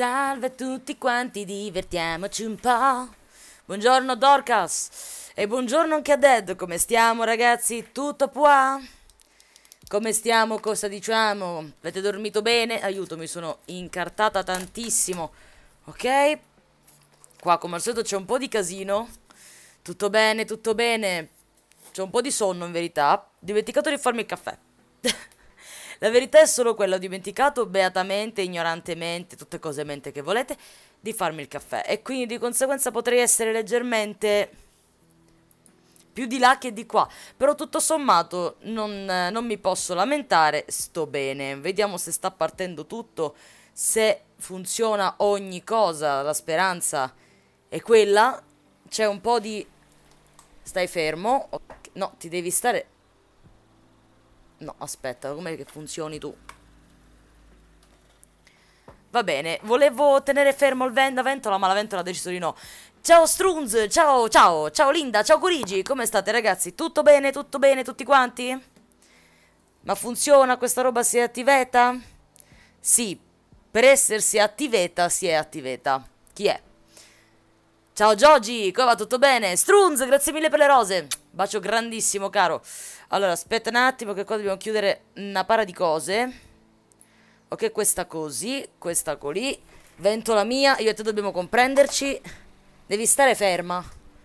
Salve a tutti quanti, divertiamoci un po'. Buongiorno Dorcas e buongiorno anche a Dead, come stiamo ragazzi? Tutto qua? Come stiamo? Cosa diciamo? Avete dormito bene? Aiuto, mi sono incartata tantissimo. Ok? Qua come al solito c'è un po' di casino. Tutto bene, tutto bene. C'è un po' di sonno in verità. Dimenticato di farmi il caffè. La verità è solo quella, ho dimenticato beatamente, ignorantemente, tutte cose mente che volete, di farmi il caffè. E quindi di conseguenza potrei essere leggermente più di là che di qua. Però tutto sommato non, non mi posso lamentare, sto bene. Vediamo se sta partendo tutto, se funziona ogni cosa, la speranza è quella. C'è un po' di... Stai fermo. No, ti devi stare No, aspetta, com'è che funzioni tu? Va bene, volevo tenere fermo il vento, ventola, ma la ventola ha deciso di no. Ciao Strunz, ciao, ciao, ciao Linda, ciao Corigi, come state ragazzi? Tutto bene, tutto bene, tutti quanti? Ma funziona questa roba si è attivata? Sì, per essersi attivata si è attivata. Chi è? Ciao Giogi, come va? Tutto bene? Strunz, grazie mille per le rose. Bacio grandissimo, caro. Allora, aspetta un attimo che qua dobbiamo chiudere una para di cose. Ok, questa così, questa colì. Ventola mia, io e te dobbiamo comprenderci. Devi stare ferma.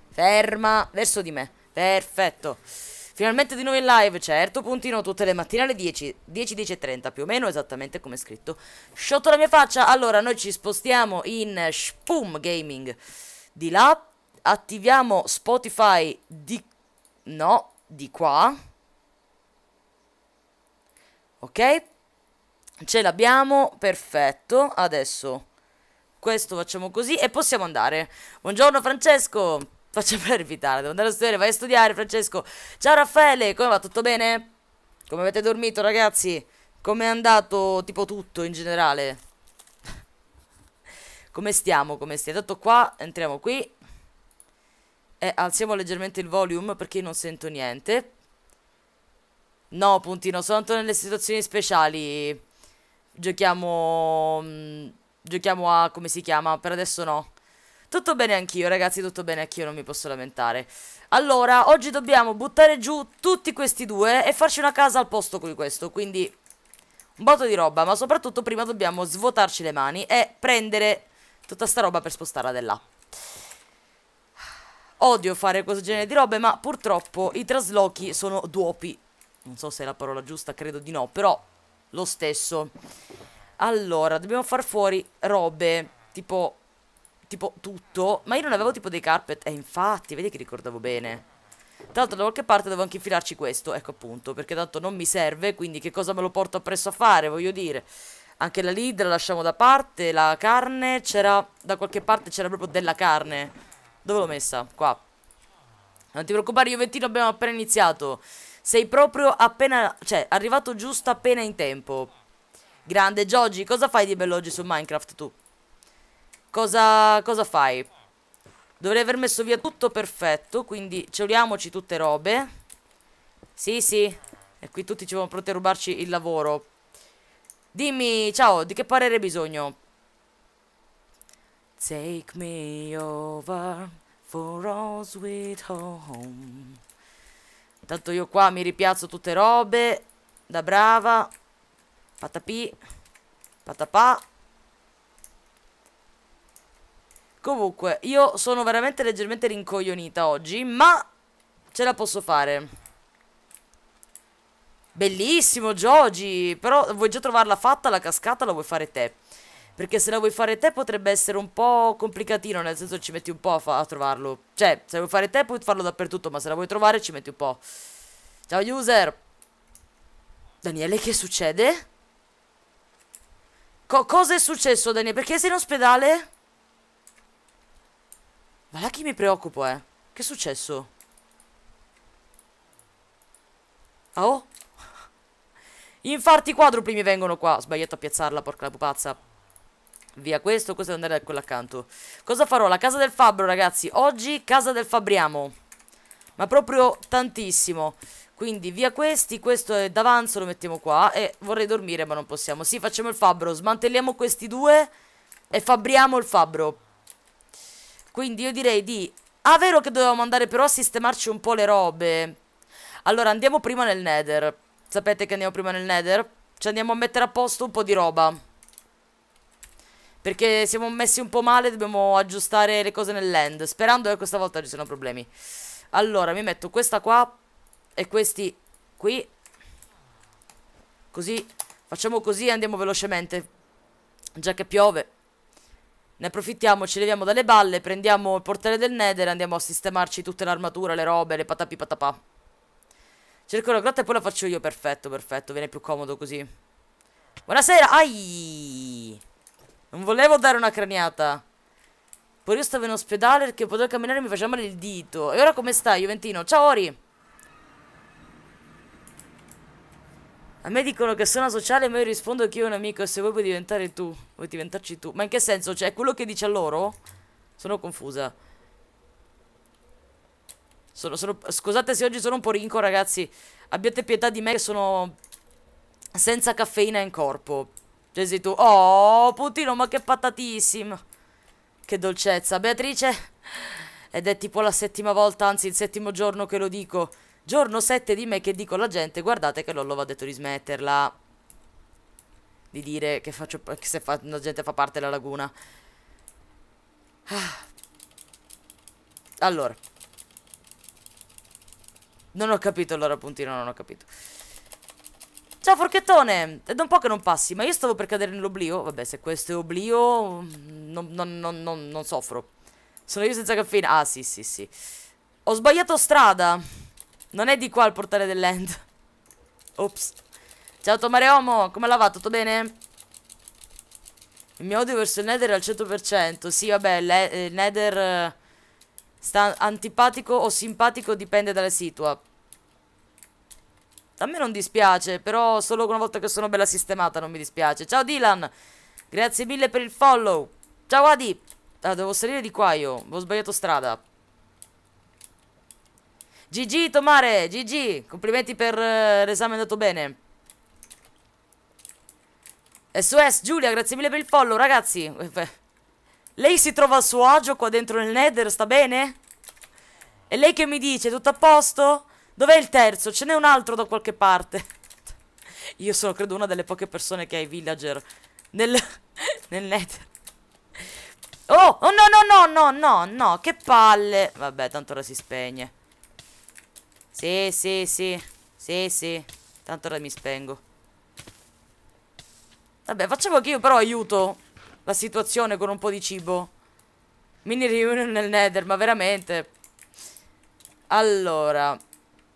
Ferma, verso di me. Perfetto. Finalmente di nuovo in live, certo, puntino tutte le mattine alle 10, 10, 10 e 30, più o meno esattamente come è scritto. Sotto la mia faccia, allora noi ci spostiamo in Spoom Gaming di là, attiviamo Spotify di No, di qua. Ok? Ce l'abbiamo, perfetto. Adesso questo facciamo così e possiamo andare. Buongiorno Francesco. Faccio per evitare, devo andare a studiare, vai a studiare Francesco. Ciao Raffaele, come va? Tutto bene? Come avete dormito ragazzi? Come è andato tipo tutto in generale? come stiamo? Come stiamo? Tutto qua, entriamo qui eh, alziamo leggermente il volume perché non sento niente. No, puntino, soltanto nelle situazioni speciali. Giochiamo... Mm, giochiamo a... come si chiama? Per adesso no. Tutto bene anch'io, ragazzi, tutto bene anch'io, non mi posso lamentare. Allora, oggi dobbiamo buttare giù tutti questi due e farci una casa al posto con questo, quindi... Un botto di roba, ma soprattutto prima dobbiamo svuotarci le mani e prendere tutta sta roba per spostarla da là. Odio fare questo genere di robe, ma purtroppo i traslochi sono duopi. Non so se è la parola giusta, credo di no, però lo stesso. Allora, dobbiamo far fuori robe, tipo, tipo tutto. Ma io non avevo tipo dei carpet. Eh, infatti, vedi che ricordavo bene. Tra l'altro da qualche parte devo anche infilarci questo, ecco appunto, perché tanto non mi serve, quindi che cosa me lo porto appresso a fare, voglio dire. Anche la lid la lasciamo da parte, la carne, c'era, da qualche parte c'era proprio della carne. Dove l'ho messa? Qua Non ti preoccupare Juventino abbiamo appena iniziato Sei proprio appena Cioè arrivato giusto appena in tempo Grande Giorgi Cosa fai di bello oggi su Minecraft tu? Cosa, cosa fai? Dovrei aver messo via tutto perfetto Quindi cioliamoci tutte robe Sì sì E qui tutti ci vogliono pronti a rubarci il lavoro Dimmi, ciao, di che parere hai bisogno? Take me over for all sweet home. Tanto io qua mi ripiazzo tutte robe. Da brava. Patapì. Patapà. Comunque, io sono veramente leggermente rincoglionita oggi, ma ce la posso fare. Bellissimo, Joji! Però vuoi già trovarla fatta, la cascata la vuoi fare te. Perché se la vuoi fare te potrebbe essere un po' complicatino, nel senso ci metti un po' a, fa a trovarlo. Cioè, se la vuoi fare te puoi farlo dappertutto, ma se la vuoi trovare ci metti un po'. Ciao user! Daniele, che succede? Co cosa è successo, Daniele? Perché sei in ospedale? Ma là che mi preoccupo, eh. Che è successo? Ah, oh? Infarti quadrupli mi vengono qua. Sbagliato a piazzarla, porca la pupazza. Via questo, questo deve andare da quello accanto Cosa farò? La casa del fabbro ragazzi Oggi casa del fabbriamo Ma proprio tantissimo Quindi via questi, questo è d'avanzo Lo mettiamo qua e vorrei dormire ma non possiamo Sì facciamo il fabbro, smantelliamo questi due E fabbriamo il fabbro Quindi io direi di Ah vero che dovevamo andare però a sistemarci un po' le robe Allora andiamo prima nel nether Sapete che andiamo prima nel nether? Ci andiamo a mettere a posto un po' di roba perché siamo messi un po' male, dobbiamo aggiustare le cose nel land Sperando che questa volta ci siano problemi. Allora, mi metto questa qua e questi qui. Così, facciamo così e andiamo velocemente. Già che piove. Ne approfittiamo, ci leviamo dalle balle, prendiamo il portale del Nether andiamo a sistemarci tutta l'armatura, le robe, le patapi patapà. Cerco la grotta e poi la faccio io, perfetto, perfetto, viene più comodo così. Buonasera, ai! Non volevo dare una craniata. Poi io stavo in ospedale perché potevo camminare e mi faceva male il dito. E ora come stai, Juventino? Ciao, Ori! A me dicono che sono sociale, ma io rispondo che io ho un amico e se vuoi puoi diventare tu. Vuoi diventarci tu. Ma in che senso? Cioè, è quello che dice a loro? Sono confusa. Sono, sono, scusate se oggi sono un po' rinco, ragazzi. Abbiate pietà di me che sono senza caffeina in corpo. Cioè sei tu. Oh, puntino ma che patatissimo. Che dolcezza. Beatrice. Ed è tipo la settima volta, anzi il settimo giorno che lo dico. Giorno 7 di me che dico alla gente, guardate che Lollo va detto di smetterla. Di dire che, faccio, che se fa, la gente fa parte della laguna. Ah. Allora. Non ho capito allora puntino, non ho capito. Ciao forchettone, è da un po' che non passi, ma io stavo per cadere nell'oblio. Vabbè, se questo è oblio, mm, non, non, non, non, soffro. Sono io senza caffeina. Ah, sì, sì, sì. Ho sbagliato strada. Non è di qua il portale dell'end. Ops. Ciao Tomareomo, come la va? Tutto bene? Il mio odio verso il Nether è al 100%. Sì, vabbè, il Nether eh, sta antipatico o simpatico, dipende dalla situazione. A me non dispiace, però solo una volta che sono bella sistemata non mi dispiace. Ciao Dylan, grazie mille per il follow. Ciao Adi. Ah, devo salire di qua io, ho sbagliato strada. GG Tomare, GG, complimenti per uh, l'esame andato bene. SOS Giulia, grazie mille per il follow, ragazzi. Lei si trova a suo agio qua dentro nel Nether, sta bene? E lei che mi dice, tutto a posto? Dov'è il terzo? Ce n'è un altro da qualche parte. Io sono, credo, una delle poche persone che ha i villager nel, nel nether. Oh, oh, no, no, no, no, no, no, che palle. Vabbè, tanto ora si spegne. Sì, sì, sì. Sì, sì. Tanto ora mi spengo. Vabbè, facciamo che io però aiuto la situazione con un po' di cibo. Mini reunion nel nether, ma veramente. Allora,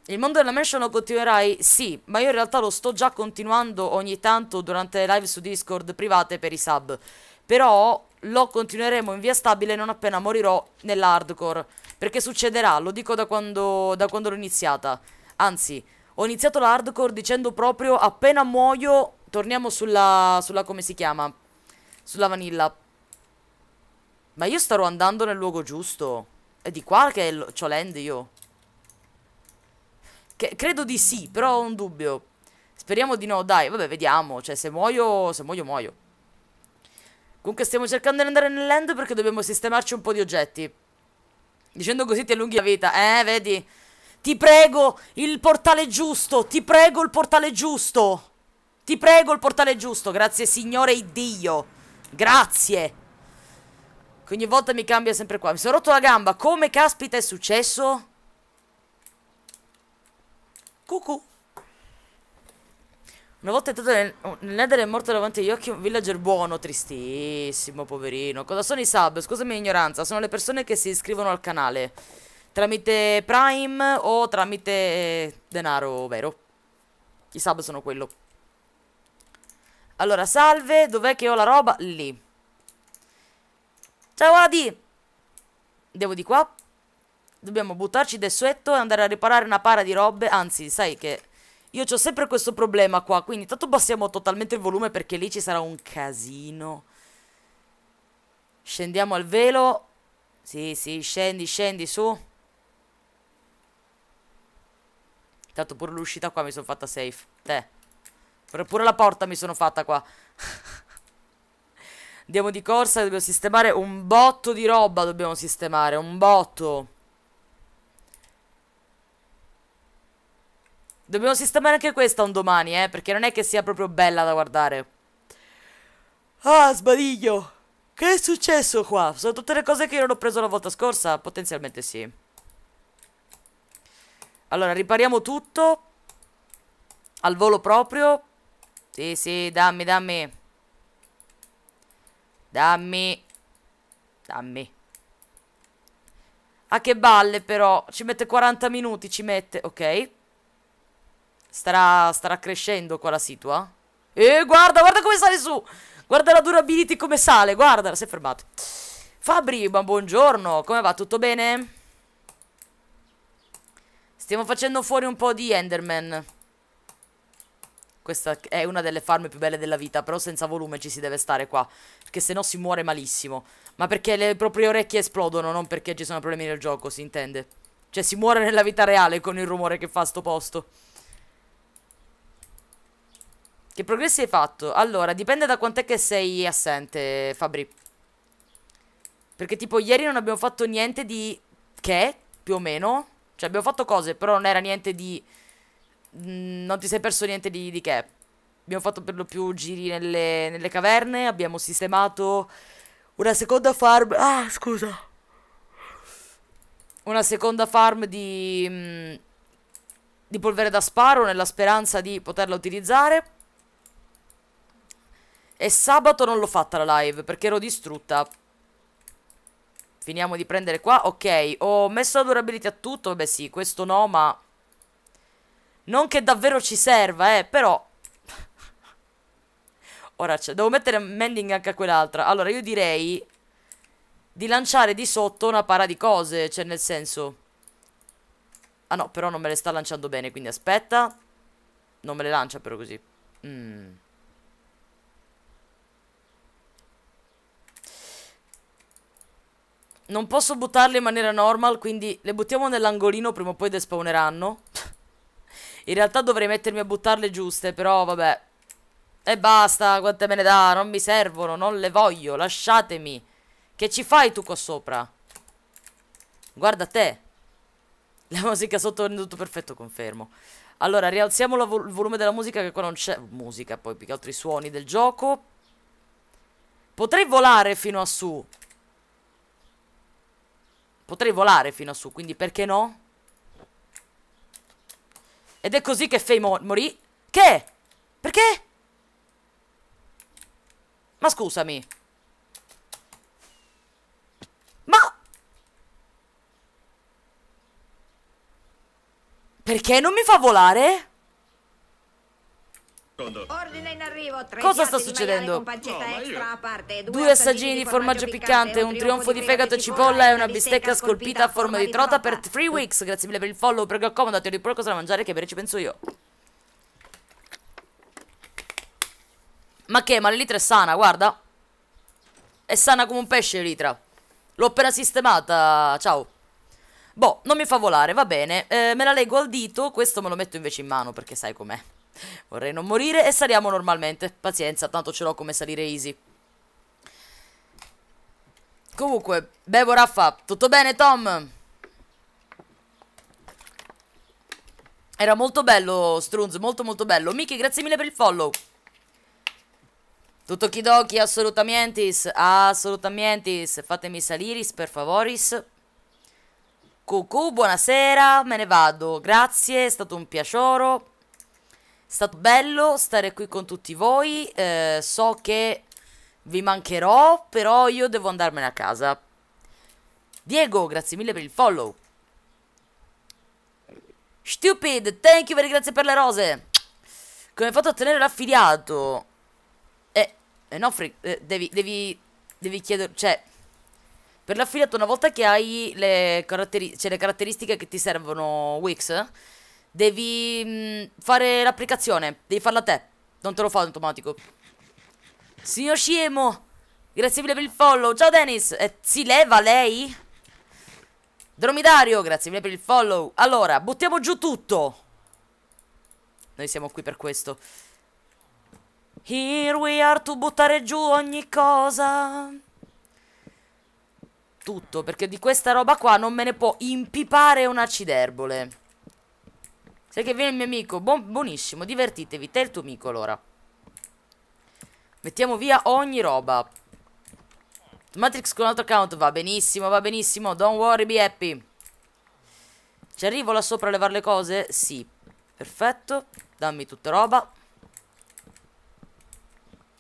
il mondo della mansion lo continuerai? Sì, ma io in realtà lo sto già continuando ogni tanto durante le live su Discord private per i sub. Però lo continueremo in via stabile non appena morirò nell'hardcore. Perché succederà, lo dico da quando, da quando l'ho iniziata. Anzi, ho iniziato l'hardcore dicendo proprio appena muoio torniamo sulla, sulla come si chiama? Sulla vanilla. Ma io starò andando nel luogo giusto. È di qua che ho l'end io. Che, credo di sì, però ho un dubbio. Speriamo di no, dai, vabbè, vediamo. Cioè, se muoio, se muoio, muoio. Comunque stiamo cercando di andare nell'end perché dobbiamo sistemarci un po' di oggetti. Dicendo così ti allunghi la vita. Eh, vedi? Ti prego, il portale giusto. Ti prego, il portale giusto. Ti prego, il portale giusto. Grazie, signore Iddio. Grazie. Che ogni volta mi cambia sempre qua. Mi sono rotto la gamba. Come caspita è successo? Cucù. Una volta entrato nel, Nether è morto davanti agli occhi un villager buono, tristissimo, poverino. Cosa sono i sub? Scusami l'ignoranza, sono le persone che si iscrivono al canale. Tramite Prime o tramite eh, denaro, vero? I sub sono quello. Allora, salve, dov'è che ho la roba? Lì. Ciao Adi! Devo di qua? Dobbiamo buttarci del suetto e andare a riparare una para di robe. Anzi, sai che io ho sempre questo problema qua, quindi tanto bassiamo totalmente il volume perché lì ci sarà un casino. Scendiamo al velo. Sì, sì, scendi, scendi, su. Tanto pure l'uscita qua mi sono fatta safe. Te. Pure la porta mi sono fatta qua. Andiamo di corsa, dobbiamo sistemare un botto di roba, dobbiamo sistemare, un botto. Dobbiamo sistemare anche questa un domani, eh, perché non è che sia proprio bella da guardare. Ah, sbadiglio! Che è successo qua? Sono tutte le cose che io non ho preso la volta scorsa? Potenzialmente sì. Allora, ripariamo tutto. Al volo proprio. Sì, sì, dammi, dammi. Dammi. Dammi. Ah, che balle però. Ci mette 40 minuti, ci mette. Ok. Starà, starà crescendo qua la situa. E eh, guarda, guarda come sale su. Guarda la durability come sale, guarda, si è fermato. Fabri, ma buongiorno, come va? Tutto bene? Stiamo facendo fuori un po' di Enderman. Questa è una delle farm più belle della vita, però senza volume ci si deve stare qua, perché se no si muore malissimo. Ma perché le proprie orecchie esplodono, non perché ci sono problemi nel gioco, si intende. Cioè si muore nella vita reale con il rumore che fa sto posto. Che progressi hai fatto? Allora, dipende da quant'è che sei assente, Fabri. Perché tipo ieri non abbiamo fatto niente di... Che? Più o meno. Cioè abbiamo fatto cose, però non era niente di... Mm, non ti sei perso niente di, di, che. Abbiamo fatto per lo più giri nelle, nelle caverne, abbiamo sistemato una seconda farm... Ah, scusa. Una seconda farm di... Mh, mm, di polvere da sparo nella speranza di poterla utilizzare. E sabato non l'ho fatta la live perché ero distrutta. Finiamo di prendere qua. Ok, ho messo la durability a tutto. Beh sì, questo no, ma... Non che davvero ci serva, eh, però... Ora c'è. Devo mettere mending anche a quell'altra. Allora, io direi... Di lanciare di sotto una para di cose. Cioè, nel senso... Ah no, però non me le sta lanciando bene, quindi aspetta. Non me le lancia però così. Mmm... Non posso buttarle in maniera normal, quindi le buttiamo nell'angolino, prima o poi despawneranno. in realtà dovrei mettermi a buttarle giuste, però vabbè. E basta, quante me ne dà, non mi servono, non le voglio, lasciatemi. Che ci fai tu qua sopra? Guarda te. La musica sotto è tutto perfetto, confermo. Allora, rialziamo vol il volume della musica che qua non c'è. Musica, poi più che altro i suoni del gioco. Potrei volare fino a su. Potrei volare fino a su, quindi perché no? Ed è così che Faye mor morì. Che? Perché? Ma scusami. Ma... Perché non mi fa volare? Ordine in arrivo, tre Cosa sta succedendo? No, parte, due, due assaggini di formaggio piccante, un trionfo di fegato e cipolla e una bistecca scolpita a forma di trota per 3 weeks. Grazie mille per il follow, prego accomodati, ho di pure cosa da mangiare che bere ci penso io. Ma che? Ma l'elitra è sana, guarda. È sana come un pesce l'elitra. L'ho appena sistemata, ciao. Boh, non mi fa volare, va bene. Eh, me la leggo al dito, questo me lo metto invece in mano perché sai com'è. Vorrei non morire e saliamo normalmente. Pazienza, tanto ce l'ho come salire easy. Comunque, bevo Raffa. Tutto bene, Tom? Era molto bello, Strunz, molto molto bello. Miki, grazie mille per il follow. Tutto Kidoki, assolutamente assolutamentis. Fatemi saliris, per favoris. Cucù, buonasera, me ne vado. Grazie, è stato un piacere. È stato bello stare qui con tutti voi. Eh, so che vi mancherò, però io devo andarmene a casa. Diego, grazie mille per il follow. Stupid, thank you very grazie per le rose. Come hai fatto a tenere l'affiliato? Eh, eh no, eh, devi, devi, devi chiedere, cioè... Per l'affiliato una volta che hai le, cioè, le caratteristiche che ti servono Wix devi mh, mm, fare l'applicazione, devi farla a te, non te lo fa in automatico. Signor Scemo, grazie mille per il follow, ciao Dennis, eh, si leva lei? Dromidario, grazie mille per il follow. Allora, buttiamo giù tutto. Noi siamo qui per questo. Here we are to buttare giù ogni cosa. Tutto, perché di questa roba qua non me ne può impipare un ciderbole. Sai che viene il mio amico? Buon, buonissimo, divertitevi. Te è il tuo amico, allora. Mettiamo via ogni roba. Matrix con un altro account va benissimo, va benissimo. Don't worry, be happy. Ci arrivo là sopra a levare le cose? Sì. Perfetto. Dammi tutta roba.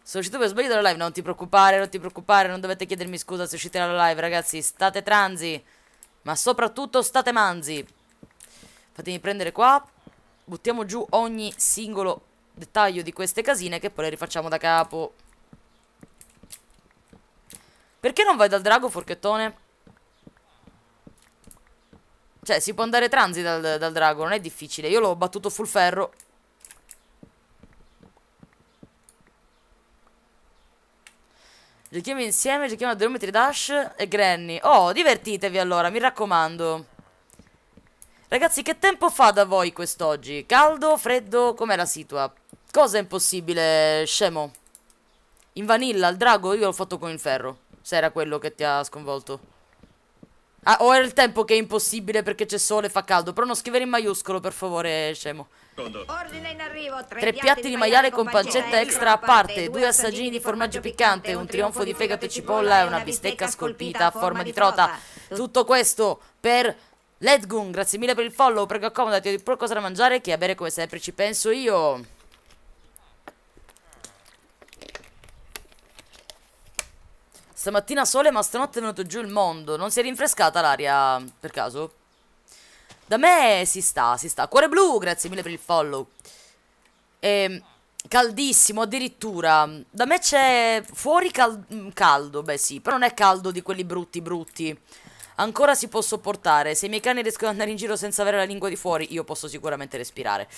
Sono uscito per sbaglio dalla live, non ti preoccupare, non ti preoccupare, non dovete chiedermi scusa se uscite dalla live, ragazzi. State transi, ma soprattutto state manzi. Fatemi prendere qua buttiamo giù ogni singolo dettaglio di queste casine che poi le rifacciamo da capo. Perché non vai dal drago, forchettone? Cioè, si può andare transi dal, dal drago, non è difficile. Io l'ho battuto full ferro. Giochiamo insieme, giochiamo a 2 metri dash e granny. Oh, divertitevi allora, mi raccomando. Ragazzi, che tempo fa da voi quest'oggi? Caldo, freddo, com'è la situa? Cosa è impossibile, scemo? In vanilla, il drago, io l'ho fatto con il ferro. Se era quello che ti ha sconvolto. Ah, o era il tempo che è impossibile perché c'è sole e fa caldo. Però non scrivere in maiuscolo, per favore, scemo. Ordine in arrivo, tre, tre piatti di maiale con pancetta extra a parte, due assaggini di formaggio piccante, un trionfo di fegato e cipolla e una bistecca scolpita a forma di trota. Tutto questo per Ledgun, grazie mille per il follow, prego accomodati, ho qualcosa da mangiare che a bere come sempre ci penso io. Stamattina sole ma stanotte è venuto giù il mondo, non si è rinfrescata l'aria per caso? Da me si sta, si sta. Cuore blu, grazie mille per il follow. Ehm caldissimo addirittura. Da me c'è fuori cal mm, caldo, beh sì, però non è caldo di quelli brutti brutti. Ancora si può sopportare. Se i miei cani riescono ad andare in giro senza avere la lingua di fuori, io posso sicuramente respirare.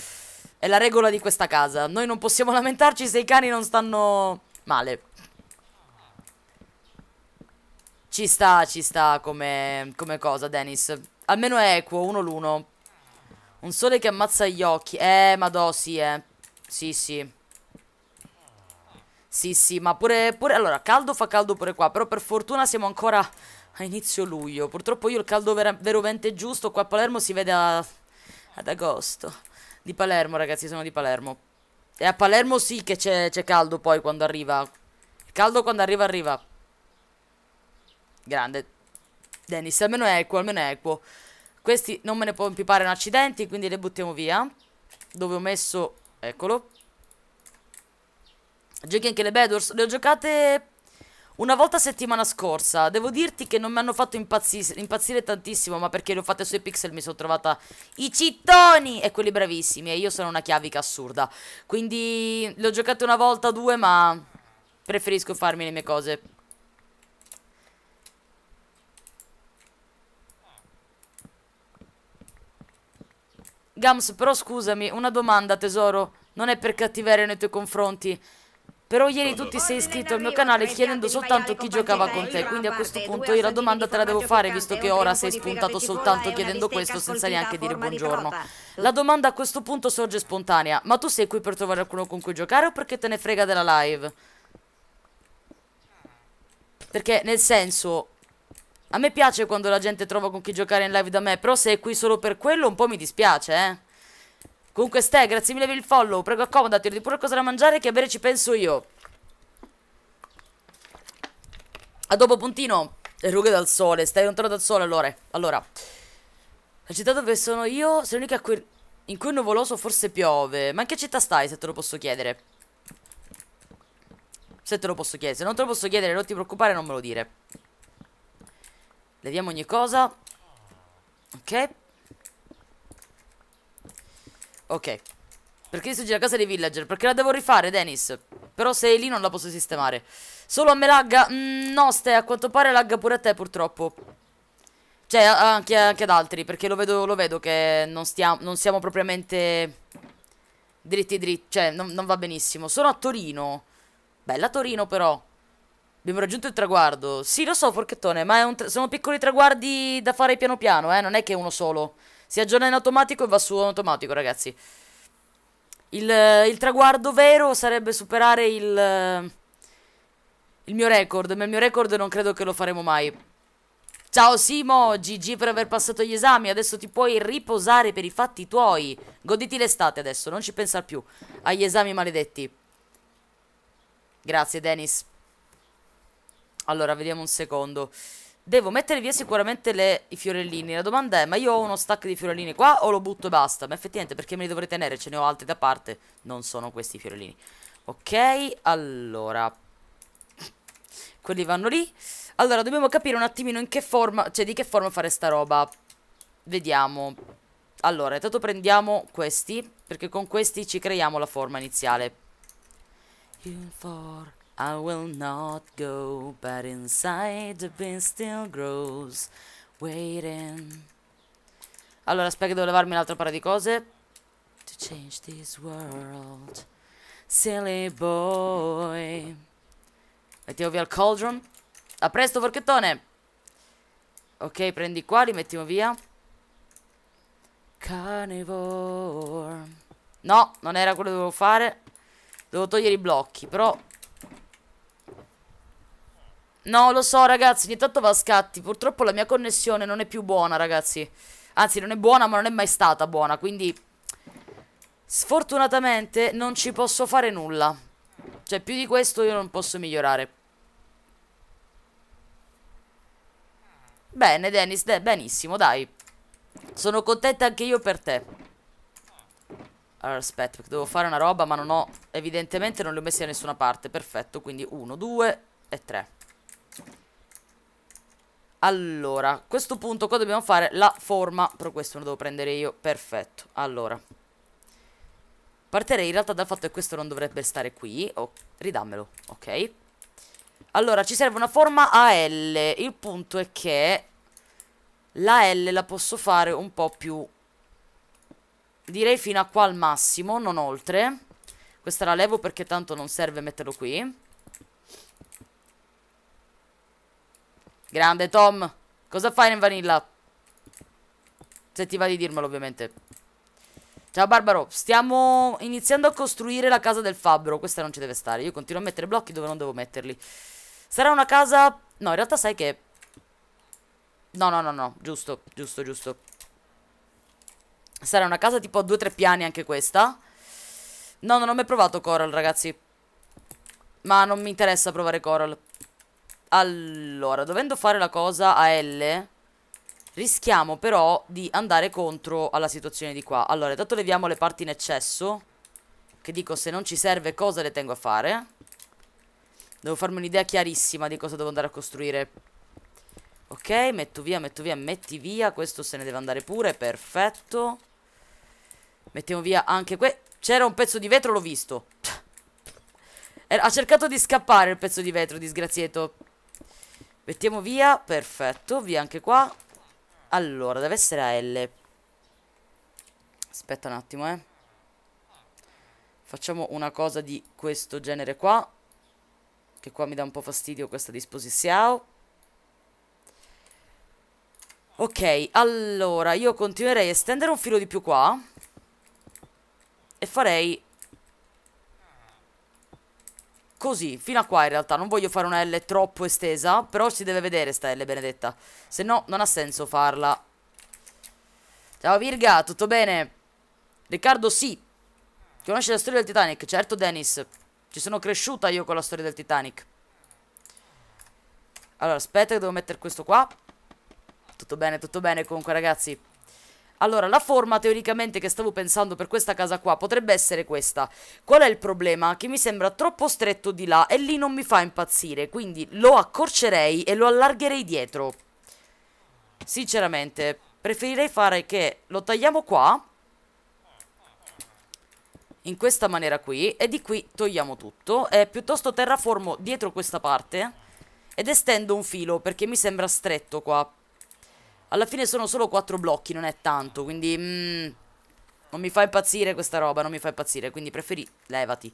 È la regola di questa casa. Noi non possiamo lamentarci se i cani non stanno male. Ci sta, ci sta come, come cosa, Dennis. Almeno è equo, uno l'uno. Un sole che ammazza gli occhi. Eh, ma madò, sì, eh. Sì, sì. Sì, sì, ma pure, pure... Allora, caldo fa caldo pure qua, però per fortuna siamo ancora a inizio luglio. Purtroppo io il caldo vera è giusto qua a Palermo si vede a, ad agosto. Di Palermo, ragazzi, sono di Palermo. E a Palermo sì che c'è caldo poi quando arriva. Il caldo quando arriva, arriva. Grande. Dennis, almeno è equo, almeno è equo. Questi non me ne può impipare un accidenti, quindi le buttiamo via. Dove ho messo... Eccolo. Giochi anche le Bedwars. Le ho giocate una volta settimana scorsa. Devo dirti che non mi hanno fatto impazzire, impazzire tantissimo, ma perché le ho fatte sui pixel mi sono trovata i cittoni e quelli bravissimi. E io sono una chiavica assurda. Quindi le ho giocate una volta, due, ma preferisco farmi le mie cose. Gams, però scusami, una domanda tesoro, non è per cattiveria nei tuoi confronti, però ieri tu ti sei iscritto al mio canale chiedendo soltanto chi giocava con te, quindi a questo punto io la domanda te la devo fare visto che ora sei spuntato soltanto chiedendo questo senza neanche dire buongiorno. La domanda a questo punto sorge spontanea, ma tu sei qui per trovare qualcuno con cui giocare o perché te ne frega della live? Perché nel senso, a me piace quando la gente trova con chi giocare in live da me, però se è qui solo per quello un po' mi dispiace, eh. Comunque Ste, grazie mille per il follow. Prego accomodati, di pure cosa da mangiare che a bere ci penso io. A dopo puntino. Le rughe dal sole, stai lontano dal sole allora. Allora. La città dove sono io, sei l'unica in cui è nuvoloso forse piove. Ma in che città stai, se te lo posso chiedere? Se te lo posso chiedere, se non te lo posso chiedere, non ti preoccupare, non me lo dire. Leviamo ogni cosa. Ok. Ok Perché distruggere la casa dei villager? Perché la devo rifare, Dennis Però se è lì non la posso sistemare Solo a me lagga mm, No, Ste, a quanto pare lagga pure a te purtroppo Cioè, anche, anche ad altri Perché lo vedo, lo vedo che non, stiamo, non siamo propriamente Dritti dritti Cioè, non, non va benissimo Sono a Torino Bella Torino però Abbiamo raggiunto il traguardo. Sì, lo so, Forchettone, ma sono piccoli traguardi da fare piano piano, eh. Non è che uno solo. Si aggiorna in automatico e va su automatico, ragazzi. Il, il traguardo vero sarebbe superare il, il mio record, ma il mio record non credo che lo faremo mai. Ciao Simo, GG per aver passato gli esami, adesso ti puoi riposare per i fatti tuoi. Goditi l'estate adesso, non ci pensare più agli esami maledetti. Grazie Dennis. Allora, vediamo un secondo. Devo mettere via sicuramente le, i fiorellini. La domanda è, ma io ho uno stack di fiorellini qua o lo butto e basta? Ma effettivamente perché me li dovrei tenere? Ce ne ho altri da parte. Non sono questi fiorellini. Ok, allora. Quelli vanno lì. Allora, dobbiamo capire un attimino in che forma, cioè di che forma fare sta roba. Vediamo. Allora, intanto prendiamo questi, perché con questi ci creiamo la forma iniziale. In for i will not go, but inside the bin still grows, waiting. Allora, aspetta che devo levarmi un'altra parte di cose. To change this world, silly boy. Mettiamo via il cauldron. A presto, forchettone! Ok, prendi qua, li mettiamo via. Carnivore. No, non era quello che dovevo fare. Devo togliere i blocchi, però No, lo so ragazzi, ogni tanto va a scatti. Purtroppo la mia connessione non è più buona, ragazzi. Anzi, non è buona, ma non è mai stata buona, quindi... Sfortunatamente non ci posso fare nulla. Cioè, più di questo io non posso migliorare. Bene, Dennis, de benissimo, dai. Sono contenta anche io per te. Allora, aspetta, perché devo fare una roba, ma non ho... Evidentemente non le ho messe da nessuna parte. Perfetto, quindi uno, due e tre. Allora, a questo punto qua dobbiamo fare? La forma, però questo lo devo prendere io, perfetto. Allora, partirei in realtà dal fatto che questo non dovrebbe stare qui. Oh, ridammelo, ok. Allora, ci serve una forma a L. Il punto è che la L la posso fare un po' più... Direi fino a qua al massimo, non oltre. Questa la levo perché tanto non serve metterlo qui. Grande Tom. Cosa fai nel vanilla? Se ti va di dirmelo ovviamente. Ciao Barbaro, stiamo iniziando a costruire la casa del fabbro. Questa non ci deve stare. Io continuo a mettere blocchi dove non devo metterli. Sarà una casa... No, in realtà sai che... No, no, no, no. Giusto, giusto, giusto. Sarà una casa tipo a due o tre piani anche questa. No, non ho mai provato Coral, ragazzi. Ma non mi interessa provare Coral. Allora, dovendo fare la cosa a L Rischiamo però di andare contro alla situazione di qua Allora, intanto leviamo le parti in eccesso Che dico, se non ci serve cosa le tengo a fare Devo farmi un'idea chiarissima di cosa devo andare a costruire Ok, metto via, metto via, metti via Questo se ne deve andare pure, perfetto Mettiamo via anche qui C'era un pezzo di vetro, l'ho visto Ha cercato di scappare il pezzo di vetro, disgraziato Mettiamo via, perfetto, via anche qua Allora, deve essere a L Aspetta un attimo, eh Facciamo una cosa di questo genere qua Che qua mi dà un po' fastidio questa disposizione Ok, allora, io continuerei a estendere un filo di più qua E farei Così, fino a qua in realtà, non voglio fare una L troppo estesa, però si deve vedere sta L benedetta, se no non ha senso farla. Ciao Virga, tutto bene? Riccardo sì, conosce la storia del Titanic? Certo Dennis, ci sono cresciuta io con la storia del Titanic. Allora, aspetta che devo mettere questo qua. Tutto bene, tutto bene comunque ragazzi. Allora, la forma teoricamente che stavo pensando per questa casa qua potrebbe essere questa. Qual è il problema? Che mi sembra troppo stretto di là e lì non mi fa impazzire, quindi lo accorcerei e lo allargherei dietro. Sinceramente, preferirei fare che lo tagliamo qua, in questa maniera qui, e di qui togliamo tutto, e piuttosto terraformo dietro questa parte, ed estendo un filo perché mi sembra stretto qua. Alla fine sono solo 4 blocchi, non è tanto, quindi... Mm, non mi fa impazzire questa roba, non mi fa impazzire, quindi preferi... Levati.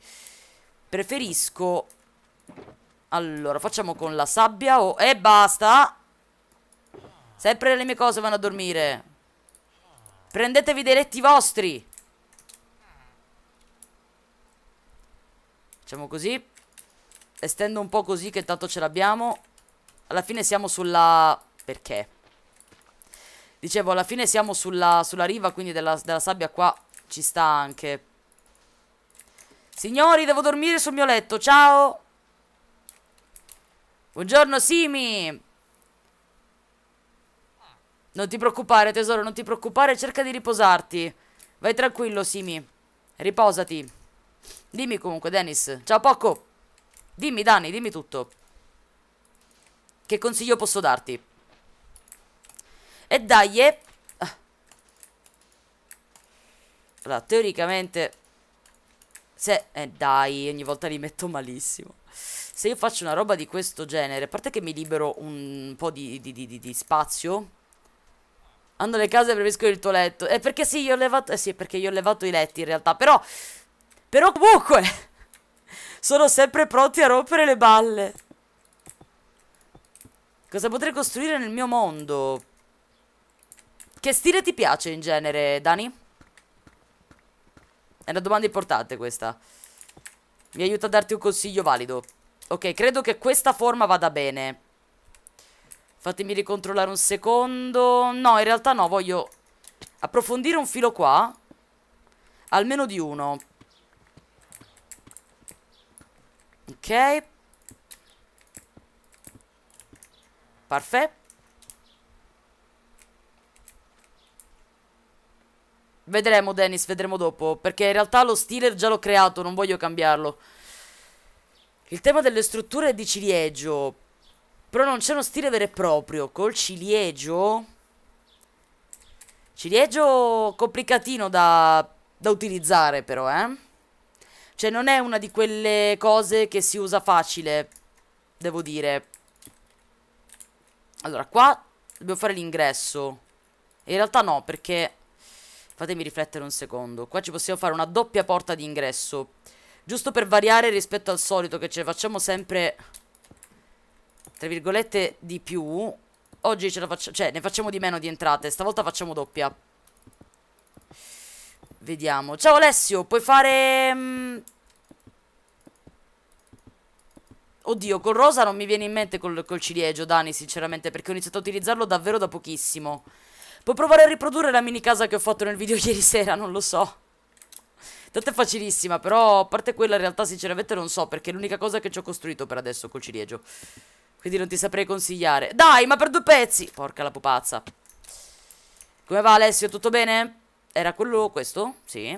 Preferisco... Allora, facciamo con la sabbia o... E basta! Sempre le mie cose vanno a dormire. Prendetevi dei letti vostri! Facciamo così. Estendo un po' così che tanto ce l'abbiamo. Alla fine siamo sulla... Perché? Dicevo, alla fine siamo sulla, sulla riva, quindi della, della sabbia qua ci sta anche. Signori, devo dormire sul mio letto, ciao! Buongiorno Simi! Non ti preoccupare tesoro, non ti preoccupare, cerca di riposarti. Vai tranquillo Simi, riposati. Dimmi comunque Dennis, ciao Poco! Dimmi Dani, dimmi tutto. Che consiglio posso darti? E dai, eh. Allora, teoricamente... Se... Eh, dai, ogni volta li metto malissimo. Se io faccio una roba di questo genere, a parte che mi libero un po' di, di, di, di spazio... Hanno le case preferiscono il tuo letto. Eh, perché sì, io ho levato... Eh sì, perché io ho levato i letti in realtà, però... Però comunque... sono sempre pronti a rompere le balle. Cosa potrei costruire nel mio mondo? Che stile ti piace in genere, Dani? È una domanda importante questa. Mi aiuta a darti un consiglio valido. Ok, credo che questa forma vada bene. Fatemi ricontrollare un secondo. No, in realtà no, voglio approfondire un filo qua. Almeno di uno. Ok. Parfait. Vedremo Dennis, vedremo dopo, perché in realtà lo stile già l'ho creato, non voglio cambiarlo. Il tema delle strutture è di ciliegio, però non c'è uno stile vero e proprio, col ciliegio... Ciliegio complicatino da, da utilizzare però, eh. Cioè non è una di quelle cose che si usa facile, devo dire. Allora, qua dobbiamo fare l'ingresso. In realtà no, perché Fatemi riflettere un secondo. Qua ci possiamo fare una doppia porta di ingresso. Giusto per variare rispetto al solito che ce ne facciamo sempre... Tra virgolette di più. Oggi ce la facciamo... Cioè, ne facciamo di meno di entrate. Stavolta facciamo doppia. Vediamo. Ciao Alessio, puoi fare... Mm, Oddio, col rosa non mi viene in mente col, col ciliegio, Dani, sinceramente, perché ho iniziato a utilizzarlo davvero da pochissimo. Puoi provare a riprodurre la mini casa che ho fatto nel video ieri sera, non lo so. Tanto è facilissima, però a parte quella in realtà sinceramente non so, perché è l'unica cosa che ci ho costruito per adesso col ciliegio. Quindi non ti saprei consigliare. Dai, ma per due pezzi! Porca la pupazza. Come va Alessio, tutto bene? Era quello questo? Sì.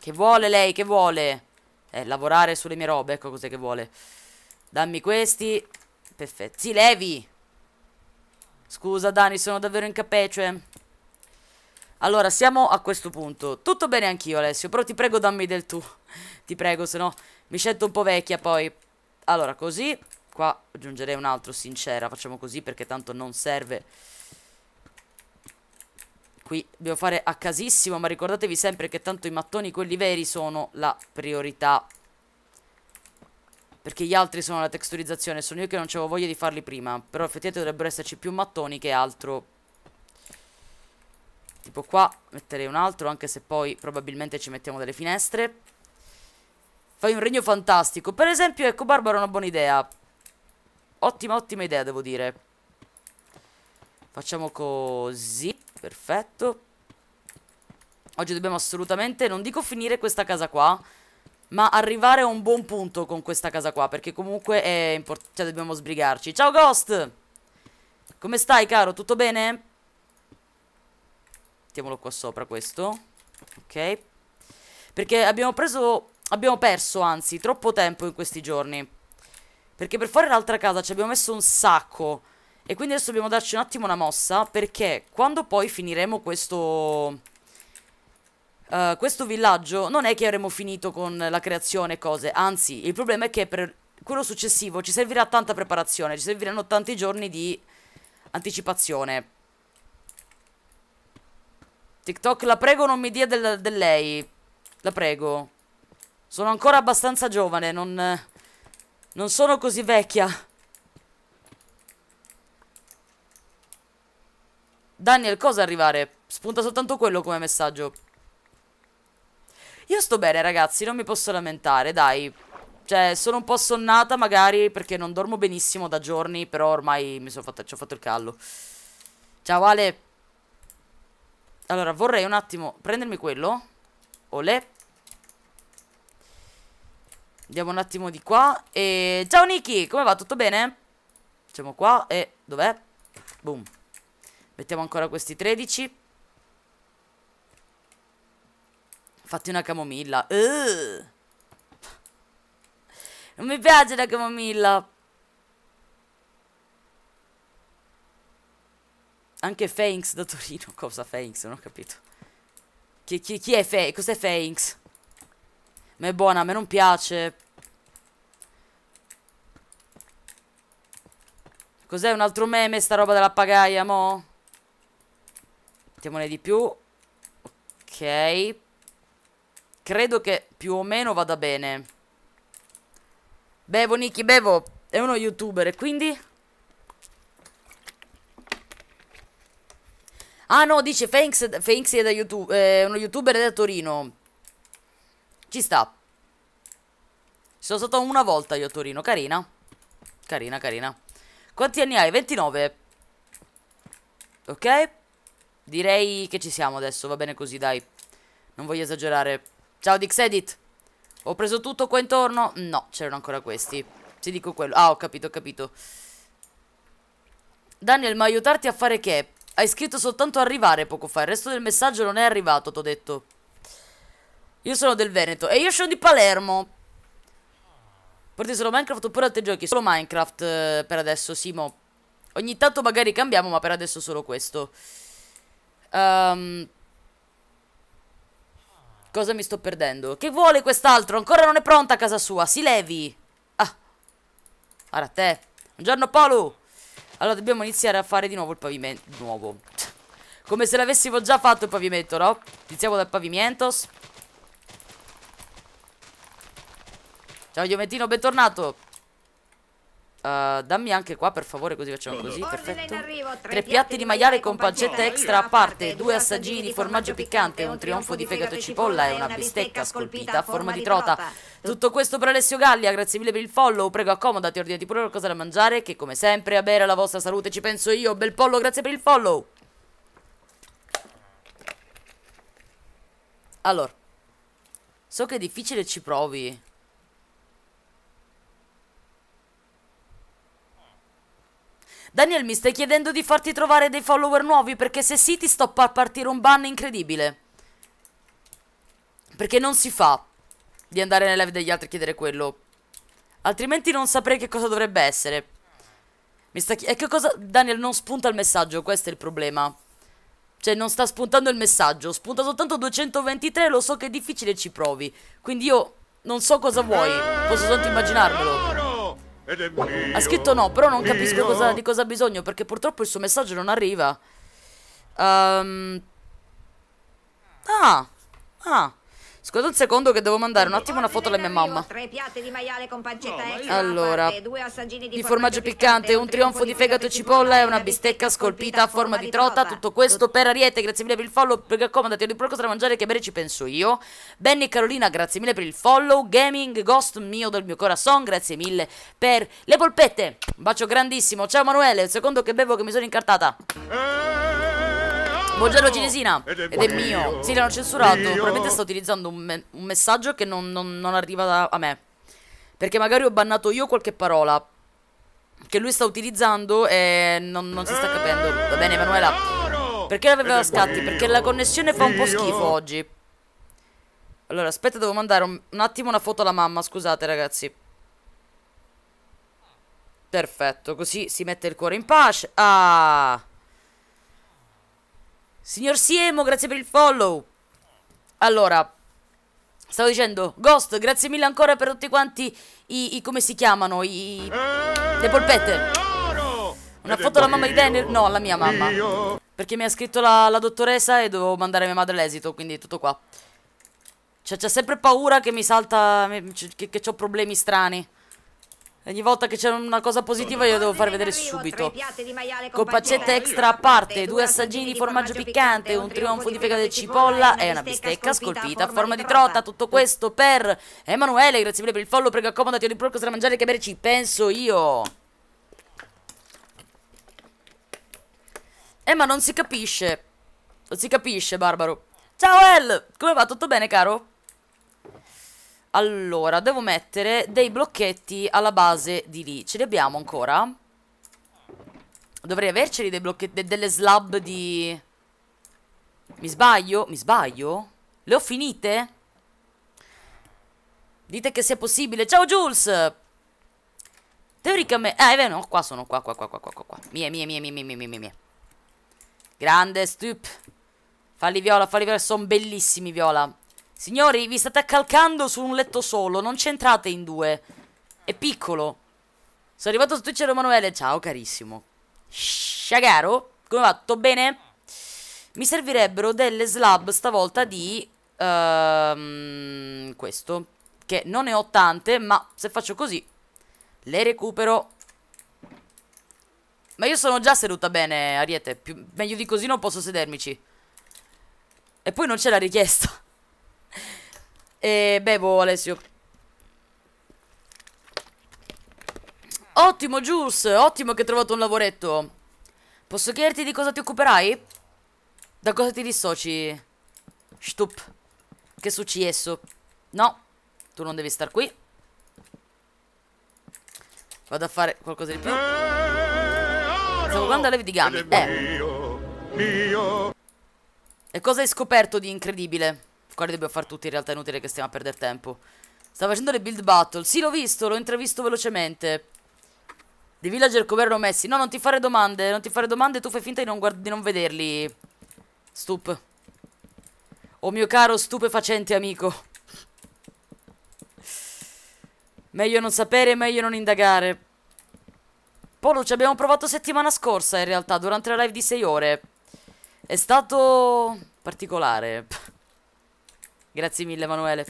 Che vuole lei, che vuole? Eh, lavorare sulle mie robe, ecco cos'è che vuole. Dammi questi. Perfetto. Sì, levi! Scusa Dani, sono davvero incapace. Cioè. Allora, siamo a questo punto. Tutto bene anch'io, Alessio, però ti prego dammi del tu. ti prego, se no mi sento un po' vecchia poi. Allora, così. Qua aggiungerei un altro, sincera. Facciamo così perché tanto non serve. Qui devo fare a casissimo, ma ricordatevi sempre che tanto i mattoni, quelli veri, sono la priorità. Perché gli altri sono la texturizzazione Sono io che non avevo voglia di farli prima Però effettivamente dovrebbero esserci più mattoni che altro Tipo qua metterei un altro Anche se poi probabilmente ci mettiamo delle finestre Fai un regno fantastico Per esempio ecco Barbara è una buona idea Ottima ottima idea devo dire Facciamo così Perfetto Oggi dobbiamo assolutamente Non dico finire questa casa qua ma arrivare a un buon punto con questa casa qua, perché comunque è importante, cioè dobbiamo sbrigarci. Ciao Ghost! Come stai caro? Tutto bene? Mettiamolo qua sopra questo. Ok. Perché abbiamo preso, abbiamo perso anzi, troppo tempo in questi giorni. Perché per fare l'altra casa ci abbiamo messo un sacco. E quindi adesso dobbiamo darci un attimo una mossa, perché quando poi finiremo questo uh, questo villaggio non è che avremo finito con la creazione e cose, anzi, il problema è che per quello successivo ci servirà tanta preparazione, ci serviranno tanti giorni di anticipazione. TikTok, la prego non mi dia del, del lei. La prego. Sono ancora abbastanza giovane, non... Non sono così vecchia. Daniel, cosa arrivare? Spunta soltanto quello come messaggio. Io sto bene ragazzi, non mi posso lamentare, dai. Cioè, sono un po' sonnata magari perché non dormo benissimo da giorni, però ormai mi sono fatta, ci ho fatto il callo. Ciao Ale. Allora, vorrei un attimo prendermi quello. Olè Andiamo un attimo di qua. E... Ciao Niki, come va? Tutto bene? Facciamo qua e... Dov'è? Boom. Mettiamo ancora questi 13. Fatti una camomilla. Uh! Non mi piace la camomilla. Anche Fanks da Torino. Cosa Fanks? Non ho capito. Chi, chi, chi è Fanks? Cos'è Fanks? Ma è buona, a me non piace. Cos'è un altro meme sta roba della pagaia, mo? Mettiamone di più. Ok. Credo che più o meno vada bene. Bevo, Niki, bevo. È uno youtuber, e quindi... Ah no, dice Fanks, Fanks è da YouTube, eh, uno youtuber da Torino. Ci sta. Sono stato una volta io a Torino, carina. Carina, carina. Quanti anni hai? 29. Ok. Direi che ci siamo adesso, va bene così, dai. Non voglio esagerare. Ciao Dixedit. Ho preso tutto qua intorno? No, c'erano ancora questi. Ti dico quello. Ah, ho capito, ho capito. Daniel, ma aiutarti a fare che? Hai scritto soltanto arrivare poco fa. Il resto del messaggio non è arrivato, t'ho detto. Io sono del Veneto. E io sono di Palermo. Porti solo Minecraft oppure altri giochi? Solo Minecraft eh, per adesso, Simo. Ogni tanto magari cambiamo, ma per adesso solo questo. Ehm... Um, Cosa mi sto perdendo? Che vuole quest'altro? Ancora non è pronta a casa sua. Si levi. Ah. Ora te. Buongiorno Polu. Allora dobbiamo iniziare a fare di nuovo il pavimento. Nuovo. Come se l'avessimo già fatto il pavimento, no? Iniziamo dal pavimento. Ciao Giomettino, bentornato. Uh, dammi anche qua per favore così facciamo così perfetto arrivo, tre, tre, piatti di maiale con pancetta extra a parte due assaggini di formaggio piccante un trionfo di fegato e cipolla e una bistecca scolpita a forma di trota tutto questo per Alessio Gallia grazie mille per il follow prego accomodati ordinati pure qualcosa da mangiare che come sempre a bere alla vostra salute ci penso io bel pollo grazie per il follow allora so che è difficile ci provi Daniel mi stai chiedendo di farti trovare dei follower nuovi perché se sì ti sto per partire un ban incredibile. Perché non si fa di andare nelle live degli altri e chiedere quello. Altrimenti non saprei che cosa dovrebbe essere. Mi sta e che cosa... Daniel non spunta il messaggio, questo è il problema. Cioè non sta spuntando il messaggio, spunta soltanto 223, lo so che è difficile ci provi. Quindi io non so cosa vuoi, posso soltanto immaginarmelo. Ha scritto no, però non capisco cosa, di cosa ha bisogno perché purtroppo il suo messaggio non arriva. Um... Ah, ah. Scusa un secondo che devo mandare un ecco, attimo una foto alla mia mamma. Allora, di formaggio piccante, un trionfo di fegato e cipolla e una bistecca scolpita a forma di trota. Tutto questo per Ariete, grazie mille per il follow. Per raccomandati, ho di qualcosa da mangiare che bere ci penso io. Benny e Carolina, grazie mille per il follow. Gaming, Ghost mio del mio corazon, grazie mille per le polpette. Un bacio grandissimo. Ciao Manuele, il secondo che bevo che mi sono incartata. Eeeh! Buongiorno Cinesina Ed è, mio. Sì, l'hanno censurato mio. Probabilmente sta utilizzando un, me un messaggio che non, non, non arriva a me Perché magari ho bannato io qualche parola Che lui sta utilizzando e non, non si sta capendo Va bene Emanuela Perché l'aveva scatti? Perché la connessione fa un po' schifo oggi Allora aspetta devo mandare un, un attimo una foto alla mamma Scusate ragazzi Perfetto, così si mette il cuore in pace. Ah! Signor Siemo, grazie per il follow. Allora, stavo dicendo, Ghost, grazie mille ancora per tutti quanti i, i come si chiamano, i... le polpette. Una foto alla mamma di Daniel? No, alla mia mamma. Perché mi ha scritto la, la dottoressa e dovevo mandare a mia madre l'esito, quindi tutto qua. Cioè, c'è sempre paura che mi salta, che, che ho problemi strani. Ogni volta che c'è una cosa positiva io devo far vedere subito. Con paccette extra a parte, due assaggini di formaggio piccante, un trionfo di fegato e cipolla e una bistecca scolpita a forma di trota. Tutto questo per Emanuele, grazie mille per il follow, prego accomodati ogni pro cosa da mangiare e che bere ci penso io. Eh ma non si capisce. Non si capisce, Barbaro. Ciao El, come va? Tutto bene, caro? Allora, devo mettere dei blocchetti alla base di lì. Ce li abbiamo ancora? Dovrei averceli dei blocchetti, de delle slab di... Mi sbaglio? Mi sbaglio? Le ho finite? Dite che sia possibile. Ciao Jules! Teoricamente... Eh, è vero, no, qua sono, qua, qua, qua, qua, qua, qua. Mie, mie, mie, mie, mie, mie, mie, mie. Grande, stup. Falli viola, falli viola, sono bellissimi viola. Signori, vi state accalcando su un letto solo, non c'entrate in due. È piccolo. Sono arrivato su Twitch Emanuele. Ciao carissimo. Shagaro, come va? Tutto bene? Mi servirebbero delle slab stavolta di... Uh, questo. Che non ne ho tante, ma se faccio così... Le recupero. Ma io sono già seduta bene, Ariete. Più, meglio di così non posso sedermici. E poi non c'è la richiesta. E bevo, Alessio. Ottimo, Juice. Ottimo che hai trovato un lavoretto. Posso chiederti di cosa ti occuperai? Da cosa ti dissoci? Stup. Che successo? No. Tu non devi star qui. Vado a fare qualcosa di più. Stavo guardando levi di gambe. Eh. E cosa hai scoperto di incredibile? Qua dobbiamo fare tutti in realtà, è inutile che stiamo a perdere tempo. Sta facendo le build battle. Sì, l'ho visto, l'ho intravisto velocemente. Di villager come erano messi. No, non ti fare domande, non ti fare domande, tu fai finta di non, di non vederli. Stup. Oh mio caro stupefacente amico. Meglio non sapere, meglio non indagare. Polo, ci abbiamo provato settimana scorsa in realtà, durante la live di 6 ore. È stato particolare. Grazie mille Emanuele. È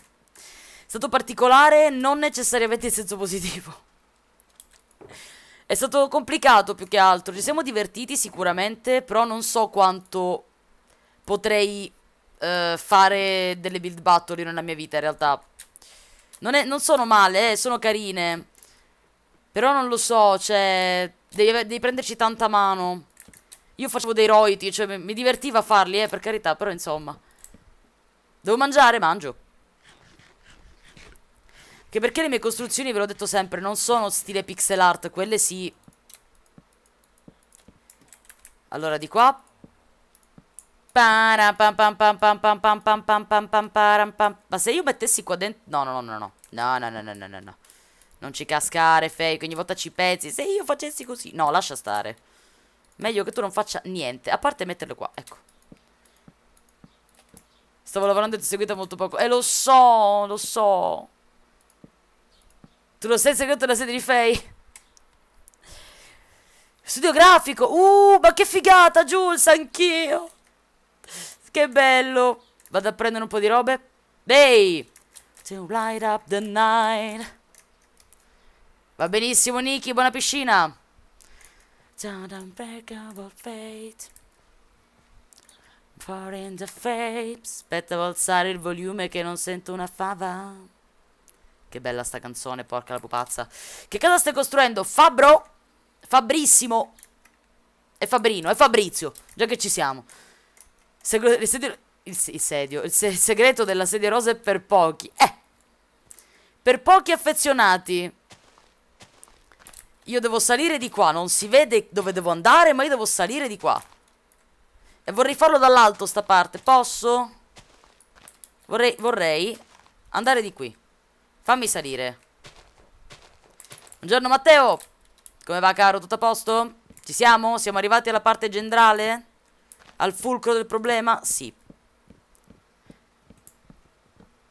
stato particolare, non necessariamente in senso positivo. È stato complicato più che altro. Ci siamo divertiti sicuramente, però non so quanto potrei uh, fare delle build battle nella mia vita in realtà. Non, è, non sono male, eh, sono carine. Però non lo so, cioè... Devi, devi prenderci tanta mano. Io facevo dei roiti, cioè mi, mi divertiva a farli, eh, per carità, però insomma. Devo mangiare, mangio. Che perché le mie costruzioni, ve l'ho detto sempre, non sono stile pixel art, quelle sì. Allora, di qua. Ma se io mettessi qua dentro... No, no, no, no, no. No, no, no, no, no, no, no. Non ci cascare, fake, ogni volta ci pezzi. Se io facessi così... No, lascia stare. Meglio che tu non faccia niente, a parte metterle qua, ecco. Stavo lavorando e ti seguita molto poco. Eh, lo so, lo so. Tu lo sai il segreto della sede di Faye? Studio grafico. Uh, ma che figata, Jules, anch'io. Che bello. Vado a prendere un po' di robe. Ehi. To light up the night. Va benissimo, Nicky, buona piscina. Down unbreakable fate in the fate. Aspetta vuol alzare il volume che non sento una fava. Che bella sta canzone, porca la pupazza. Che cosa stai costruendo? Fabro? Fabrissimo. E Fabrino, e Fabrizio. Già che ci siamo. Segre il, sedio, il, il, sedio, il, se il segreto della sedia rosa è per pochi. Eh. Per pochi affezionati. Io devo salire di qua. Non si vede dove devo andare, ma io devo salire di qua. E vorrei farlo dall'alto sta parte, posso? Vorrei, vorrei andare di qui. Fammi salire. Buongiorno Matteo. Come va caro? Tutto a posto? Ci siamo? Siamo arrivati alla parte generale? Al fulcro del problema? Sì.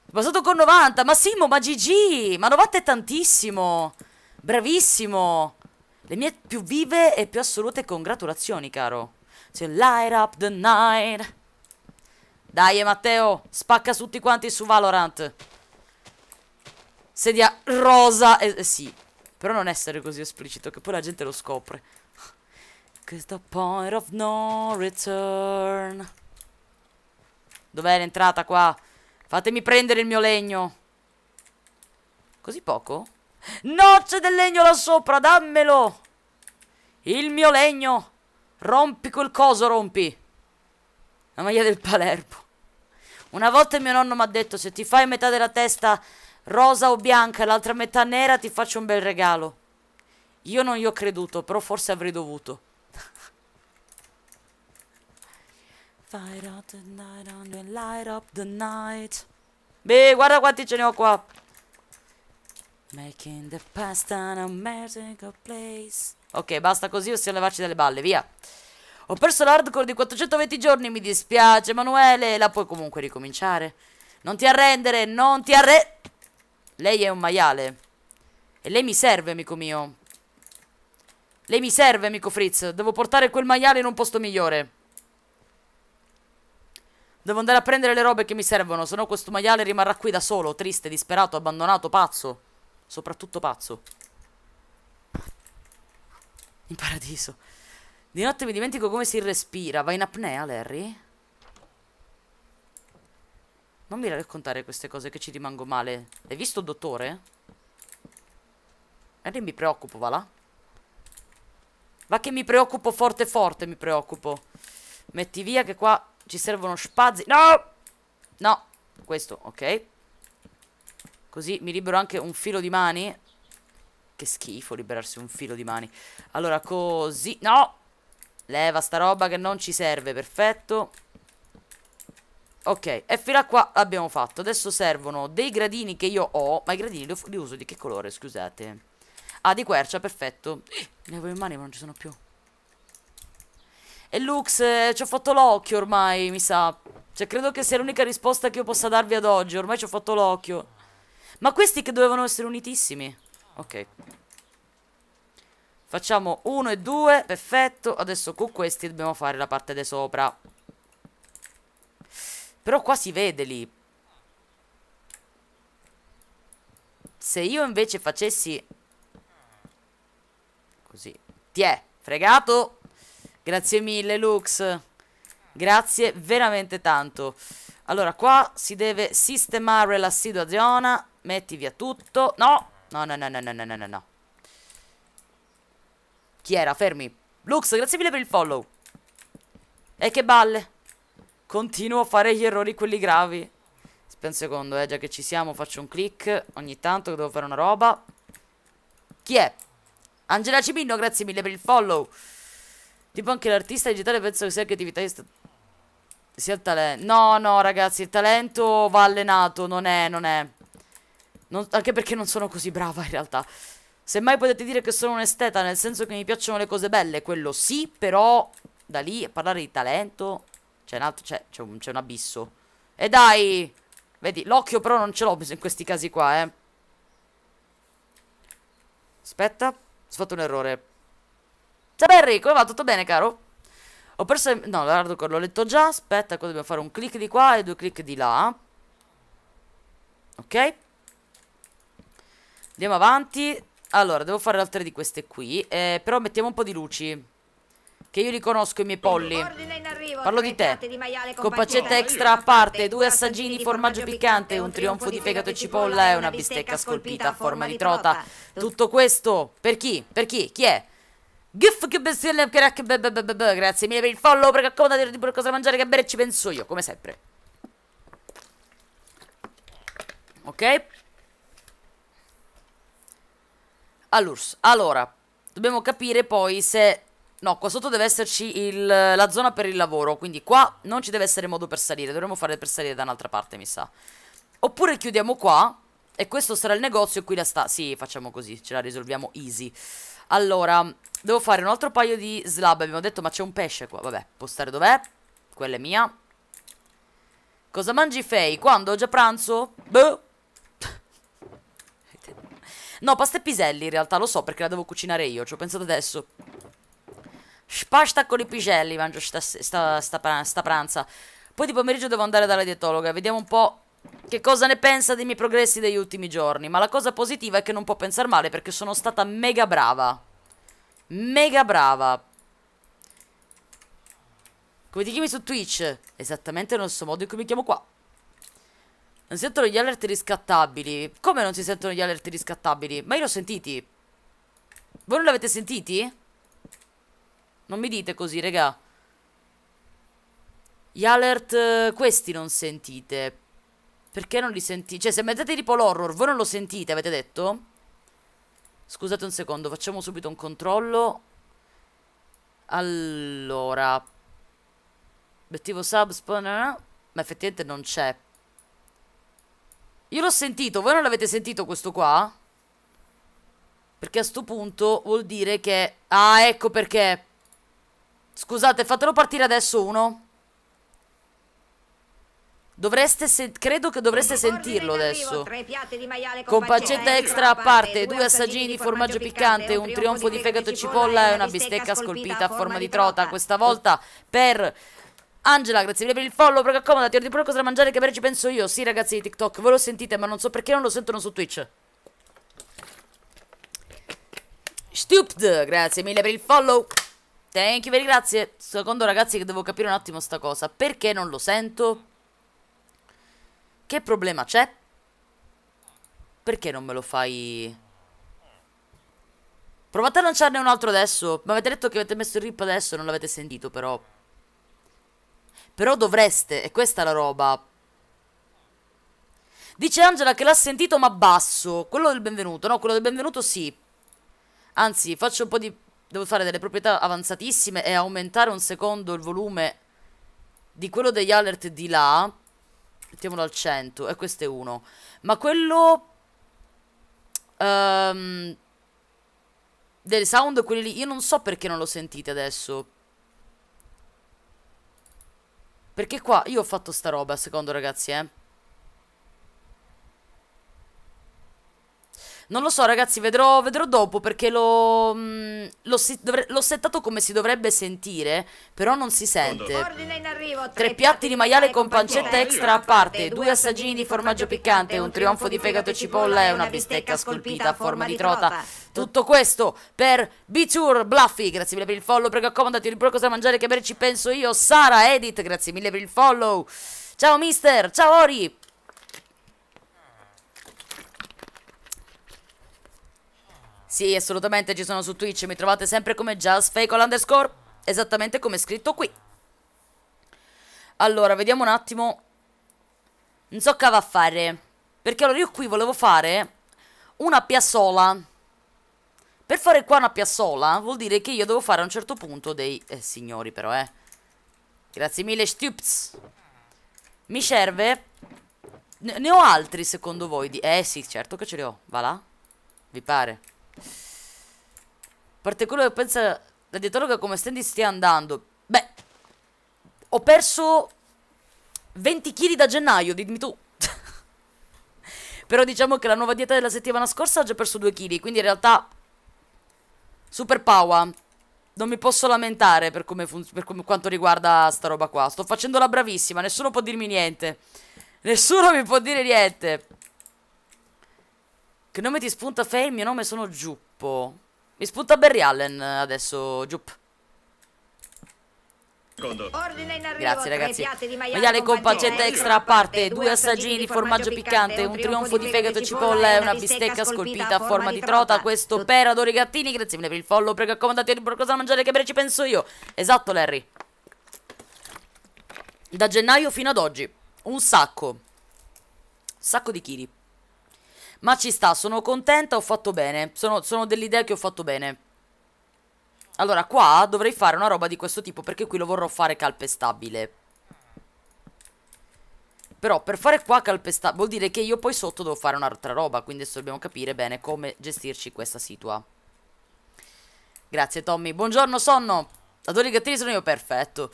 Passato con 90. Ma Simo, ma GG. Ma 90 è tantissimo. Bravissimo. Le mie più vive e più assolute congratulazioni, caro to light up the night. Dai Matteo, spacca tutti quanti su Valorant. Sedia rosa, eh, eh sì, però non essere così esplicito che poi la gente lo scopre. Cause the point of no return. Dov'è l'entrata qua? Fatemi prendere il mio legno. Così poco? No, c'è del legno là sopra, dammelo! Il mio legno! Rompi quel coso, rompi. La maglia del Palermo. Una volta mio nonno mi ha detto se ti fai metà della testa rosa o bianca e l'altra metà nera ti faccio un bel regalo. Io non gli ho creduto, però forse avrei dovuto. Beh, guarda quanti ce ne ho qua. Making the past an American place. Ok, basta così, possiamo levarci dalle balle, via. Ho perso l'hardcore di 420 giorni, mi dispiace, Emanuele. La puoi comunque ricominciare. Non ti arrendere, non ti arre... Lei è un maiale. E lei mi serve, amico mio. Lei mi serve, amico Fritz. Devo portare quel maiale in un posto migliore. Devo andare a prendere le robe che mi servono, se no questo maiale rimarrà qui da solo, triste, disperato, abbandonato, pazzo. Soprattutto pazzo. In paradiso. Di notte mi dimentico come si respira. Vai in apnea, Larry? Non mi raccontare queste cose che ci rimango male. Hai visto, dottore? Eh, Larry mi preoccupo, va là. Va che mi preoccupo forte forte, mi preoccupo. Metti via che qua ci servono spazi. No! No, questo, ok. Così mi libero anche un filo di mani che schifo liberarsi un filo di mani. Allora, così. No! Leva sta roba che non ci serve, perfetto. Ok, e fino a qua l'abbiamo fatto. Adesso servono dei gradini che io ho. Ma i gradini li, li uso di che colore, scusate? Ah, di quercia, perfetto. ne eh, avevo in mani ma non ci sono più. E Lux, eh, ci ho fatto l'occhio ormai, mi sa. Cioè, credo che sia l'unica risposta che io possa darvi ad oggi. Ormai ci ho fatto l'occhio. Ma questi che dovevano essere unitissimi. Ok Facciamo 1 e 2 Perfetto Adesso con questi dobbiamo fare la parte di sopra Però qua si vede lì Se io invece facessi Così Ti è fregato Grazie mille Lux Grazie veramente tanto Allora qua si deve sistemare la situazione Metti via tutto No No, no, no, no, no, no, no, no. Chi era? Fermi. Lux, grazie mille per il follow. E eh, che balle. Continuo a fare gli errori, quelli gravi. Aspetta un secondo, eh, già che ci siamo faccio un click. Ogni tanto che devo fare una roba. Chi è? Angela Cimino, grazie mille per il follow. Tipo anche l'artista digitale penso che sia creatività di sia il talento. No, no, ragazzi, il talento va allenato, non è, non è. Non, anche perché non sono così brava in realtà. Semmai potete dire che sono un esteta, nel senso che mi piacciono le cose belle, quello sì, però da lì a parlare di talento c'è un, un, un, abisso. E dai! Vedi, l'occhio però non ce l'ho in questi casi qua, eh. Aspetta, ho fatto un errore. Ciao Barry, come va? Tutto bene, caro? Ho perso... No, l'hardcore l'ho letto già. Aspetta, qua dobbiamo fare un clic di qua e due clic di là. Ok. Andiamo avanti. Allora, devo fare altre di queste qui. Eh, però mettiamo un po' di luci. Che io li conosco i miei polli. Parlo di te. con pancetta extra a parte, due assaggini, formaggio piccante, un trionfo di fegato e cipolla e una bistecca scolpita a forma di trota. Tutto questo per chi? Per chi? Chi è? Grazie mille per il follow, perché accomodati di pure cosa mangiare che bere ci penso io, come sempre. Ok? all'URSS. Allora, dobbiamo capire poi se... No, qua sotto deve esserci il, la zona per il lavoro, quindi qua non ci deve essere modo per salire, dovremmo fare per salire da un'altra parte, mi sa. Oppure chiudiamo qua, e questo sarà il negozio e qui la sta... Sì, facciamo così, ce la risolviamo easy. Allora, devo fare un altro paio di slab, abbiamo detto, ma c'è un pesce qua, vabbè. Postare dov'è? Quella è mia. Cosa mangi, Fei? Quando? Ho Già pranzo? Boh. No, pasta e piselli in realtà, lo so perché la devo cucinare io, ci ho pensato adesso. Spasta con i piselli mangio sta, sta, sta, sta pranza. Poi di pomeriggio devo andare dalla dietologa, vediamo un po' che cosa ne pensa dei miei progressi degli ultimi giorni. Ma la cosa positiva è che non può pensare male perché sono stata mega brava. Mega brava. Come ti chiami su Twitch? Esattamente nello stesso modo in cui mi chiamo qua. Non sentono gli alert riscattabili. Come non si sentono gli alert riscattabili? Ma io li ho sentiti. Voi non li avete sentiti? Non mi dite così, regà. Gli alert eh, questi non sentite. Perché non li sentite? Cioè, se mettete tipo l'horror, voi non lo sentite, avete detto? Scusate un secondo, facciamo subito un controllo. Allora. Obiettivo sub spawn... Eh, ma effettivamente non c'è. Io l'ho sentito, voi non l'avete sentito questo qua? Perché a sto punto vuol dire che... Ah, ecco perché. Scusate, fatelo partire adesso uno. Dovreste se... credo che dovreste sentirlo adesso. Con pancetta extra a parte, due assaggini di formaggio piccante, un trionfo di fegato e cipolla e una bistecca scolpita a forma di trota. Questa volta per Angela, grazie mille per il follow, prego accomoda, ti ordino pure cosa da mangiare che per ci penso io. Sì ragazzi di TikTok, voi lo sentite ma non so perché non lo sentono su Twitch. Stupid, grazie mille per il follow. Thank you, very grazie. Secondo ragazzi che devo capire un attimo sta cosa. Perché non lo sento? Che problema c'è? Perché non me lo fai... Provate a lanciarne un altro adesso. Mi avete detto che avete messo il rip adesso, non l'avete sentito però. Però dovreste, e questa è la roba. Dice Angela che l'ha sentito ma basso. Quello del benvenuto, no, quello del benvenuto sì. Anzi, faccio un po' di... Devo fare delle proprietà avanzatissime e aumentare un secondo il volume di quello degli alert di là. Mettiamolo al 100, e questo è uno. Ma quello... Um, del sound, quelli lì, io non so perché non lo sentite adesso. Perché qua io ho fatto sta roba, secondo ragazzi, eh. Non lo so ragazzi, vedrò, vedrò dopo perché l'ho, mm, l'ho, settato come si dovrebbe sentire, però non si sente. Arrivo, tre, piatti di maiale con pancetta extra a parte, due assaggini di formaggio piccante, un trionfo di fegato e cipolla e una bistecca scolpita a forma di trota. Tutto questo per B-Tour Bluffy, grazie mille per il follow, prego accomodati, libro cosa mangiare che bere ci penso io, Sara Edit, grazie mille per il follow. Ciao mister, ciao Ori. Sì, assolutamente ci sono su Twitch, mi trovate sempre come jazzfacol underscore, esattamente come è scritto qui. Allora, vediamo un attimo. Non so cosa va a fare. Perché allora io qui volevo fare una piazzola. Per fare qua una piazzola vuol dire che io devo fare a un certo punto dei... Eh, signori però, eh. Grazie mille, Stups. Mi serve... Ne, ne ho altri, secondo voi? Di... Eh, sì, certo che ce li ho. Va là. Vi pare? A parte quello che pensa la dietologa come Stanley stia andando. Beh, ho perso 20 kg da gennaio, dimmi tu. Però diciamo che la nuova dieta della settimana scorsa ha già perso 2 kg, quindi in realtà... Super power. Non mi posso lamentare per, come per come quanto riguarda sta roba qua. Sto facendo la bravissima, nessuno può dirmi niente. Nessuno mi può dire niente. Che nome ti spunta Faye? Il mio nome sono Giuppo. Mi spunta Barry Allen eh, adesso, Giupp. Arrivo, Grazie ragazzi. Maiale con pancetta extra a parte, due assaggini di formaggio piccante, un trionfo di fegato e cipolla e una bistecca scolpita a forma di trota. Questo per Adori Gattini. Grazie mille per il follow. Prego accomodati di cosa da mangiare che bere ci penso io. Esatto, Larry. Da gennaio fino ad oggi. Un sacco. Sacco di chili. Ma ci sta, sono contenta, ho fatto bene. Sono, sono dell'idea che ho fatto bene. Allora, qua dovrei fare una roba di questo tipo perché qui lo vorrò fare calpestabile. Però per fare qua calpestabile vuol dire che io poi sotto devo fare un'altra roba, quindi adesso dobbiamo capire bene come gestirci questa situa. Grazie Tommy. Buongiorno sonno. La tua rigattini sono io, perfetto.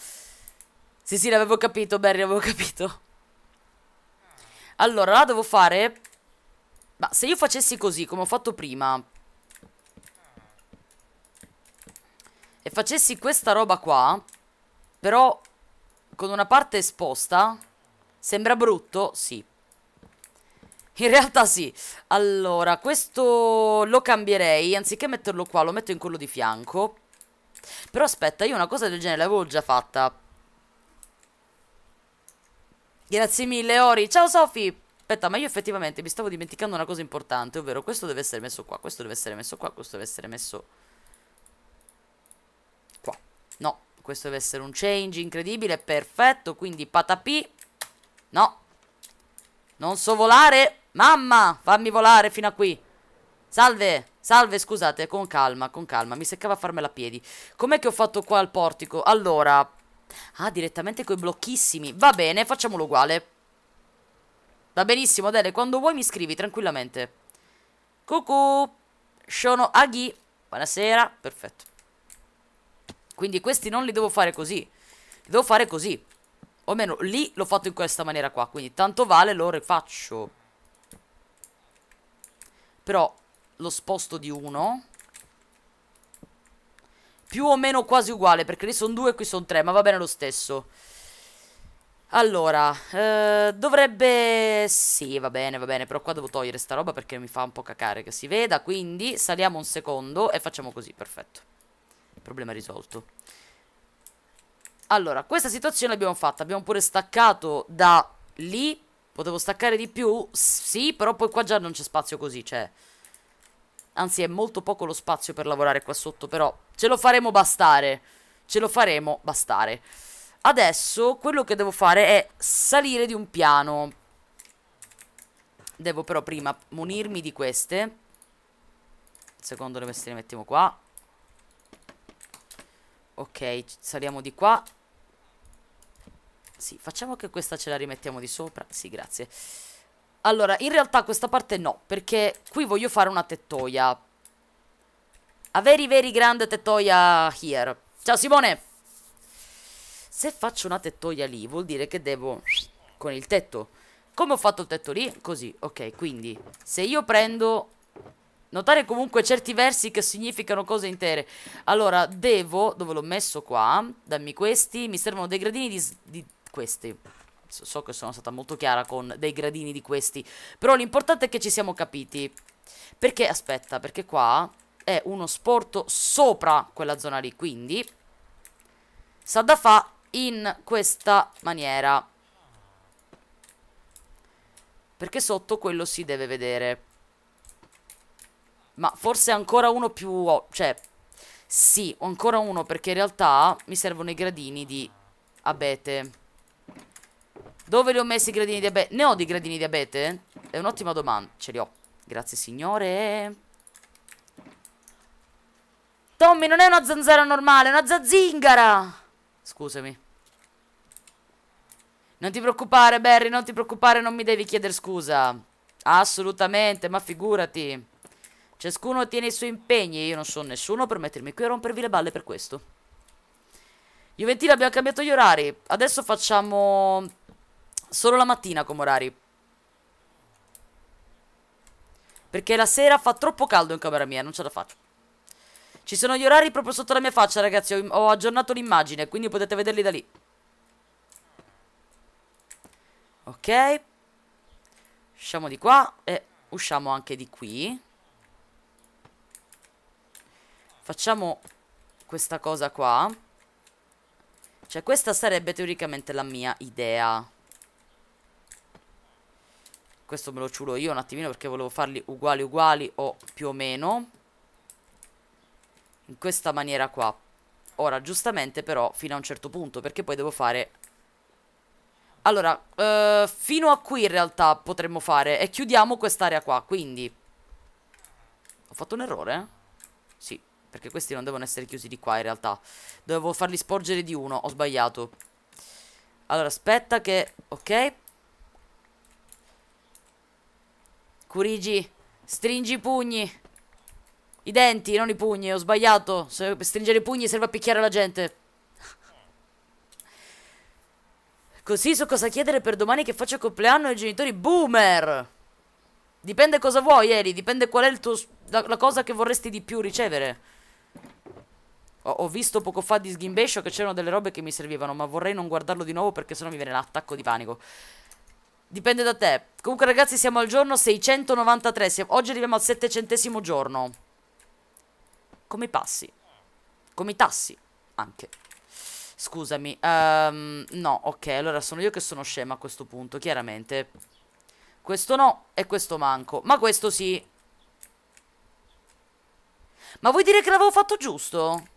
Sì, sì, l'avevo capito, Barry, l'avevo capito. Allora, la devo fare ma se io facessi così, come ho fatto prima E facessi questa roba qua Però con una parte esposta Sembra brutto? Sì In realtà sì Allora, questo lo cambierei Anziché metterlo qua, lo metto in quello di fianco Però aspetta, io una cosa del genere l'avevo già fatta Grazie mille Ori Ciao Sofi Aspetta, ma io effettivamente mi stavo dimenticando una cosa importante, ovvero questo deve essere messo qua, questo deve essere messo qua, questo deve essere messo qua. No, questo deve essere un change incredibile, perfetto, quindi patapì. No. Non so volare. Mamma, fammi volare fino a qui. Salve, salve, scusate, con calma, con calma, mi seccava farmela a piedi. Com'è che ho fatto qua al portico? Allora, ah, direttamente coi blocchissimi. Va bene, facciamolo uguale. Va benissimo, Adele, quando vuoi mi scrivi tranquillamente. Cucù, sono Aghi. Buonasera, perfetto. Quindi questi non li devo fare così. Li devo fare così. O meno, lì l'ho fatto in questa maniera qua. Quindi tanto vale lo rifaccio. Però lo sposto di uno. Più o meno quasi uguale perché lì sono due e qui sono tre. Ma va bene lo stesso. Allora, eh, dovrebbe... Sì, va bene, va bene, però qua devo togliere sta roba perché mi fa un po' cacare che si veda, quindi saliamo un secondo e facciamo così, perfetto. Il problema è risolto. Allora, questa situazione l'abbiamo fatta, abbiamo pure staccato da lì, potevo staccare di più, sì, però poi qua già non c'è spazio così, cioè... Anzi, è molto poco lo spazio per lavorare qua sotto, però ce lo faremo bastare, ce lo faremo bastare. Adesso quello che devo fare è salire di un piano. Devo però prima munirmi di queste. secondo le le mettiamo qua. Ok, saliamo di qua. Sì, facciamo che questa ce la rimettiamo di sopra. Sì, grazie. Allora, in realtà questa parte no, perché qui voglio fare una tettoia. A veri veri grande tettoia here. Ciao Simone! Se faccio una tettoia lì vuol dire che devo con il tetto. Come ho fatto il tetto lì? Così, ok, quindi se io prendo... Notare comunque certi versi che significano cose intere. Allora, devo... Dove l'ho messo qua? Dammi questi. Mi servono dei gradini di, di questi so che sono stata molto chiara con dei gradini di questi. Però l'importante è che ci siamo capiti. Perché, aspetta, perché qua è uno sporto sopra quella zona lì, quindi... Sa da fa in questa maniera. Perché sotto quello si deve vedere. Ma forse ancora uno più... Cioè, sì, ho ancora uno perché in realtà mi servono i gradini di abete. Dove li ho messi i gradini di abete? Ne ho dei gradini di abete? È un'ottima domanda. Ce li ho. Grazie signore. Tommy, non è una zanzara normale, è una zazingara! Scusami. Non ti preoccupare, Barry, non ti preoccupare, non mi devi chiedere scusa. Assolutamente, ma figurati. Ciascuno tiene i suoi impegni io non sono nessuno per mettermi qui a rompervi le balle per questo. Juventino abbiamo cambiato gli orari. Adesso facciamo solo la mattina come orari. Perché la sera fa troppo caldo in camera mia, non ce la faccio. Ci sono gli orari proprio sotto la mia faccia, ragazzi. Ho, ho aggiornato l'immagine, quindi potete vederli da lì. Ok. Usciamo di qua e usciamo anche di qui. Facciamo questa cosa qua. Cioè, questa sarebbe teoricamente la mia idea. Questo me lo ciulo io un attimino perché volevo farli uguali uguali o più o meno in questa maniera qua. Ora, giustamente però, fino a un certo punto, perché poi devo fare... Allora, eh, fino a qui in realtà potremmo fare, e chiudiamo quest'area qua, quindi... Ho fatto un errore, eh? Sì, perché questi non devono essere chiusi di qua in realtà. Dovevo farli sporgere di uno, ho sbagliato. Allora, aspetta che... Ok. Kurigi, stringi i pugni. I denti, non i pugni, ho sbagliato. Se stringere i pugni serve a picchiare la gente. Così so cosa chiedere per domani che faccio compleanno ai genitori boomer. Dipende cosa vuoi, Eri. Dipende qual è tuo, la, la, cosa che vorresti di più ricevere. Ho, ho visto poco fa di Sghimbescio che c'erano delle robe che mi servivano, ma vorrei non guardarlo di nuovo perché sennò mi viene l'attacco di panico. Dipende da te. Comunque ragazzi siamo al giorno 693. oggi arriviamo al settecentesimo giorno. Come i passi. Come i tassi, anche. Scusami. Um, no, ok, allora sono io che sono scema a questo punto, chiaramente. Questo no e questo manco. Ma questo sì. Ma vuoi dire che l'avevo fatto giusto?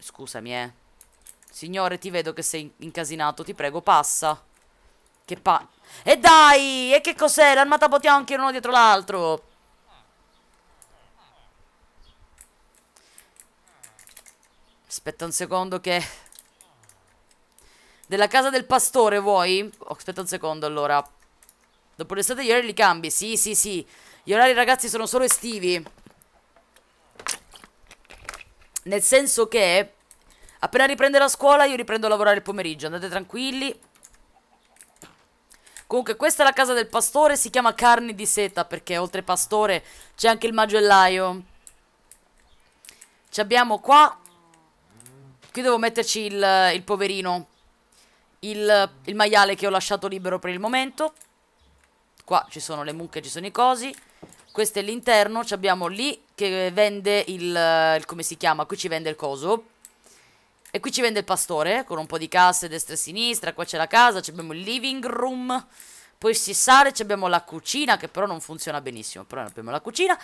Scusami, eh. Signore, ti vedo che sei incasinato. Ti prego, passa. Che pa... E dai! E che cos'è? L'armata potiamo anche uno dietro l'altro. Aspetta un secondo che... Della casa del pastore vuoi? Oh, aspetta un secondo allora. Dopo l'estate gli orari li cambi. Sì, sì, sì. Gli orari ragazzi sono solo estivi. Nel senso che... Appena riprende la scuola io riprendo a lavorare il pomeriggio. Andate tranquilli. Comunque questa è la casa del pastore. Si chiama carni di seta perché oltre pastore c'è anche il magellaio. Ci abbiamo qua Qui devo metterci il, il poverino. Il, il maiale che ho lasciato libero per il momento. Qua ci sono le mucche, ci sono i cosi. Questo è l'interno. Ci abbiamo lì che vende il, il... Come si chiama? Qui ci vende il coso. E qui ci vende il pastore, con un po' di casse destra e sinistra, qua c'è la casa, Ci abbiamo il living room, poi si sale, Ci abbiamo la cucina, che però non funziona benissimo, però abbiamo la cucina,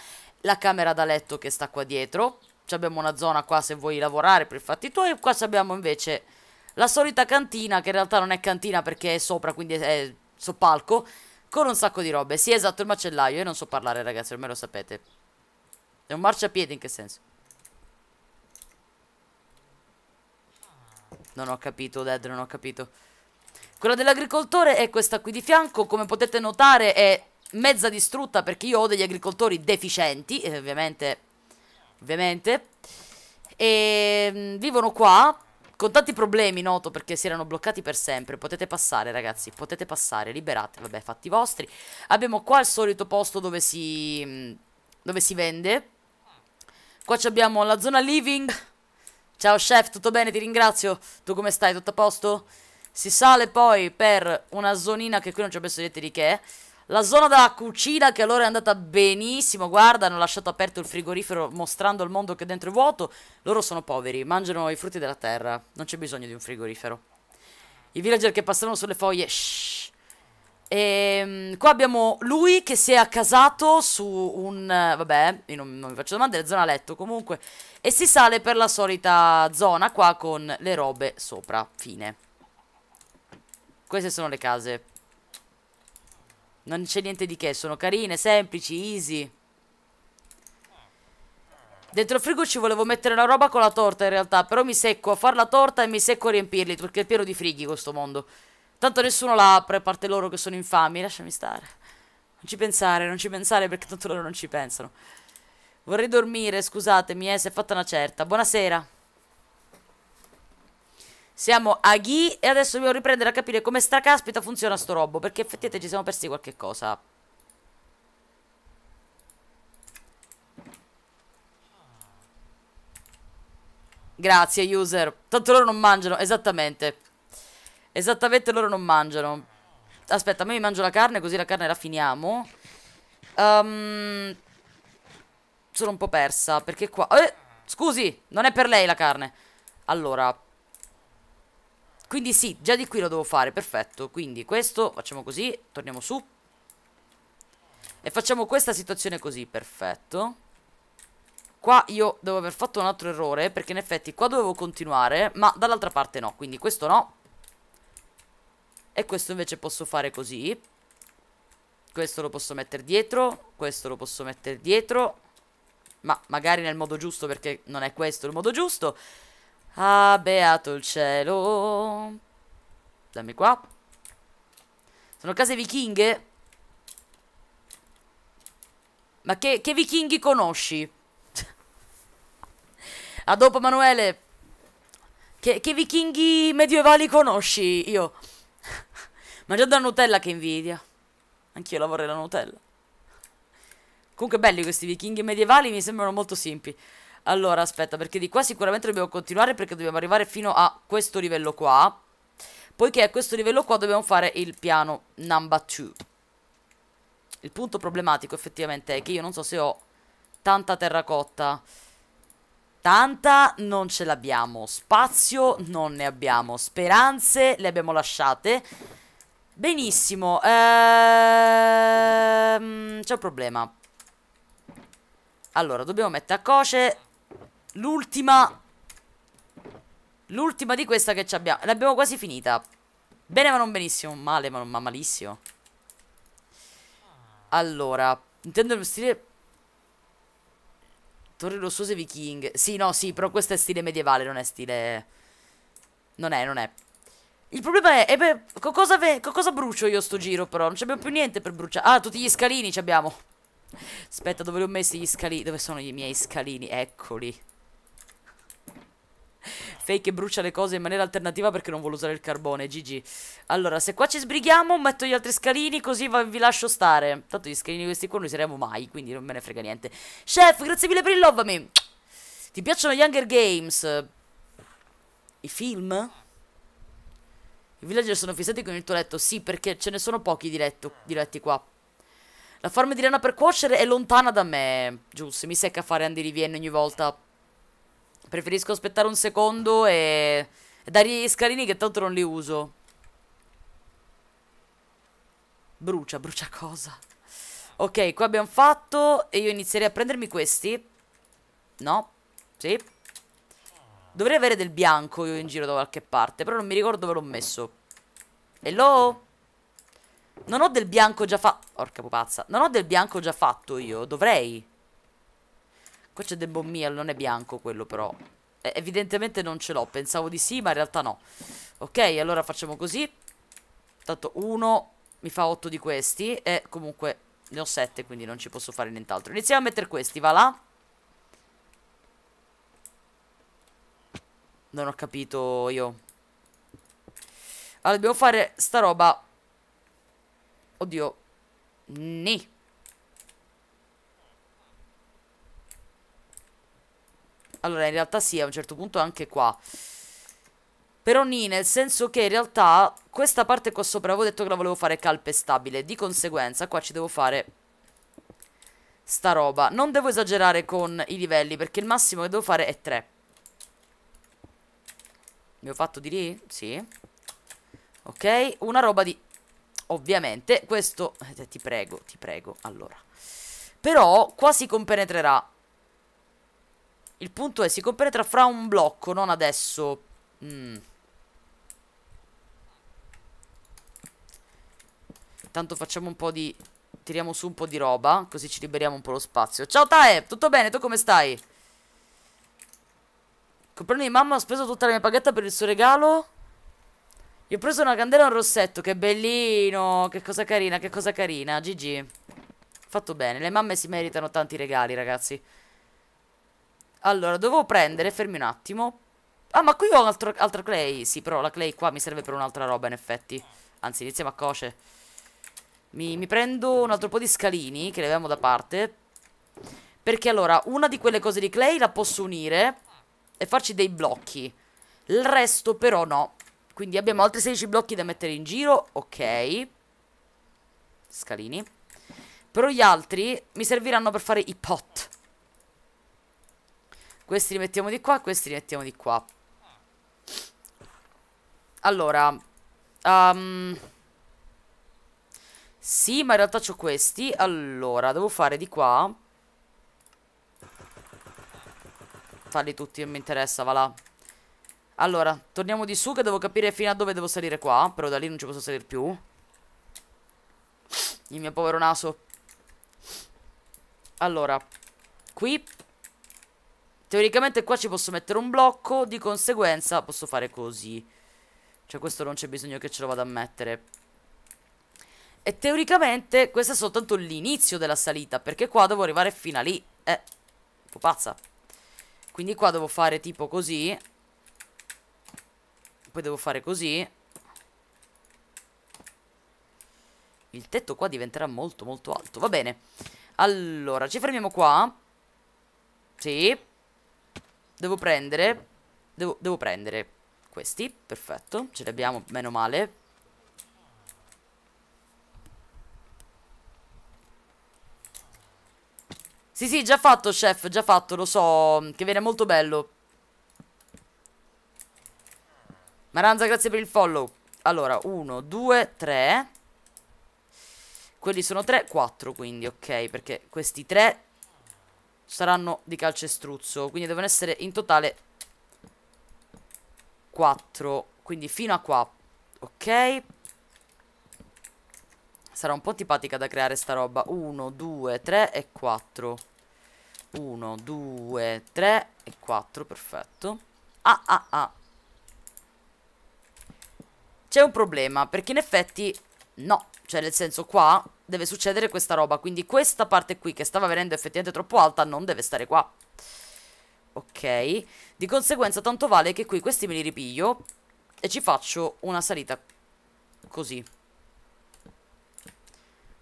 la camera da letto che sta qua dietro, abbiamo una zona qua se vuoi lavorare per i fatti tuoi. Qua abbiamo invece la solita cantina, che in realtà non è cantina perché è sopra, quindi è soppalco, con un sacco di robe. Sì, esatto, il macellaio. Io non so parlare, ragazzi, ormai lo sapete. È un marciapiede in che senso? Non ho capito, Dad, non ho capito. Quella dell'agricoltore è questa qui di fianco. Come potete notare è mezza distrutta perché io ho degli agricoltori deficienti. E ovviamente ovviamente. E mm, vivono qua, con tanti problemi, noto, perché si erano bloccati per sempre. Potete passare, ragazzi, potete passare, liberate. Vabbè, fatti vostri. Abbiamo qua il solito posto dove si... Mm, dove si vende. Qua abbiamo la zona living. Ciao chef, tutto bene? Ti ringrazio. Tu come stai? Tutto a posto? Si sale poi per una zonina che qui non ci ho messo niente di che. La zona della cucina che allora è andata benissimo, guarda, hanno lasciato aperto il frigorifero mostrando al mondo che dentro è vuoto. Loro sono poveri, mangiano i frutti della terra, non c'è bisogno di un frigorifero. I villager che passano sulle foglie, shh. E, ehm, qua abbiamo lui che si è accasato su un... vabbè, io non, non vi faccio domande, è zona letto comunque. E si sale per la solita zona qua con le robe sopra, fine. Queste sono le case. Non c'è niente di che, sono carine, semplici, easy. Dentro il frigo ci volevo mettere una roba con la torta in realtà, però mi secco a fare la torta e mi secco a riempirli, perché è pieno di frighi questo mondo. Tanto nessuno la apre, a parte loro che sono infami, lasciami stare. Non ci pensare, non ci pensare perché tanto loro non ci pensano. Vorrei dormire, scusatemi, eh, si è fatta una certa. Buonasera. Siamo a Ghi e adesso dobbiamo riprendere a capire come stracaspita funziona sto robo Perché effettivamente ci siamo persi qualche cosa Grazie user Tanto loro non mangiano, esattamente Esattamente loro non mangiano Aspetta, a me mi mangio la carne così la carne la finiamo um, Sono un po' persa perché qua eh, Scusi, non è per lei la carne Allora quindi sì, già di qui lo devo fare, perfetto. Quindi questo, facciamo così, torniamo su. E facciamo questa situazione così, perfetto. Qua io devo aver fatto un altro errore, perché in effetti qua dovevo continuare, ma dall'altra parte no. Quindi questo no. E questo invece posso fare così. Questo lo posso mettere dietro, questo lo posso mettere dietro. Ma magari nel modo giusto, perché non è questo il modo giusto. Ah, beato il cielo. Dammi qua. Sono case vichinghe? Ma che, che vichinghi conosci? A dopo, Manuele. Che, che vichinghi medievali conosci? Io. Mangiando la Nutella che invidia. Anch'io la vorrei la Nutella. Comunque belli questi vichinghi medievali, mi sembrano molto simpi. Allora, aspetta, perché di qua sicuramente dobbiamo continuare perché dobbiamo arrivare fino a questo livello qua. Poiché a questo livello qua dobbiamo fare il piano number 2. Il punto problematico effettivamente è che io non so se ho tanta terracotta. Tanta non ce l'abbiamo, spazio non ne abbiamo, speranze le abbiamo lasciate. Benissimo, ehm, c'è un problema. Allora, dobbiamo mettere a coce L'ultima L'ultima di questa che abbiamo L'abbiamo quasi finita Bene ma non benissimo Male ma, non, ma malissimo Allora Intendo lo stile Torri rossose viking Sì no sì però questo è stile medievale Non è stile Non è non è il problema è, eh beh, co cosa, co cosa, brucio io sto giro però? Non abbiamo più niente per bruciare Ah, tutti gli scalini ci abbiamo Aspetta, dove li ho messi gli scalini? Dove sono i miei scalini? Eccoli Fake brucia le cose in maniera alternativa perché non vuole usare il carbone, GG. Allora, se qua ci sbrighiamo, metto gli altri scalini così vi lascio stare. Tanto gli scalini questi qua non useremo mai, quindi non me ne frega niente. Chef, grazie mille per il lovami. Ti piacciono gli Hunger Games? I film? I villager sono fissati con il tuo letto? Sì, perché ce ne sono pochi di, letto, di letti qua. La farma di rana per cuocere è lontana da me, Giusto, mi secca fare Andy Rivienne ogni volta. Preferisco aspettare un secondo e... e dare gli scalini che tanto non li uso. Brucia, brucia cosa? Ok, qua abbiamo fatto e io inizierei a prendermi questi. No? Sì. Dovrei avere del bianco io in giro da qualche parte, però non mi ricordo dove l'ho messo. Hello? Non ho del bianco già fatto... Orca pupazza. Non ho del bianco già fatto io, dovrei... Qua c'è del bombia, non è bianco quello però. Eh, evidentemente non ce l'ho, pensavo di sì, ma in realtà no. Ok, allora facciamo così. Tanto uno mi fa otto di questi e comunque ne ho sette quindi non ci posso fare nient'altro. Iniziamo a mettere questi, va là. Non ho capito io. Allora, dobbiamo fare sta roba. Oddio. Ni. Allora, in realtà sì, a un certo punto anche qua. Però ni, nel senso che in realtà questa parte qua sopra avevo detto che la volevo fare calpestabile. Di conseguenza qua ci devo fare sta roba. Non devo esagerare con i livelli perché il massimo che devo fare è 3. Mi ho fatto di lì? Sì. Ok, una roba di... Ovviamente, questo... Eh, ti prego, ti prego, allora. Però qua si compenetrerà il punto è, si compenetra fra un blocco, non adesso. Mm. Tanto facciamo un po' di... Tiriamo su un po' di roba, così ci liberiamo un po' lo spazio. Ciao Tae, tutto bene? Tu come stai? Compleanno di mamma, ho speso tutta la mia paghetta per il suo regalo. Io ho preso una candela e un rossetto, che bellino, che cosa carina, che cosa carina, GG. Fatto bene, le mamme si meritano tanti regali, ragazzi. Allora, dovevo prendere, fermi un attimo. Ah, ma qui ho altro, altra clay. Sì, però la clay qua mi serve per un'altra roba, in effetti. Anzi, iniziamo a coce. Mi, mi prendo un altro po' di scalini, che le avevamo da parte. Perché allora, una di quelle cose di clay la posso unire e farci dei blocchi. Il resto però no. Quindi abbiamo altri 16 blocchi da mettere in giro. Ok. Scalini. Però gli altri mi serviranno per fare i pot. Questi li mettiamo di qua, questi li mettiamo di qua. Allora. Um, sì, ma in realtà ho questi. Allora, devo fare di qua. Farli tutti, non mi interessa, va là. Allora, torniamo di su che devo capire fino a dove devo salire qua. Però da lì non ci posso salire più. Il mio povero naso. Allora, qui Teoricamente qua ci posso mettere un blocco, di conseguenza posso fare così. Cioè questo non c'è bisogno che ce lo vada a mettere. E teoricamente questo è soltanto l'inizio della salita, perché qua devo arrivare fino a lì. Eh, un po' pazza. Quindi qua devo fare tipo così. Poi devo fare così. Il tetto qua diventerà molto molto alto. Va bene. Allora, ci fermiamo qua. Sì. Devo prendere... Devo, devo prendere questi, perfetto. Ce li abbiamo, meno male. Sì, sì, già fatto, chef, già fatto, lo so, che viene molto bello. Maranza, grazie per il follow. Allora, uno due tre Quelli sono tre Quattro quindi, ok, perché questi tre saranno di calcestruzzo. Quindi devono essere in totale 4. Quindi fino a qua. Ok. Sarà un po' antipatica da creare sta roba. 1, 2, 3 e 4. 1, 2, 3 e 4. Perfetto. Ah, ah, ah. C'è un problema, perché in effetti... No, cioè nel senso qua deve succedere questa roba. Quindi questa parte qui che stava venendo effettivamente troppo alta non deve stare qua. Ok. Di conseguenza tanto vale che qui questi me li ripiglio e ci faccio una salita così.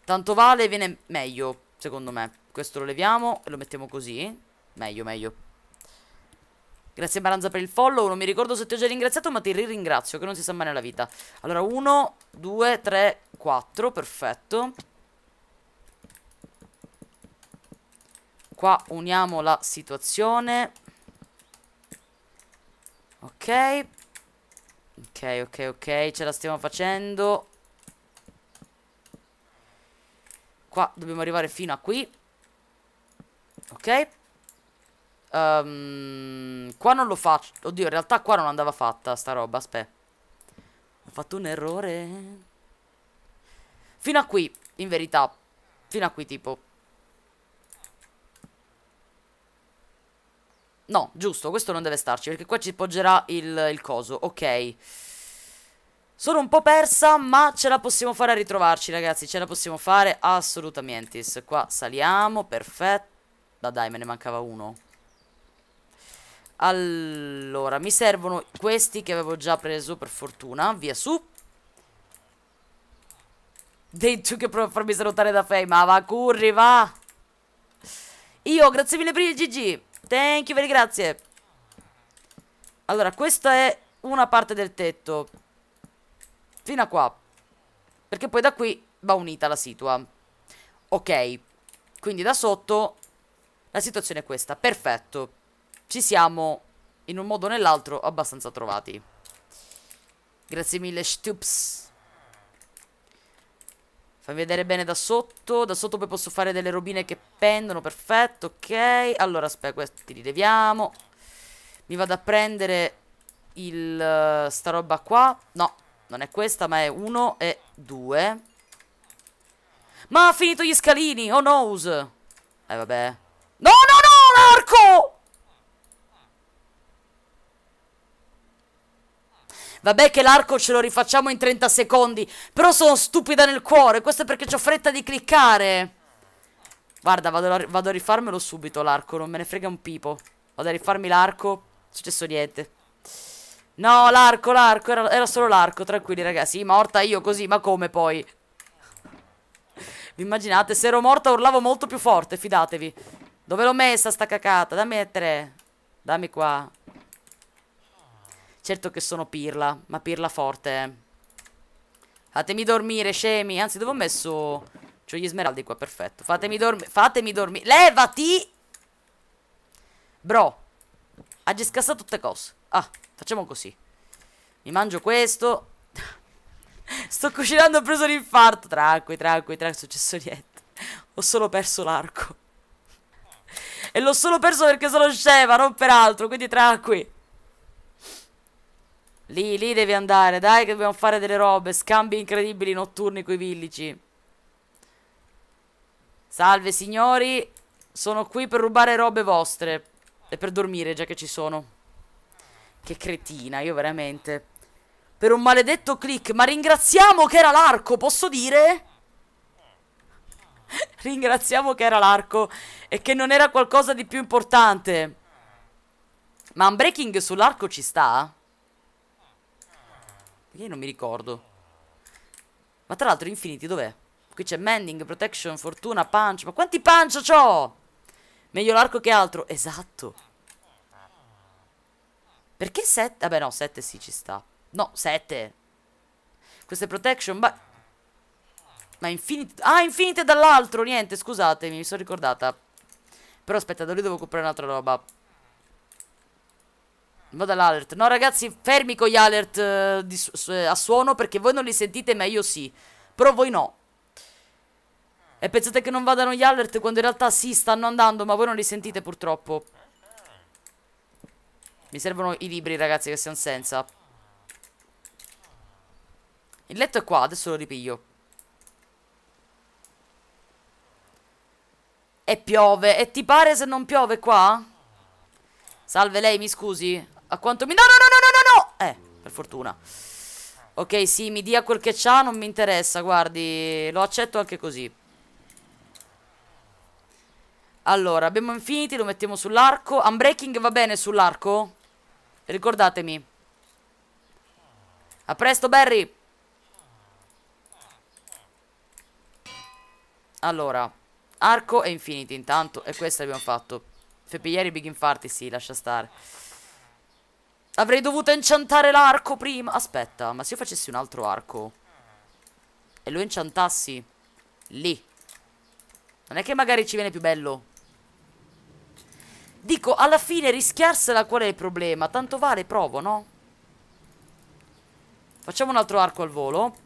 Tanto vale viene meglio, secondo me. Questo lo leviamo e lo mettiamo così. Meglio, meglio. Grazie Maranza per il follow, non mi ricordo se ti ho già ringraziato ma ti ringrazio che non si sa mai nella vita Allora 1, 2, 3, 4, perfetto Qua uniamo la situazione. Ok. Ok, ok, ok, ce la stiamo facendo. Qua dobbiamo arrivare fino a qui. Ok. Um, qua non lo faccio. Oddio, in realtà qua non andava fatta sta roba, aspetta. Ho fatto un errore. Fino a qui, in verità. Fino a qui tipo. No, giusto, questo non deve starci, perché qua ci poggerà il, il coso, ok. Sono un po' persa, ma ce la possiamo fare a ritrovarci, ragazzi, ce la possiamo fare assolutamente. Qua saliamo, perfetto. Ma dai, me ne mancava uno. Allora, mi servono questi che avevo già preso, per fortuna. Via su. Dei tu che prova a farmi salutare da Fame, ma va, curri, va! Io, grazie mille per il GG! Thank you, very grazie. Allora, questa è una parte del tetto. Fino a qua. Perché poi da qui va unita la situa. Ok. Quindi da sotto la situazione è questa. Perfetto. Ci siamo, in un modo o nell'altro, abbastanza trovati. Grazie mille, Stups. Fammi vedere bene da sotto. Da sotto poi posso fare delle robine che pendono. Perfetto, ok. Allora, aspetta, questi li leviamo. Mi vado a prendere il, uh, sta roba qua. No, non è questa, ma è uno e due. Ma ha finito gli scalini! Oh no! Eh, vabbè. No, no, no, l'arco! Vabbè che l'arco ce lo rifacciamo in 30 secondi. Però sono stupida nel cuore. Questo è perché ho fretta di cliccare. Guarda, vado a, vado a rifarmelo subito l'arco. Non me ne frega un pipo. Vado a rifarmi l'arco. Non è successo niente. No, l'arco, l'arco. Era, era solo l'arco. Tranquilli, ragazzi. morta io così. Ma come poi? Vi immaginate? Se ero morta urlavo molto più forte, fidatevi. Dove l'ho messa sta cacata? Dammi le tre. Dammi qua. Certo che sono pirla, ma pirla forte, eh. Fatemi dormire, scemi. Anzi, dove ho messo... C'ho gli smeraldi qua, perfetto. Fatemi dormire, fatemi dormire. Levati! Bro, ha già scassato tutte cose. Ah, facciamo così. Mi mangio questo. Sto cucinando, ho preso l'infarto. Tranqui, tranqui, tranqui, è successo niente. Ho solo perso l'arco. E l'ho solo perso perché sono scema, non per altro, quindi tranqui. Lì, lì devi andare, dai che dobbiamo fare delle robe, scambi incredibili notturni coi villici. Salve signori, sono qui per rubare robe vostre e per dormire già che ci sono. Che cretina, io veramente. Per un maledetto click, ma ringraziamo che era l'arco, posso dire? ringraziamo che era l'arco e che non era qualcosa di più importante. Ma un breaking sull'arco ci sta? Perché io non mi ricordo. Ma tra l'altro Infinity dov'è? Qui c'è Mending, Protection, Fortuna, Punch. Ma quanti Punch c'ho? Meglio l'arco che altro. Esatto. Perché 7? Vabbè no, 7 sì ci sta. No, 7. Queste Protection... Ma... Ma Infinity... Ah, Infinity è dall'altro. Niente, scusatemi, mi sono ricordata. Però aspetta, da lui devo comprare un'altra roba. Vado all'alert. No, ragazzi, fermi con gli alert eh, di, eh, a suono perché voi non li sentite, ma io sì. Però voi no. E pensate che non vadano gli alert quando in realtà sì, stanno andando, ma voi non li sentite purtroppo. Mi servono i libri, ragazzi, che siamo senza. Il letto è qua, adesso lo ripiglio. E piove. E ti pare se non piove qua? Salve lei, mi scusi? A quanto mi... No, no, no, no, no, no, no! Eh, per fortuna. Ok, sì, mi dia quel che c'ha, non mi interessa, guardi. Lo accetto anche così. Allora, abbiamo Infinity, lo mettiamo sull'arco. Unbreaking va bene sull'arco? Ricordatemi. A presto, Barry! Allora, arco e Infinity intanto. E questo abbiamo fatto. Fepieri, Big Infarti, sì, lascia stare. Avrei dovuto enchantare l'arco prima. Aspetta, ma se io facessi un altro arco e lo enchantassi lì, non è che magari ci viene più bello? Dico, alla fine rischiarsela qual è il problema? Tanto vale, provo, no? Facciamo un altro arco al volo.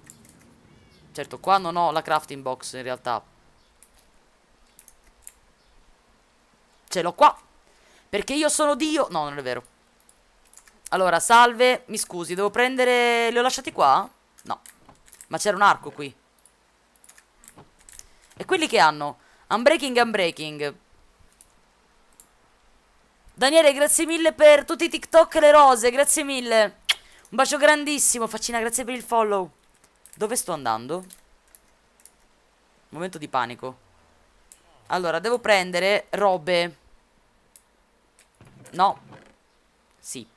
Certo, qua non ho la crafting box in realtà. Ce l'ho qua. Perché io sono Dio. No, non è vero. Allora, salve. Mi scusi, devo prendere... Li ho lasciati qua? No. Ma c'era un arco qui. E quelli che hanno? Unbreaking, unbreaking. Daniele, grazie mille per tutti i TikTok e le rose. Grazie mille. Un bacio grandissimo. Faccina, grazie per il follow. Dove sto andando? Momento di panico. Allora, devo prendere robe. No. Sì.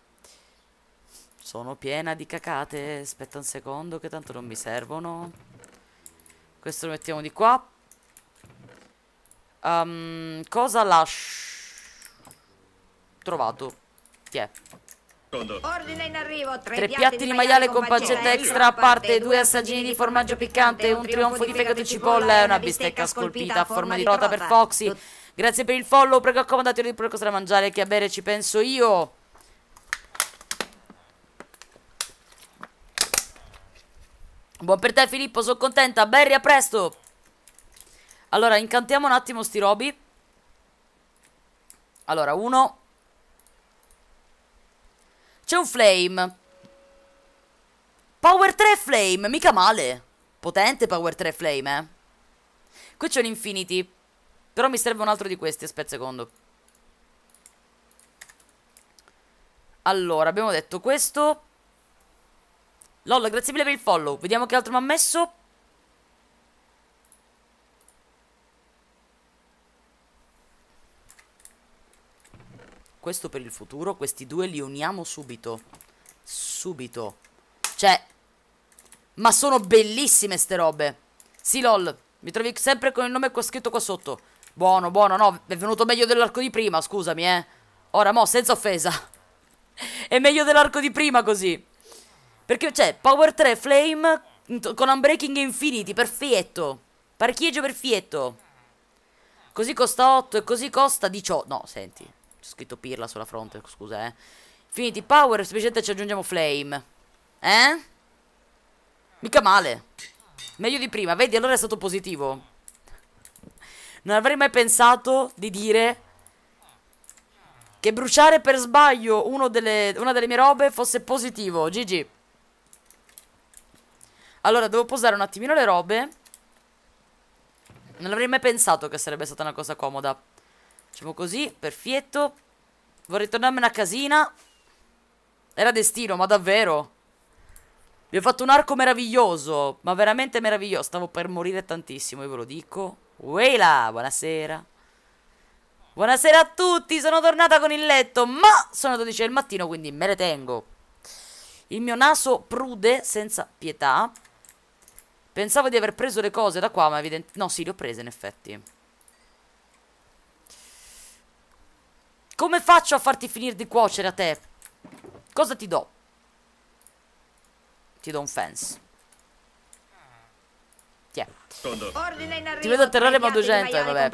Sono piena di cacate. Aspetta un secondo che tanto non mi servono. Questo lo mettiamo di qua. Um, cosa lascio? Trovato. Chi è? Ordine in arrivo, tre, tre piatti, piatti di maiale con pancetta extra a parte, due assaggini di formaggio piccante, un trionfo di fegato e cipolla e una bistecca scolpita a forma di rota per Foxy. Grazie per il follow, prego accomodatelo di proposito da mangiare che a bere ci penso io. Buon per te Filippo, sono contenta. Berry, a presto. Allora, incantiamo un attimo sti robi. Allora, uno. C'è un flame. Power 3 flame, mica male. Potente power 3 flame, eh. Qui c'è un infinity. Però mi serve un altro di questi, aspetta un secondo. Allora, abbiamo detto questo. Lol, grazie mille per il follow. Vediamo che altro mi ha messo. Questo per il futuro. Questi due li uniamo subito. Subito. Cioè... Ma sono bellissime ste robe. Sì, lol. Mi trovi sempre con il nome qua scritto qua sotto. Buono, buono. No, è venuto meglio dell'arco di prima, scusami, eh. Ora, mo, senza offesa. è meglio dell'arco di prima così. Perché, cioè, Power 3 Flame con Unbreaking Infinity, perfetto. Parcheggio perfetto. Così costa 8 e così costa 18. No, senti, c'è scritto pirla sulla fronte, scusa, eh. Infinity Power, semplicemente ci aggiungiamo Flame. Eh? Mica male. Meglio di prima, vedi, allora è stato positivo. Non avrei mai pensato di dire che bruciare per sbaglio delle, una delle mie robe fosse positivo. GG. Allora, devo posare un attimino le robe. Non avrei mai pensato che sarebbe stata una cosa comoda. Facciamo così, perfetto. Vorrei tornarmene a casina. Era destino, ma davvero. Vi ho fatto un arco meraviglioso, ma veramente meraviglioso. Stavo per morire tantissimo, io ve lo dico. Uela, buonasera. Buonasera a tutti, sono tornata con il letto, ma sono 12 del mattino, quindi me le tengo. Il mio naso prude senza pietà. Pensavo di aver preso le cose da qua, ma evidentemente... No, sì, le ho prese in effetti. Come faccio a farti finire di cuocere a te? Cosa ti do? Ti do un fence. Tiè. Ti vedo atterrare ma 200, eh, vabbè.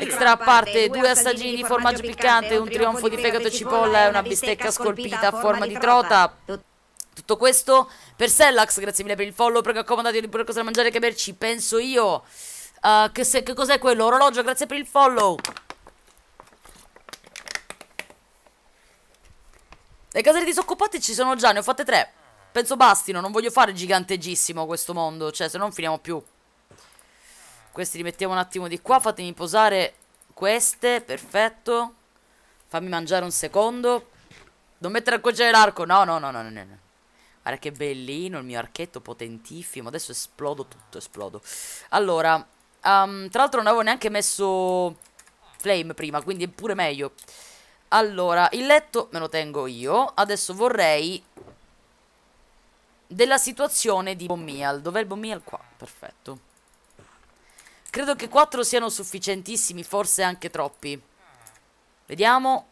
Extra a parte, due assaggini, formaggio piccante, un trionfo di fegato cipolla e una bistecca scolpita a forma di trota. Tutto questo per Sellax, grazie mille per il follow, prego accomodatevi pure cosa da mangiare che berci, penso io. Uh, che, se, che cos'è quello? Orologio, grazie per il follow. Le caselle disoccupate ci sono già, ne ho fatte tre. Penso bastino, non voglio fare gigantegissimo questo mondo, cioè se non finiamo più. Questi li mettiamo un attimo di qua, fatemi posare queste, perfetto. Fammi mangiare un secondo. Non mettere a cuocere l'arco, no, no, no, no, no, no. Guarda che bellino il mio archetto potentissimo. Adesso esplodo tutto, esplodo. Allora, um, tra l'altro non avevo neanche messo flame prima, quindi è pure meglio. Allora, il letto me lo tengo io. Adesso vorrei della situazione di Bommial. Dov'è il Bommial? Qua, perfetto. Credo che 4 siano sufficientissimi, forse anche troppi. Vediamo.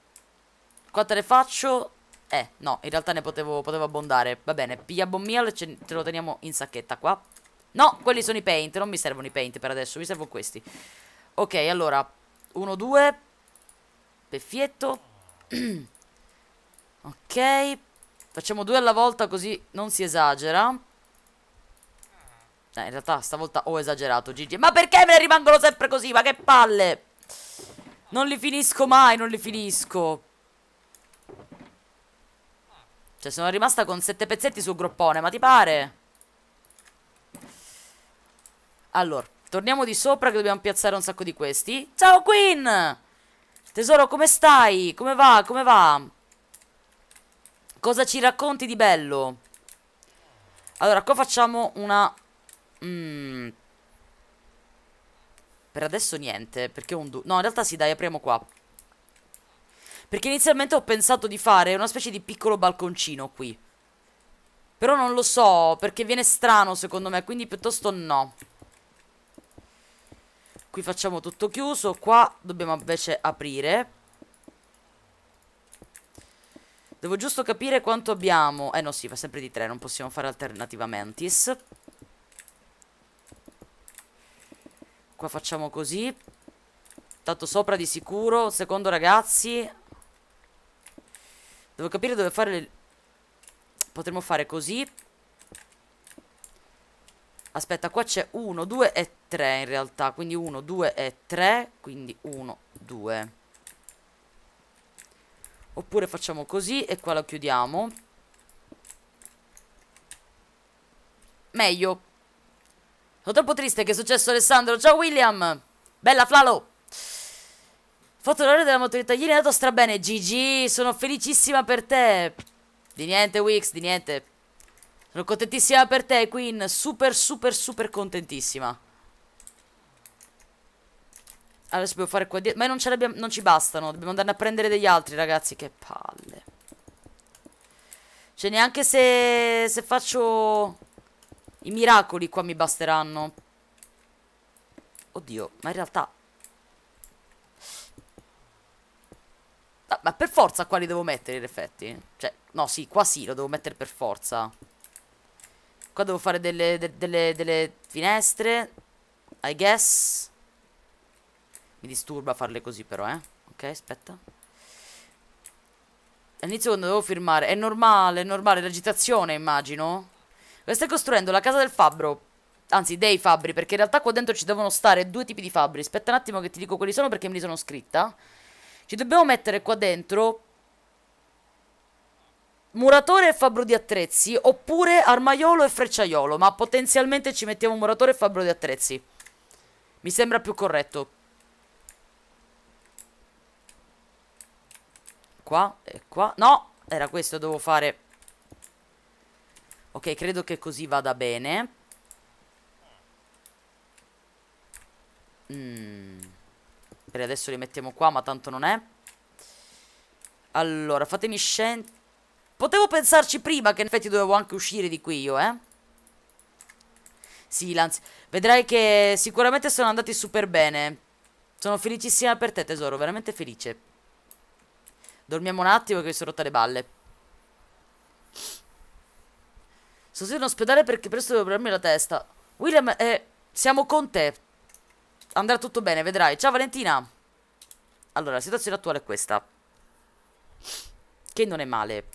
Quante le faccio? Eh, no, in realtà ne potevo, potevo abbondare Va bene, piglia bombial, ce, ce lo teniamo in sacchetta qua No, quelli sono i paint, non mi servono i paint per adesso, mi servono questi Ok, allora, uno, due. Peffietto Ok Facciamo due alla volta così non si esagera eh, in realtà stavolta ho esagerato Gigi Ma perché me ne rimangono sempre così? Ma che palle Non li finisco mai, non li finisco cioè sono rimasta con sette pezzetti sul groppone Ma ti pare? Allora Torniamo di sopra che dobbiamo piazzare un sacco di questi Ciao Queen Tesoro come stai? Come va? Come va? Cosa ci racconti di bello? Allora qua facciamo una mm. Per adesso niente Perché un... No in realtà sì dai apriamo qua perché inizialmente ho pensato di fare una specie di piccolo balconcino qui. Però non lo so, perché viene strano secondo me, quindi piuttosto no. Qui facciamo tutto chiuso, qua dobbiamo invece aprire. Devo giusto capire quanto abbiamo... Eh no, sì, fa sempre di tre, non possiamo fare alternativa alternativamentis. Qua facciamo così. Tanto sopra di sicuro. Secondo ragazzi, Devo capire dove fare le... Potremmo fare così. Aspetta, qua c'è 1, 2 e 3 in realtà. Quindi 1, 2 e 3. Quindi 1, 2. Oppure facciamo così e qua lo chiudiamo. Meglio. Sono troppo triste che è successo Alessandro. Ciao William. Bella Flalo. Fatto l'ora della motorità ieri è andato strabene. GG, sono felicissima per te. Di niente, Wix, di niente. Sono contentissima per te, Queen. Super, super, super contentissima. Adesso dobbiamo fare qua dietro. Ma non, ce non ci bastano. Dobbiamo andare a prendere degli altri, ragazzi. Che palle. Cioè, neanche se, se faccio i miracoli qua mi basteranno. Oddio, ma in realtà No, ma per forza qua li devo mettere in effetti? Cioè, no, sì, qua sì, lo devo mettere per forza. Qua devo fare delle, de delle, delle finestre. I guess. Mi disturba farle così però, eh. Ok, aspetta. All'inizio quando devo firmare. È normale, è normale, l'agitazione immagino. Stai costruendo la casa del fabbro. Anzi, dei fabbri, perché in realtà qua dentro ci devono stare due tipi di fabbri. Aspetta un attimo che ti dico quali sono perché me li sono scritta. Ci dobbiamo mettere qua dentro muratore e fabbro di attrezzi oppure armaiolo e frecciaiolo, ma potenzialmente ci mettiamo muratore e fabbro di attrezzi. Mi sembra più corretto. Qua e qua. No, era questo, dovevo fare. Ok, credo che così vada bene. Mmm. Per adesso li mettiamo qua, ma tanto non è. Allora, fatemi scendere. Potevo pensarci prima che in effetti dovevo anche uscire di qui io, eh. Silence. Vedrai che sicuramente sono andati super bene. Sono felicissima per te, tesoro. Veramente felice. Dormiamo un attimo che mi sono rotta le balle. Sono stato in ospedale perché presto devo prendermi la testa. William, eh, siamo con te andrà tutto bene, vedrai. Ciao Valentina! Allora, la situazione attuale è questa. Che non è male.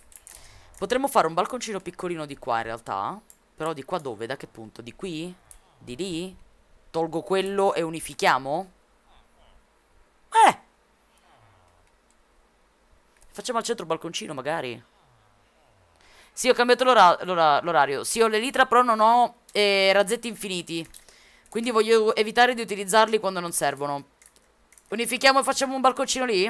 Potremmo fare un balconcino piccolino di qua in realtà. Però di qua dove? Da che punto? Di qui? Di lì? Tolgo quello e unifichiamo? Eh! Facciamo al centro un balconcino magari. Sì, ho cambiato l'orario. Sì, ho l'elitra, però non ho eh, razzetti infiniti. Quindi voglio evitare di utilizzarli quando non servono Unifichiamo e facciamo un balconcino lì?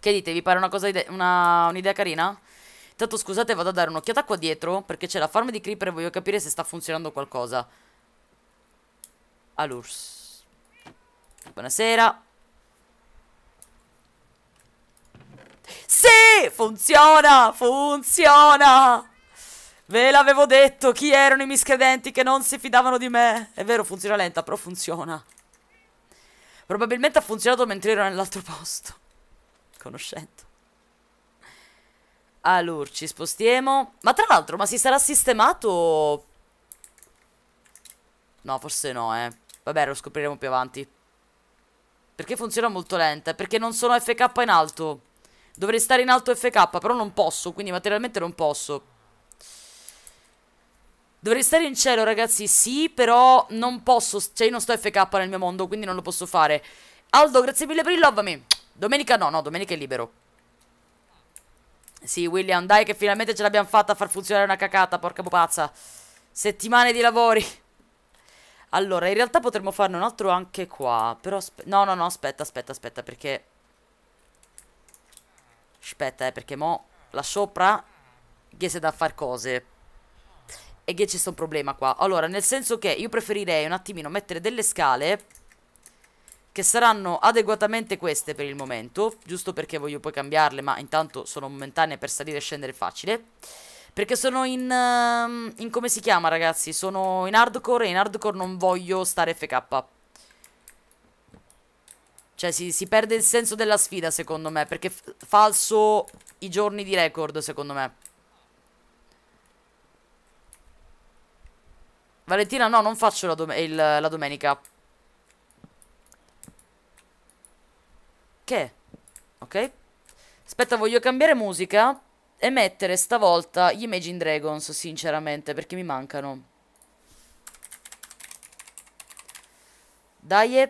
Che dite? Vi pare una cosa un'idea carina? Intanto scusate vado a dare un'occhiata qua dietro Perché c'è la farm di creeper e voglio capire se sta funzionando qualcosa Alurs Buonasera Sì! Funziona! Funziona! Ve l'avevo detto, chi erano i miscredenti che non si fidavano di me? È vero, funziona lenta, però funziona. Probabilmente ha funzionato mentre ero nell'altro posto. Conoscendo. Allora, ci spostiamo. Ma tra l'altro, ma si sarà sistemato... No, forse no, eh. Vabbè, lo scopriremo più avanti. Perché funziona molto lenta? Perché non sono FK in alto. Dovrei stare in alto FK, però non posso, quindi materialmente non posso. Dovrei stare in cielo, ragazzi, sì, però non posso, cioè io non sto FK nel mio mondo, quindi non lo posso fare. Aldo, grazie mille per il love me. Domenica no, no, domenica è libero. Sì, William, dai che finalmente ce l'abbiamo fatta a far funzionare una cacata, porca pupazza. Settimane di lavori. Allora, in realtà potremmo farne un altro anche qua, però... No, no, no, aspetta, aspetta, aspetta, perché... Aspetta, eh, perché mo... Là sopra... Chiese da far cose... E che c'è sto problema qua Allora, nel senso che io preferirei un attimino mettere delle scale Che saranno adeguatamente queste per il momento Giusto perché voglio poi cambiarle Ma intanto sono momentanee per salire e scendere facile perché sono in, uh, in come si chiama ragazzi? Sono in hardcore e in hardcore non voglio stare FK. Cioè si, si, perde il senso della sfida secondo me Perché falso i giorni di record secondo me Valentina, no, non faccio la, dom il, la domenica. Che? Ok. Aspetta, voglio cambiare musica e mettere stavolta gli Imagine Dragons, sinceramente, perché mi mancano. Dai.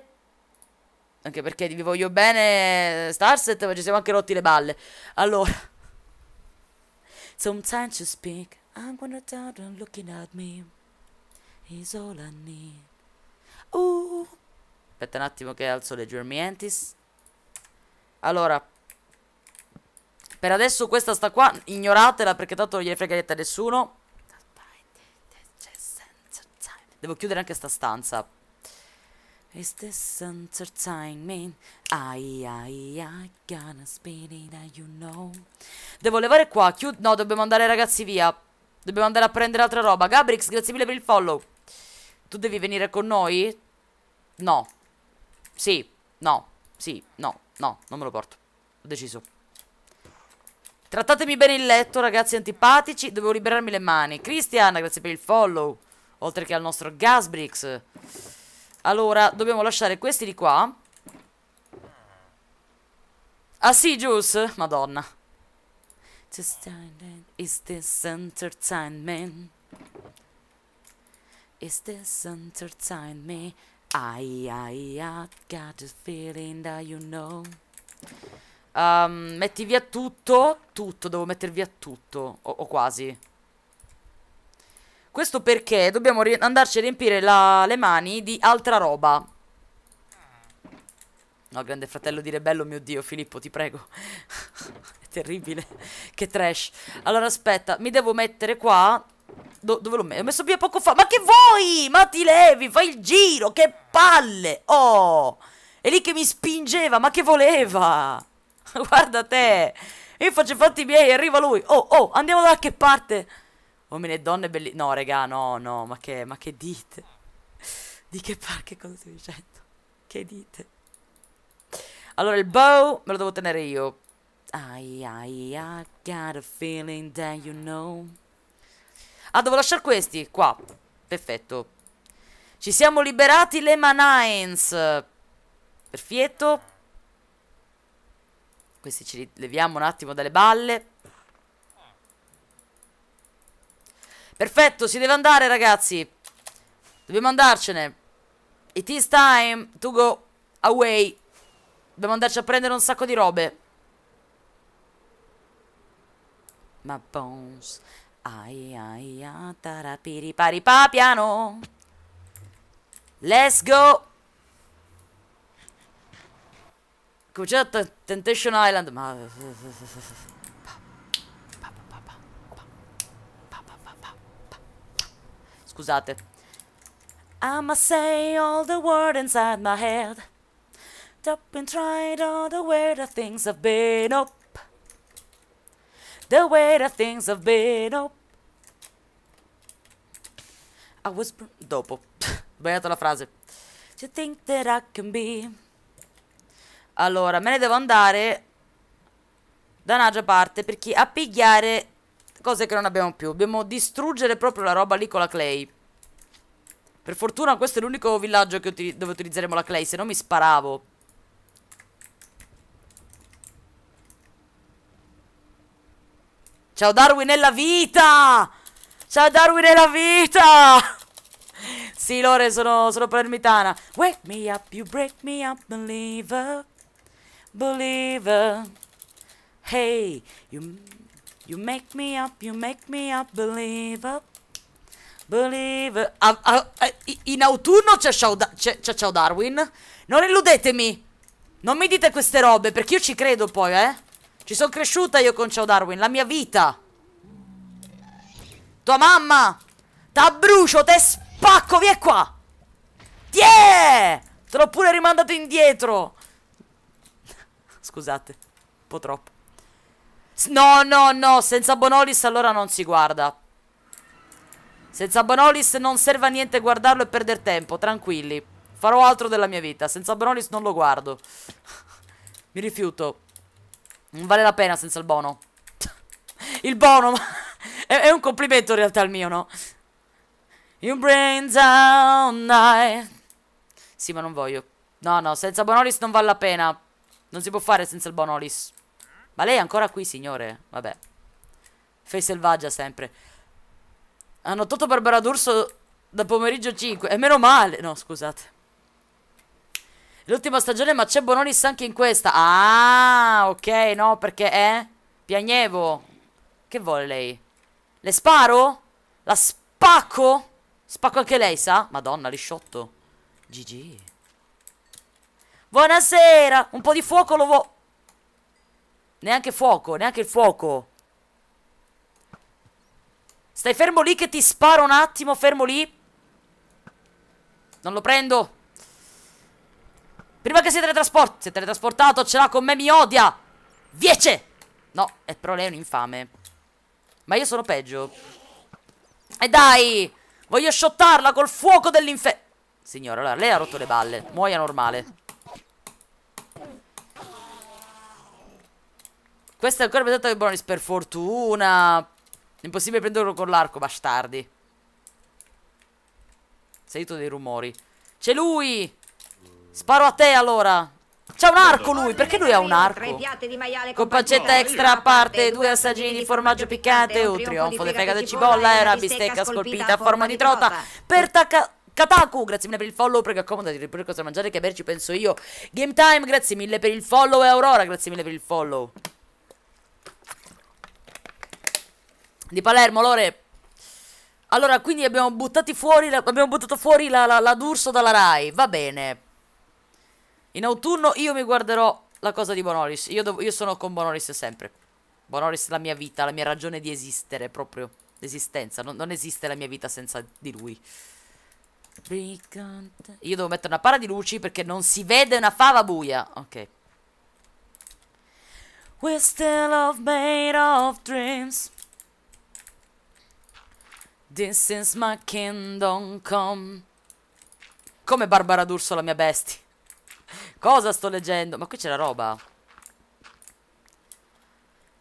Anche perché vi voglio bene, Starset, ma ci siamo anche rotti le balle. Allora. Sometimes you speak, I'm gonna down looking at me. Isolami. Uh. Aspetta un attimo che alzo le leggermientis. Allora. Per adesso questa sta qua. Ignoratela perché tanto non gliene frega niente a nessuno. Devo chiudere anche sta stanza. Is this entertainment? Ai ai ai, gonna spin it, you know. Devo levare qua, chiud... No, dobbiamo andare ragazzi via. Dobbiamo andare a prendere altra roba. Gabrix, grazie mille per il follow. Tu devi venire con noi? No. Sì, no, sì, no, no, non me lo porto. Ho deciso. Trattatemi bene il letto, ragazzi antipatici. Devo liberarmi le mani. Christian, grazie per il follow. Oltre che al nostro Gasbrix. Allora, dobbiamo lasciare questi di qua. Ah sì, Juice? Madonna. Is this entertainment? Is this entertain me? I, I, I got a feeling that you know. Um, metti via tutto. Tutto, devo metter via tutto. O, o quasi. Questo perché dobbiamo andarci a riempire la, le mani di altra roba. No, grande fratello di Rebello, mio Dio, Filippo, ti prego. È terribile. che trash. Allora, aspetta, mi devo mettere qua Do dove l'ho messo? L'ho messo via poco fa. Ma che vuoi? Ma ti levi, fai il giro, che palle. Oh, è lì che mi spingeva, ma che voleva? Guarda te. Io faccio i fatti miei, arriva lui. Oh, oh, andiamo da che parte? Uomini e donne belli... No, regà, no, no, ma che, ma che dite? Di che parte cosa stai dicendo? Che dite? Allora, il bow me lo devo tenere io. Ai, ai, I got a feeling that you know... Ah, devo lasciare questi qua. Perfetto. Ci siamo liberati le manines. Perfetto. Questi ci leviamo un attimo dalle balle. Perfetto, si deve andare ragazzi. Dobbiamo andarcene. It is time to go away. Dobbiamo andarci a prendere un sacco di robe. Ma bones. tarapiri, pari, pa, piano. Let's go! Temptation Island, ma... Scusate. I must say all the words inside my head. Up and tried all the way the things have been up. The way the things have been up. a whisper dopo. Sbagliata la frase. You think that I can be? Allora, me ne devo andare da un'altra parte perché a pigliare cose che non abbiamo più. Dobbiamo distruggere proprio la roba lì con la clay. Per fortuna questo è l'unico villaggio uti dove utilizzeremo la clay, se no mi sparavo. Ciao Darwin nella vita! Ciao Darwin nella vita! Sì, Lore, sono, sono palermitana. Wake me up, you break me up, believer. Believer. Hey, you, you make me up, you make me up, believer. Believer. Ah, ah, ah, in autunno c'è ciao, ciao Darwin. Non illudetemi. Non mi dite queste robe, perché io ci credo poi, eh. Ci sono cresciuta io con ciao Darwin, la mia vita. Tua mamma. T'abbrucio, te spazio. Pacco, vieni qua! Yeah! Te l'ho pure rimandato indietro! Scusate, un po' troppo. No, no, no, senza Bonolis allora non si guarda. Senza Bonolis non serve a niente guardarlo e perdere tempo, tranquilli. Farò altro della mia vita, senza Bonolis non lo guardo. Mi rifiuto. Non vale la pena senza il bono. il bono, ma... è un complimento in realtà il mio, no? In brains down night. Sì, ma non voglio. No, no, senza Bonolis non vale la pena. Non si può fare senza il Bonolis. Ma lei è ancora qui, signore. Vabbè. Fai selvaggia sempre. Hanno tolto Barbara D'Urso da pomeriggio 5. E meno male. No, scusate. L'ultima stagione, ma c'è Bonolis anche in questa. Ah, ok, no, perché è... Eh? Piagnevo. Che vuole lei? Le sparo? La spacco? Spacco anche lei, sa? Madonna, lisciotto. GG. Buonasera. Un po' di fuoco lo vo... Neanche fuoco, neanche il fuoco. Stai fermo lì che ti sparo un attimo, fermo lì. Non lo prendo. Prima che si teletrasporti. Si è teletrasportato, ce l'ha con me, mi odia. Viece. No, però lei è un infame. Ma io sono peggio. E dai! Voglio shottarla col fuoco dell'infe... Signora, allora, lei ha rotto le balle. Muoia normale. Questa è ancora pesato di bonus, per fortuna. Impossibile prenderlo con l'arco, bastardi. Seguito dei rumori. C'è lui! Sparo a te, allora. C'ha un arco lui, perché lui ha un arco? Con pancetta extra a parte, due assaggini di formaggio piccante, un oh, trionfo di fegato e cibolla e una bistecca scolpita a forma di trota per tacca... Kataku, grazie mille per il follow, prego accomodati, ripure cosa mangiare che berci penso io. Game Time, grazie mille per il follow e Aurora, grazie mille per il follow. Di Palermo, Lore. Allora, quindi abbiamo buttati fuori, abbiamo buttato fuori la, la, la D'Urso dalla Rai, va bene. In autunno io mi guarderò la cosa di Bonoris. Io, io sono con Bonoris sempre. Bonoris è la mia vita, la mia ragione di esistere proprio. L'esistenza. Non, non esiste la mia vita senza di lui. Io devo mettere una para di luci perché non si vede una fava buia. Ok. We're still of made of dreams. This is my kingdom come. Come Barbara D'Urso la mia bestia. Cosa sto leggendo? Ma qui c'è la roba.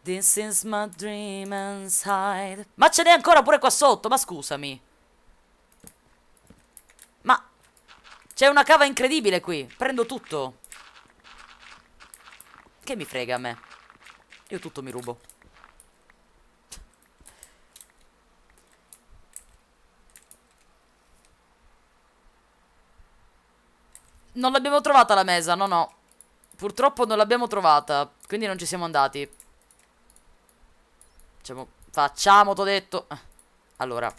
This is my dream inside. Ma ce n'è ancora pure qua sotto, ma scusami. Ma c'è una cava incredibile qui. Prendo tutto. Che mi frega a me. Io tutto mi rubo. non l'abbiamo trovata la mesa, no no. Purtroppo non l'abbiamo trovata, quindi non ci siamo andati. Facciamo, facciamo t'ho detto. Allora,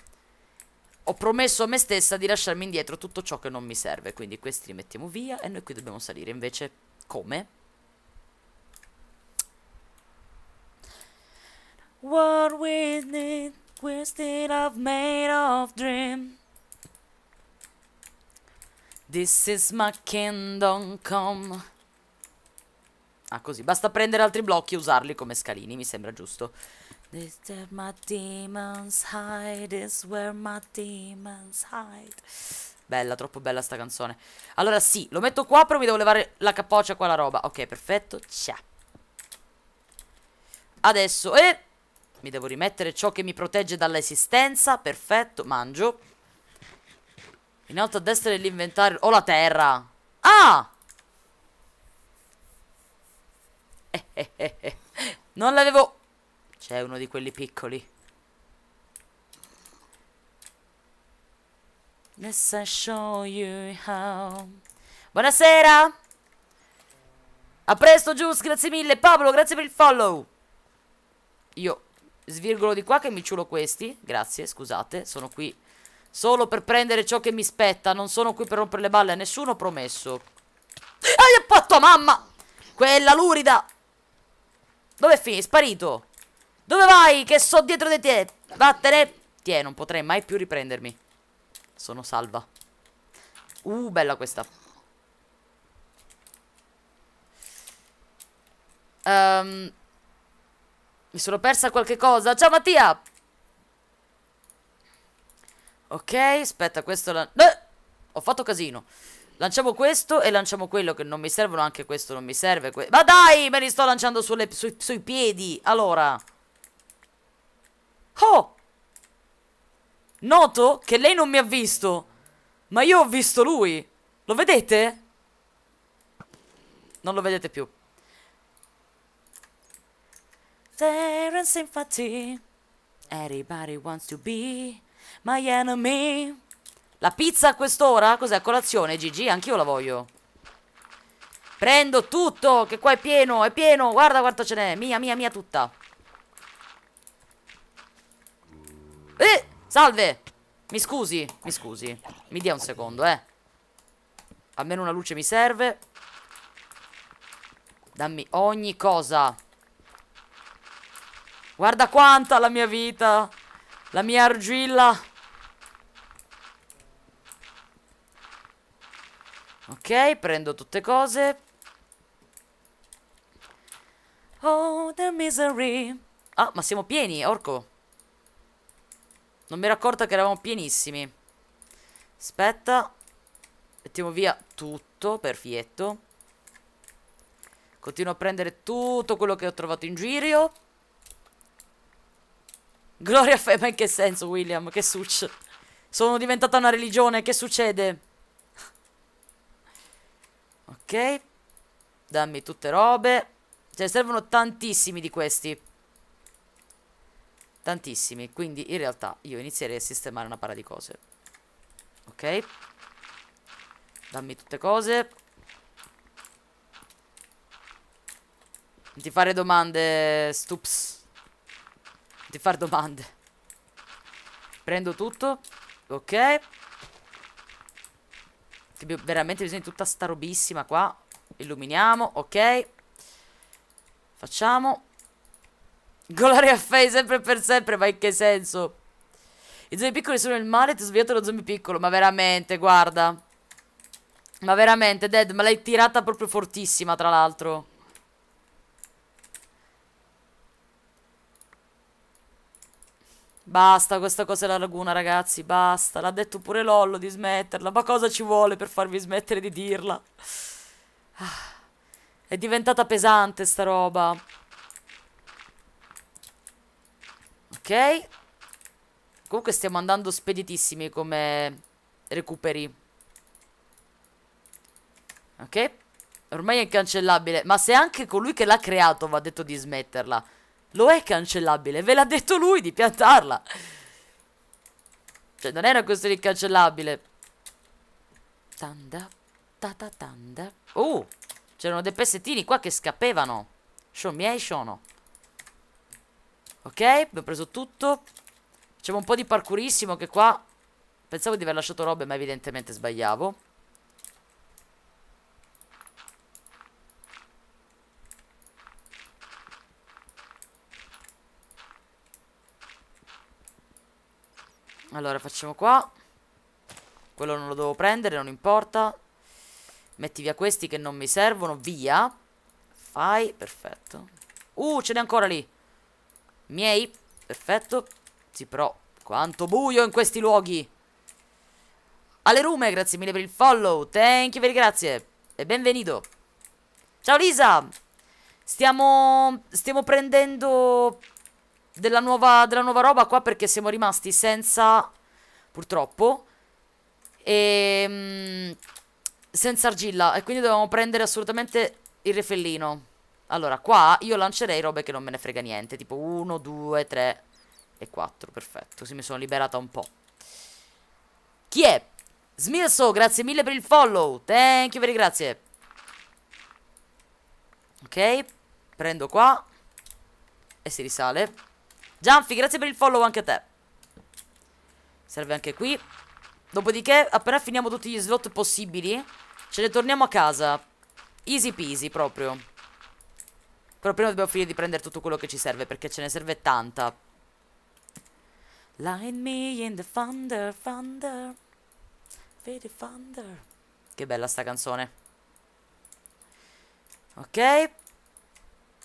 ho promesso a me stessa di lasciarmi indietro tutto ciò che non mi serve, quindi questi li mettiamo via e noi qui dobbiamo salire invece. Come? What we need, We still have made of dreams This is my kingdom come. Ah, così. Basta prendere altri blocchi e usarli come scalini, mi sembra giusto. This is my demons hide, is where my demons hide. Bella, troppo bella sta canzone. Allora sì, lo metto qua, però mi devo levare la capoccia qua la roba. Ok, perfetto. Ciao. Adesso, eh... Mi devo rimettere ciò che mi protegge dall'esistenza. Perfetto, mangio. In alto a destra dell'inventario. Ho oh, la terra. Ah! non l'avevo... C'è uno di quelli piccoli. Let's show you how... Buonasera! A presto, Juice, grazie mille. Pablo, grazie per il follow. Io svirgolo di qua che mi ciulo questi. Grazie, scusate, sono qui Solo per prendere ciò che mi spetta. Non sono qui per rompere le balle a nessuno, promesso. Ah, ho fatto mamma! Quella lurida! Dove fini? Sparito! Dove vai? Che so dietro di te! Vattene! Tiè, non potrei mai più riprendermi. Sono salva. Uh, bella questa. Um, mi sono persa qualche cosa. Ciao Mattia! Ok, aspetta, questo... La... Eh! Ho fatto casino. Lanciamo questo e lanciamo quello che non mi servono. Anche questo non mi serve. Ma dai, me li sto lanciando sulle, su, sui piedi. Allora. Oh! Noto che lei non mi ha visto. Ma io ho visto lui. Lo vedete? Non lo vedete più. Terence infatti. Everybody wants to be My enemy. La pizza a quest'ora? Cos'è? A colazione, Gigi? Anch'io la voglio. Prendo tutto, che qua è pieno, è pieno. Guarda quanto ce n'è. Mia, mia, mia tutta. Eh, salve. Mi scusi, mi scusi. Mi dia un secondo, eh. Almeno una luce mi serve. Dammi ogni cosa. Guarda quanta la mia vita. La mia argilla Ok, prendo tutte cose Oh, the misery Ah, ma siamo pieni, orco Non mi ero accorta che eravamo pienissimi Aspetta Mettiamo via tutto, perfetto Continuo a prendere tutto quello che ho trovato in giro Gloria a ma in che senso, William? Che succede? Sono diventata una religione, che succede? ok, dammi tutte robe. Ce ne servono tantissimi di questi. Tantissimi, quindi in realtà io inizierei a sistemare una para di cose. Ok. Dammi tutte cose. Non ti fare domande, stups di far domande. Prendo tutto. Ok. Che veramente bisogna di tutta sta robissima qua. Illuminiamo, ok. Facciamo. Gloria Fay sempre per sempre, ma in che senso? I zombie piccoli sono il male, ti ho svegliato lo zombie piccolo, ma veramente, guarda. Ma veramente, Dead, ma l'hai tirata proprio fortissima, tra l'altro. Basta questa cosa della laguna, ragazzi, basta. L'ha detto pure Lollo di smetterla. Ma cosa ci vuole per farvi smettere di dirla? Ah, è diventata pesante sta roba. Ok. Comunque stiamo andando speditissimi come recuperi. Ok. Ormai è incancellabile. Ma se anche colui che l'ha creato va detto di smetterla... Lo è cancellabile, ve l'ha detto lui di piantarla. Cioè, non è una questione incancellabile. Tanda, ta ta tanda. Oh, c'erano dei pezzettini qua che scappavano. me, show no. Ok, abbiamo preso tutto. Facciamo un po' di parkourissimo che qua... Pensavo di aver lasciato robe, ma evidentemente sbagliavo. Allora facciamo qua Quello non lo devo prendere, non importa Metti via questi che non mi servono Via Fai, perfetto Uh, ce n'è ancora lì Miei, perfetto Sì però, quanto buio in questi luoghi Ale Rume, grazie mille per il follow Thank you, very grazie E benvenuto Ciao Lisa Stiamo, stiamo prendendo della nuova, della nuova roba qua perché siamo rimasti senza, purtroppo, e, ehm, senza argilla e quindi dovevamo prendere assolutamente il refellino. Allora, qua io lancerei robe che non me ne frega niente, tipo 1, 2, 3 e 4, perfetto, così mi sono liberata un po'. Chi è? Smilso, grazie mille per il follow, thank you, very grazie. Ok, prendo qua e si risale. Gianfi, grazie per il follow anche a te. Serve anche qui. Dopodiché, appena finiamo tutti gli slot possibili, ce ne torniamo a casa. Easy peasy, proprio. Però prima dobbiamo finire di prendere tutto quello che ci serve, perché ce ne serve tanta. Line me in the thunder, thunder. Very thunder. Che bella sta canzone. Ok.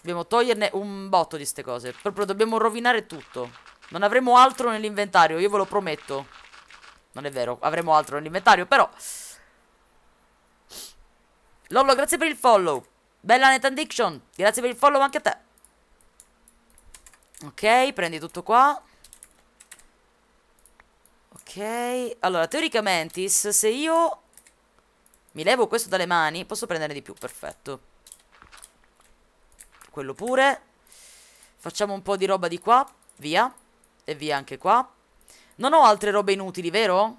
Dobbiamo toglierne un botto di ste cose. Proprio dobbiamo rovinare tutto. Non avremo altro nell'inventario, io ve lo prometto. Non è vero, avremo altro nell'inventario, però... Lollo, grazie per il follow. Bella Net Addiction, grazie per il follow anche a te. Ok, prendi tutto qua. Ok, allora, teoricamente, se io mi levo questo dalle mani, posso prenderne di più, perfetto quello pure. Facciamo un po' di roba di qua, via. E via anche qua. Non ho altre robe inutili, vero?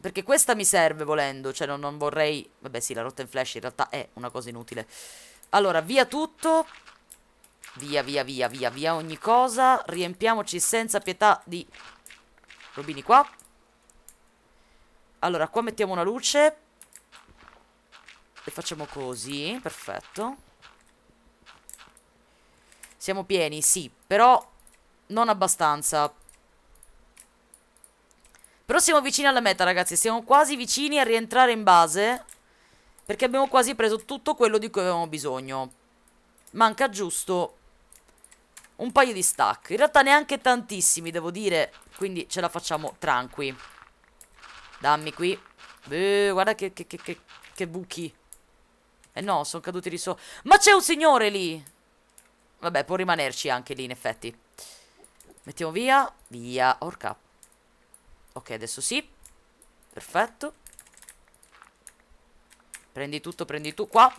Perché questa mi serve volendo, cioè non, non vorrei... Vabbè sì, la rotta in flash in realtà è una cosa inutile. Allora, via tutto. Via, via, via, via, via ogni cosa. Riempiamoci senza pietà di robini qua. Allora, qua mettiamo una luce. E facciamo così, perfetto. Siamo pieni, sì, però non abbastanza. Però siamo vicini alla meta, ragazzi. Siamo quasi vicini a rientrare in base. Perché abbiamo quasi preso tutto quello di cui avevamo bisogno. Manca giusto un paio di stack. In realtà neanche tantissimi, devo dire. Quindi ce la facciamo tranqui. Dammi qui. Beh, guarda che, che, che, che buchi. Eh no, sono caduti di sopra. Ma c'è un signore lì! Vabbè, può rimanerci anche lì in effetti. Mettiamo via. Via. Orca. Ok, adesso sì. Perfetto. Prendi tutto, prendi tu qua.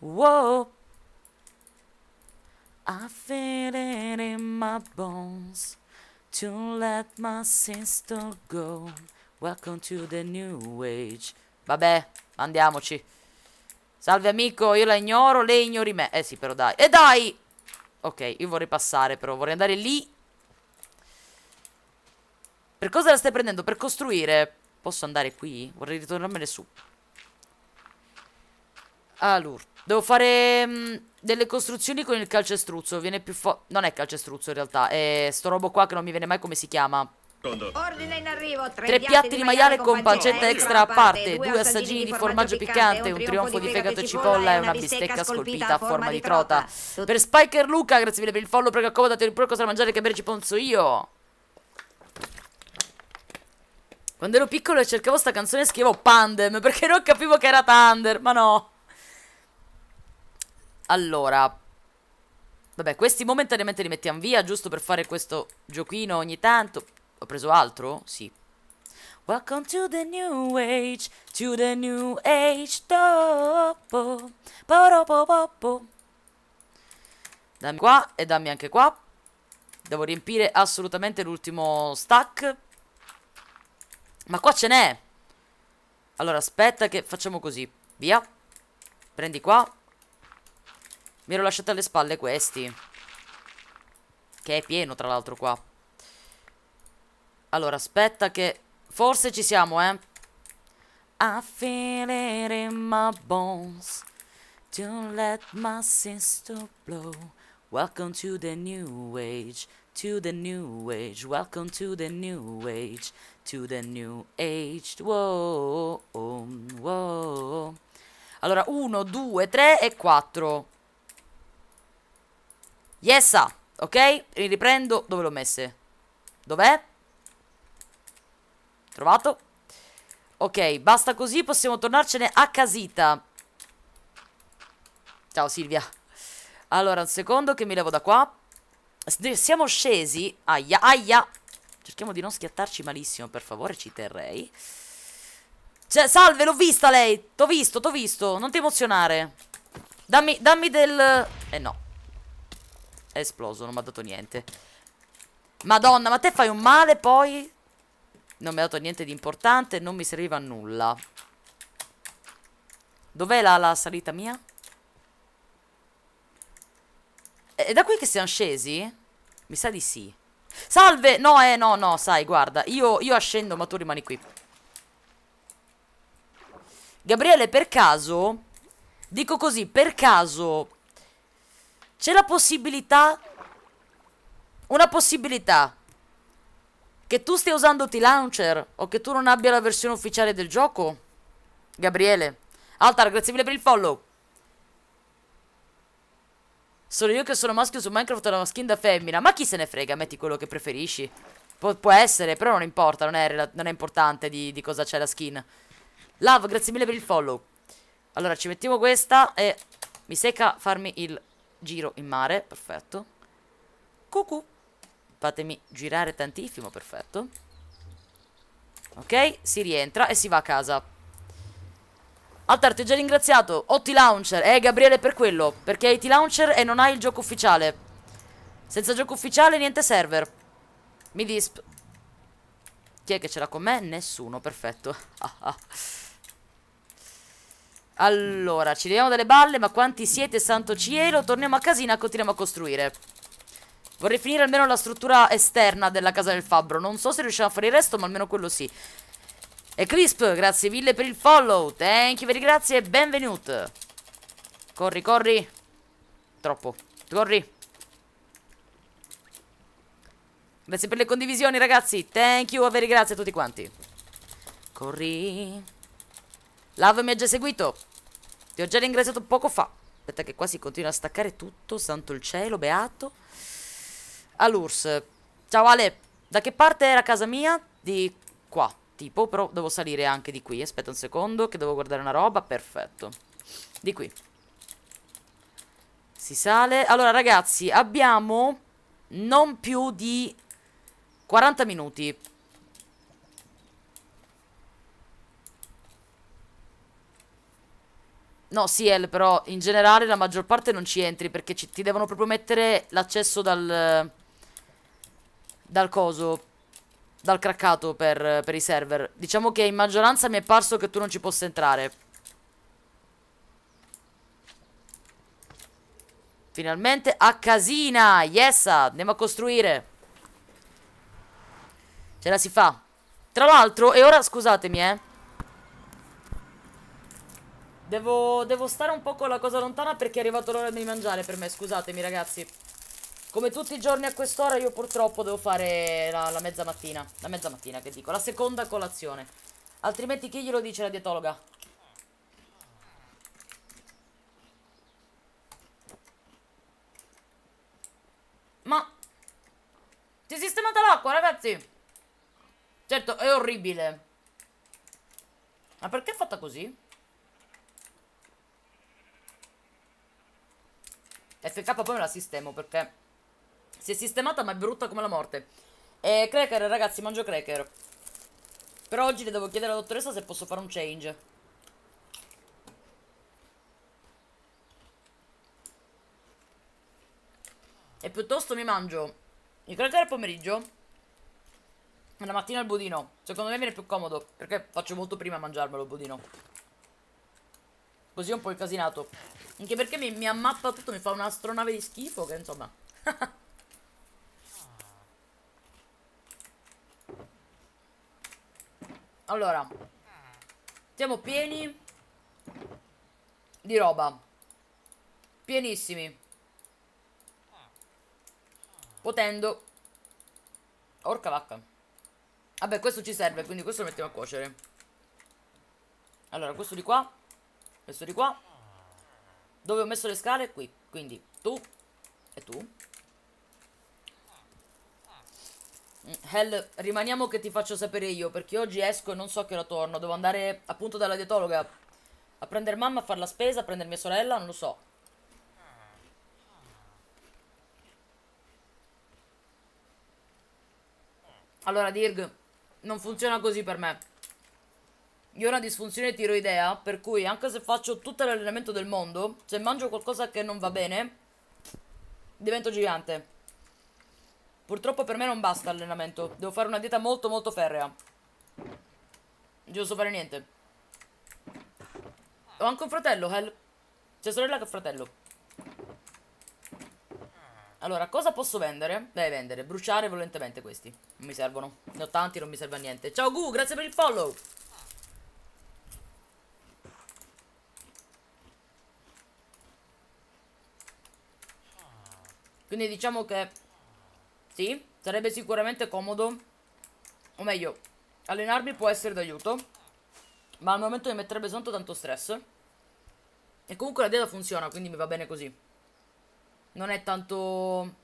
Wow. I feel it in my bones to let my sister go. Welcome to the new age. Vabbè, andiamoci. Salve amico, io la ignoro, lei ignori me. Eh sì, però dai. E eh dai! Ok, io vorrei passare però, vorrei andare lì. Per cosa la stai prendendo? Per costruire. Posso andare qui? Vorrei ritornarmene su. Allora, devo fare mh, mm, delle costruzioni con il calcestruzzo. Viene più forte. Non è calcestruzzo in realtà, è sto robo qua che non mi viene mai come si chiama. Pronto. Ordine in arrivo, tre, tre piatti di maiale con pancetta extra a parte, due assaggini di formaggio piccante, un trionfo di fegato e cipolla e una bistecca scolpita a forma di trota. Per Spiker Luca, grazie mille per il follow, prego accomodati, pure cosa da mangiare che bere ci ponzo io. Quando ero piccolo e cercavo sta canzone scrivo Pandem perché non capivo che era Thunder, ma no. Allora, Vabbè, questi momentaneamente li mettiamo via, giusto per fare questo giochino ogni tanto. Ho preso altro? Sì. Welcome to the new age, to the new age, dopo, poropopopo. Dammi qua e dammi anche qua. Devo riempire assolutamente l'ultimo stack. Ma qua ce n'è! Allora, aspetta che facciamo così. Via. Prendi qua. Mi ero lasciato alle spalle questi. Che è pieno, tra l'altro, qua. Allora, aspetta che... Forse ci siamo, eh. I feel it in my bones To let my sister blow Welcome to the new age To the new age Welcome to the new age To the new age Wow, um, wow. Allora, uno, due, tre e quattro Yes, ok? Riprendo dove l'ho messe Dov'è? Trovato. Ok, basta così, possiamo tornarcene a casita. Ciao Silvia. Allora, un secondo che mi levo da qua. S siamo scesi. Aia, aia. Cerchiamo di non schiattarci malissimo, per favore, ci terrei. Cioè, salve, l'ho vista lei. T'ho visto, t'ho visto. Non ti emozionare. Dammi, dammi del... Eh no. È esploso, non mi ha dato niente. Madonna, ma te fai un male poi? non mi ha dato niente di importante, non mi serviva nulla. Dov'è la, la, salita mia? Eh, è da qui che siamo scesi? Mi sa di sì. Salve! No, eh, no, no, sai, guarda. Io, io ascendo, ma tu rimani qui. Gabriele, per caso... Dico così, per caso... C'è la possibilità... Una possibilità che tu stia usando T-Launcher o che tu non abbia la versione ufficiale del gioco? Gabriele. Altar, grazie mille per il follow. Sono io che sono maschio su Minecraft ho la skin da femmina. Ma chi se ne frega, metti quello che preferisci. Pu può essere, però non importa, non è, non è importante di, di cosa c'è la skin. Love, grazie mille per il follow. Allora, ci mettiamo questa e mi secca farmi il giro in mare. Perfetto. Cucù. Fatemi girare tantissimo, perfetto. Ok, si rientra e si va a casa. Altar, ti ho già ringraziato. Ho T-Launcher. Eh, Gabriele, per quello. Perché hai T-Launcher e non hai il gioco ufficiale. Senza gioco ufficiale, niente server. Mi disp. Chi è che ce l'ha con me? Nessuno, perfetto. allora, ci leviamo delle balle, ma quanti siete, santo cielo? Torniamo a casina, continuiamo a costruire. Vorrei finire almeno la struttura esterna della casa del fabbro. Non so se riusciamo a fare il resto, ma almeno quello sì. E Crisp, grazie mille per il follow. Thank you, very grazie e benvenuto. Corri, corri. Troppo. Corri. Grazie per le condivisioni, ragazzi. Thank you, very grazie a tutti quanti. Corri. Love mi ha già seguito. Ti ho già ringraziato poco fa. Aspetta che qua si continua a staccare tutto, santo il cielo, beato all'URS. Ciao Ale, da che parte era casa mia? Di qua, tipo, però devo salire anche di qui. Aspetta un secondo che devo guardare una roba, perfetto. Di qui. Si sale. Allora ragazzi, abbiamo non più di 40 minuti. No, CL, però in generale la maggior parte non ci entri perché ci, ti devono proprio mettere l'accesso dal dal coso dal craccato per, per, i server. Diciamo che in maggioranza mi è parso che tu non ci possa entrare. Finalmente a casina! Yes! Andiamo a costruire. Ce la si fa. Tra l'altro, e ora scusatemi, eh. Devo, devo stare un po' con la cosa lontana perché è arrivato l'ora di mangiare per me. Scusatemi, ragazzi. Come tutti i giorni a quest'ora io purtroppo devo fare la, la mezza mattina. La mezza mattina che dico, la seconda colazione. Altrimenti chi glielo dice la dietologa? Ma... Si è sistemata l'acqua ragazzi! Certo, è orribile. Ma perché è fatta così? FK poi me la sistemo perché si è sistemata ma è brutta come la morte. E eh, cracker, ragazzi, mangio cracker. Però oggi le devo chiedere alla dottoressa se posso fare un change. E piuttosto mi mangio i cracker al pomeriggio e la mattina il budino. Secondo me viene più comodo perché faccio molto prima a mangiarmelo il budino. Così è un po' incasinato. Anche perché mi, mi ammappa tutto, mi fa un'astronave di schifo che insomma... Allora Siamo pieni Di roba Pienissimi Potendo Orca vacca Vabbè questo ci serve quindi questo lo mettiamo a cuocere Allora questo di qua Questo di qua Dove ho messo le scale? Qui Quindi tu E tu Hell, rimaniamo che ti faccio sapere io, perché oggi esco e non so che ora torno. Devo andare appunto dalla dietologa a prendere mamma, a fare la spesa, a prendere mia sorella, non lo so. Allora, Dirg, non funziona così per me. Io ho una disfunzione tiroidea, per cui anche se faccio tutto l'allenamento del mondo, se mangio qualcosa che non va bene, divento gigante. Purtroppo per me non basta allenamento. Devo fare una dieta molto molto ferrea. Non posso fare niente. Ho anche un fratello, Hel. C'è sorella che fratello. Allora, cosa posso vendere? Dai, vendere. Bruciare violentemente questi. Non mi servono. Ne ho tanti, non mi serve a niente. Ciao Gu, grazie per il follow. Quindi diciamo che sì, sarebbe sicuramente comodo. O meglio, allenarmi può essere d'aiuto. Ma al momento mi metterebbe tanto tanto stress. E comunque la dieta funziona, quindi mi va bene così. Non è tanto...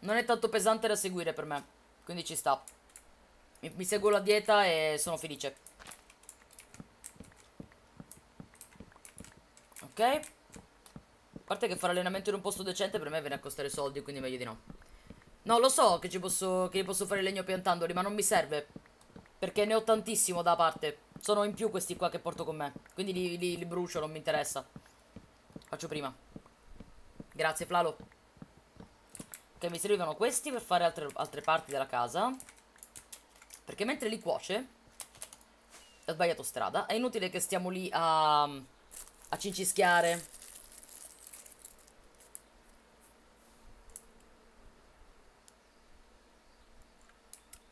Non è tanto pesante da seguire per me. Quindi ci sta. Mi, mi seguo la dieta e sono felice. Ok. A parte che fare allenamento in un posto decente per me viene a costare soldi, quindi meglio di no. No, lo so che ci posso, che posso fare legno piantandoli, ma non mi serve. Perché ne ho tantissimo da parte. Sono in più questi qua che porto con me. Quindi li, li, li brucio, non mi interessa. Faccio prima. Grazie, Flalo. Ok, mi servivano questi per fare altre, altre parti della casa. Perché mentre li cuoce... Ho sbagliato strada. È inutile che stiamo lì a... A cincischiare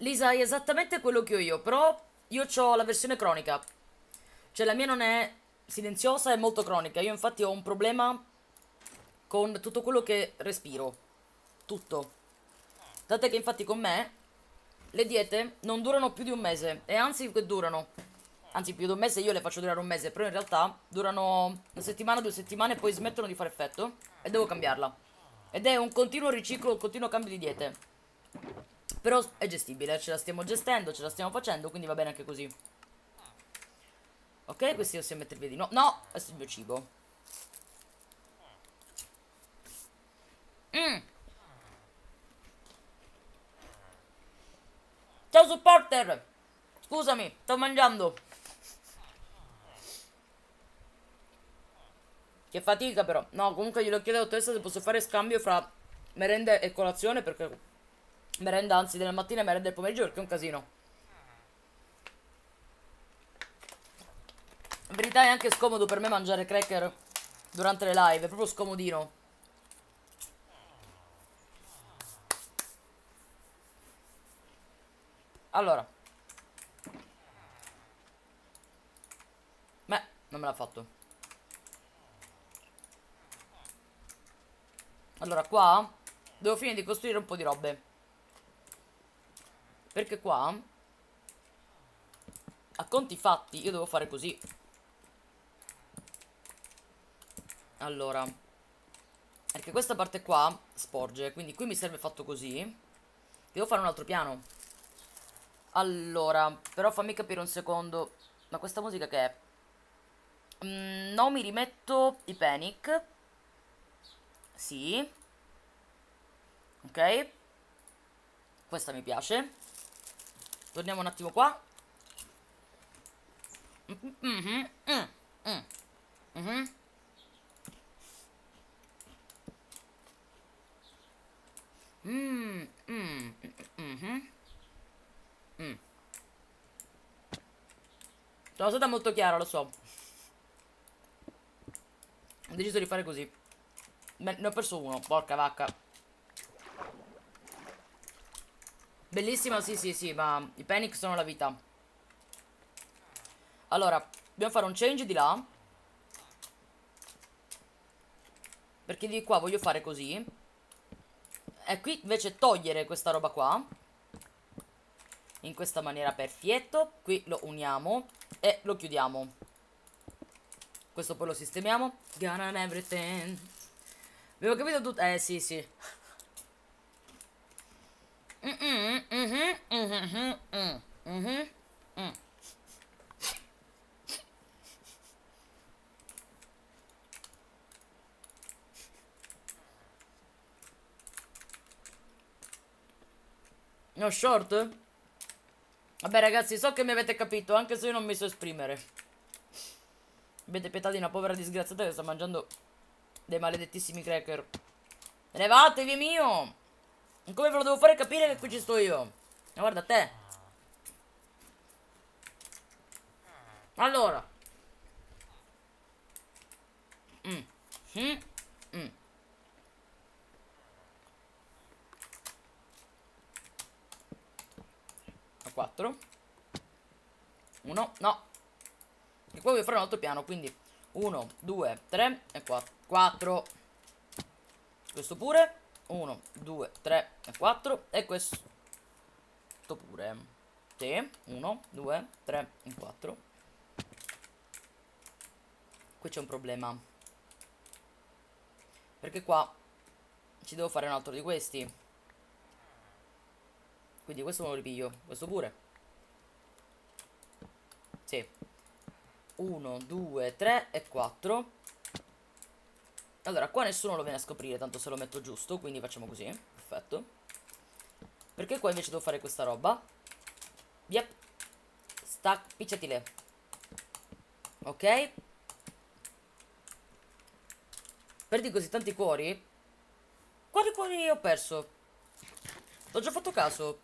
Lisa, hai esattamente quello che ho io, però io ho la versione cronica. Cioè la mia non è silenziosa, è molto cronica. Io infatti ho un problema con tutto quello che respiro. Tutto. Tant'è che infatti con me le diete non durano più di un mese. E anzi che durano. Anzi più di un mese io le faccio durare un mese, però in realtà durano una settimana, due settimane e poi smettono di fare effetto. E devo cambiarla. Ed è un continuo riciclo, un continuo cambio di diete. Però è gestibile, ce la stiamo gestendo, ce la stiamo facendo, quindi va bene anche così. Ok, questi possiamo via di no. No, questo è il mio cibo. Mm. Ciao supporter! Scusami, sto mangiando. Che fatica però. No, comunque glielo chiedevo a testa se posso fare scambio fra merenda e colazione perché merenda, anzi della mattina e merenda del pomeriggio perché è un casino. In verità è anche scomodo per me mangiare cracker durante le live, è proprio scomodino. Allora. Beh, non me l'ha fatto. Allora, qua devo finire di costruire un po' di robe. Perché qua A conti fatti Io devo fare così Allora Perché questa parte qua sporge Quindi qui mi serve fatto così Devo fare un altro piano Allora Però fammi capire un secondo Ma questa musica che è? Mm, no mi rimetto i panic Sì Ok questa mi piace Torniamo un attimo qua. Mm -hmm. Mm -hmm. Mm -hmm. Sono stata molto chiara, lo so. Ho deciso di fare così. Beh, ne ho perso uno, porca vacca. Bellissima, sì, sì, sì, ma i panic sono la vita. Allora, dobbiamo fare un change di là. Perché di qua voglio fare così. E qui invece togliere questa roba qua. In questa maniera perfetto. Qui lo uniamo e lo chiudiamo. Questo poi lo sistemiamo. Gun and everything. Abbiamo capito tutto? Eh, sì, sì. No short? Vabbè ragazzi, so che mi avete capito, anche se io non mi so esprimere. Avete pietà di una povera disgraziata che sta mangiando dei maledettissimi cracker. Levatevi mio! Come ve lo devo fare capire che qui ci sto io? Ma guarda te. Allora. Mm. Mm. Mm. A 4. 1. No. E qua voglio fare un altro piano, quindi 1, 2, 3 e 4. Questo pure. 1, 2, 3 e 4 e questo pure. Te, 1, 2, 3 e 4. Qui c'è un problema. Perché qua ci devo fare un altro di questi. Quindi questo me lo ripiglio, questo pure. Sì. 1, 2, 3 e 4. Allora, qua nessuno lo viene a scoprire, tanto se lo metto giusto, quindi facciamo così. Perfetto. Perché qua invece devo fare questa roba? Yep. Stack, picciatile. Ok. Perdi così tanti cuori? Quali cuori ho perso? L'ho già fatto caso.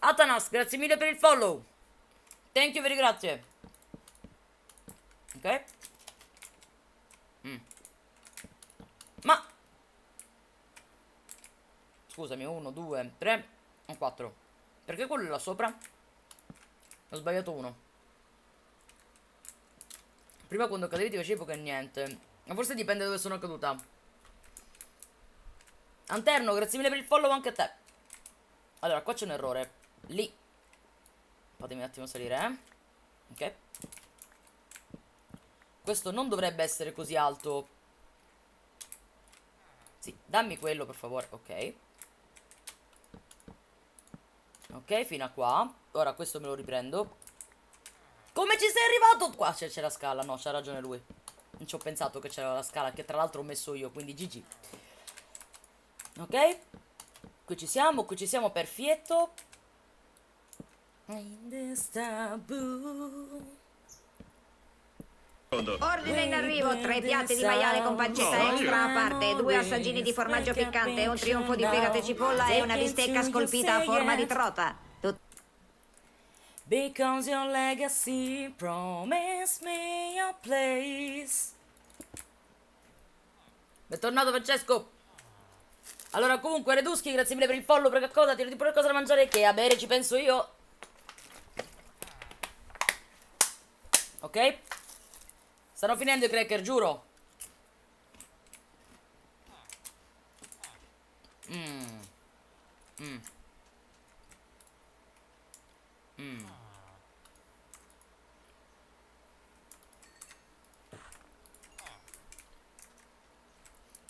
Atanas, grazie mille per il follow. Thank you, vi ringrazio. Ok. Mm. Ma. Scusami, 1, 2, 3 e 4. Perché quello là sopra? Ho sbagliato uno. Prima quando cadevi ti facevi che e niente. Ma forse dipende da dove sono caduta. Anterno, grazie mille per il follow anche a te. Allora, qua c'è un errore. Lì. Fatemi un attimo salire, eh. Ok. Questo non dovrebbe essere così alto. Sì, dammi quello per favore. Ok. Ok, fino a qua. Ora questo me lo riprendo. Come ci sei arrivato? Qua c'è la scala. No, c'ha ragione lui. Non ci ho pensato che c'era la scala, che tra l'altro ho messo io, quindi GG. Ok? Qui ci siamo, qui ci siamo, perfetto. In this taboo. Ordine in arrivo, tre piatti di maiale con pancetta extra a parte, due assaggini di formaggio piccante, un trionfo di fegato e cipolla e una bistecca scolpita a forma di trota. Tut Becomes your legacy, promise me your place. Bentornato Francesco. Allora comunque Reduschi, grazie mille per il follow, perché cosa? Tiro di pure cosa da mangiare che a bere ci penso io. Ok? Stanno finendo i cracker, giuro. Mmm. Mmm. Mmm.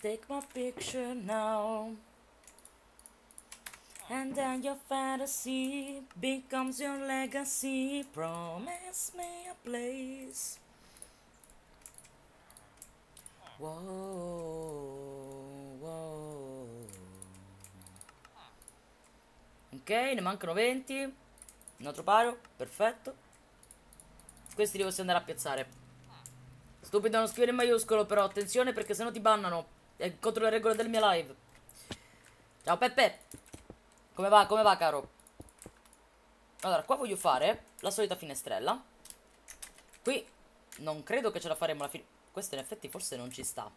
Take my picture now. And then your fantasy becomes your legacy. Promise me a place. Wow, wow. Ok, ne mancano 20. Un altro paro, perfetto. Questi li possiamo andare a piazzare. Stupido non scrivere in maiuscolo, però attenzione perché sennò ti bannano. È contro le regole del mio live. Ciao Peppe. Come va, come va, caro? Allora, qua voglio fare la solita finestrella. Qui non credo che ce la faremo la Questa in effetti forse non ci sta.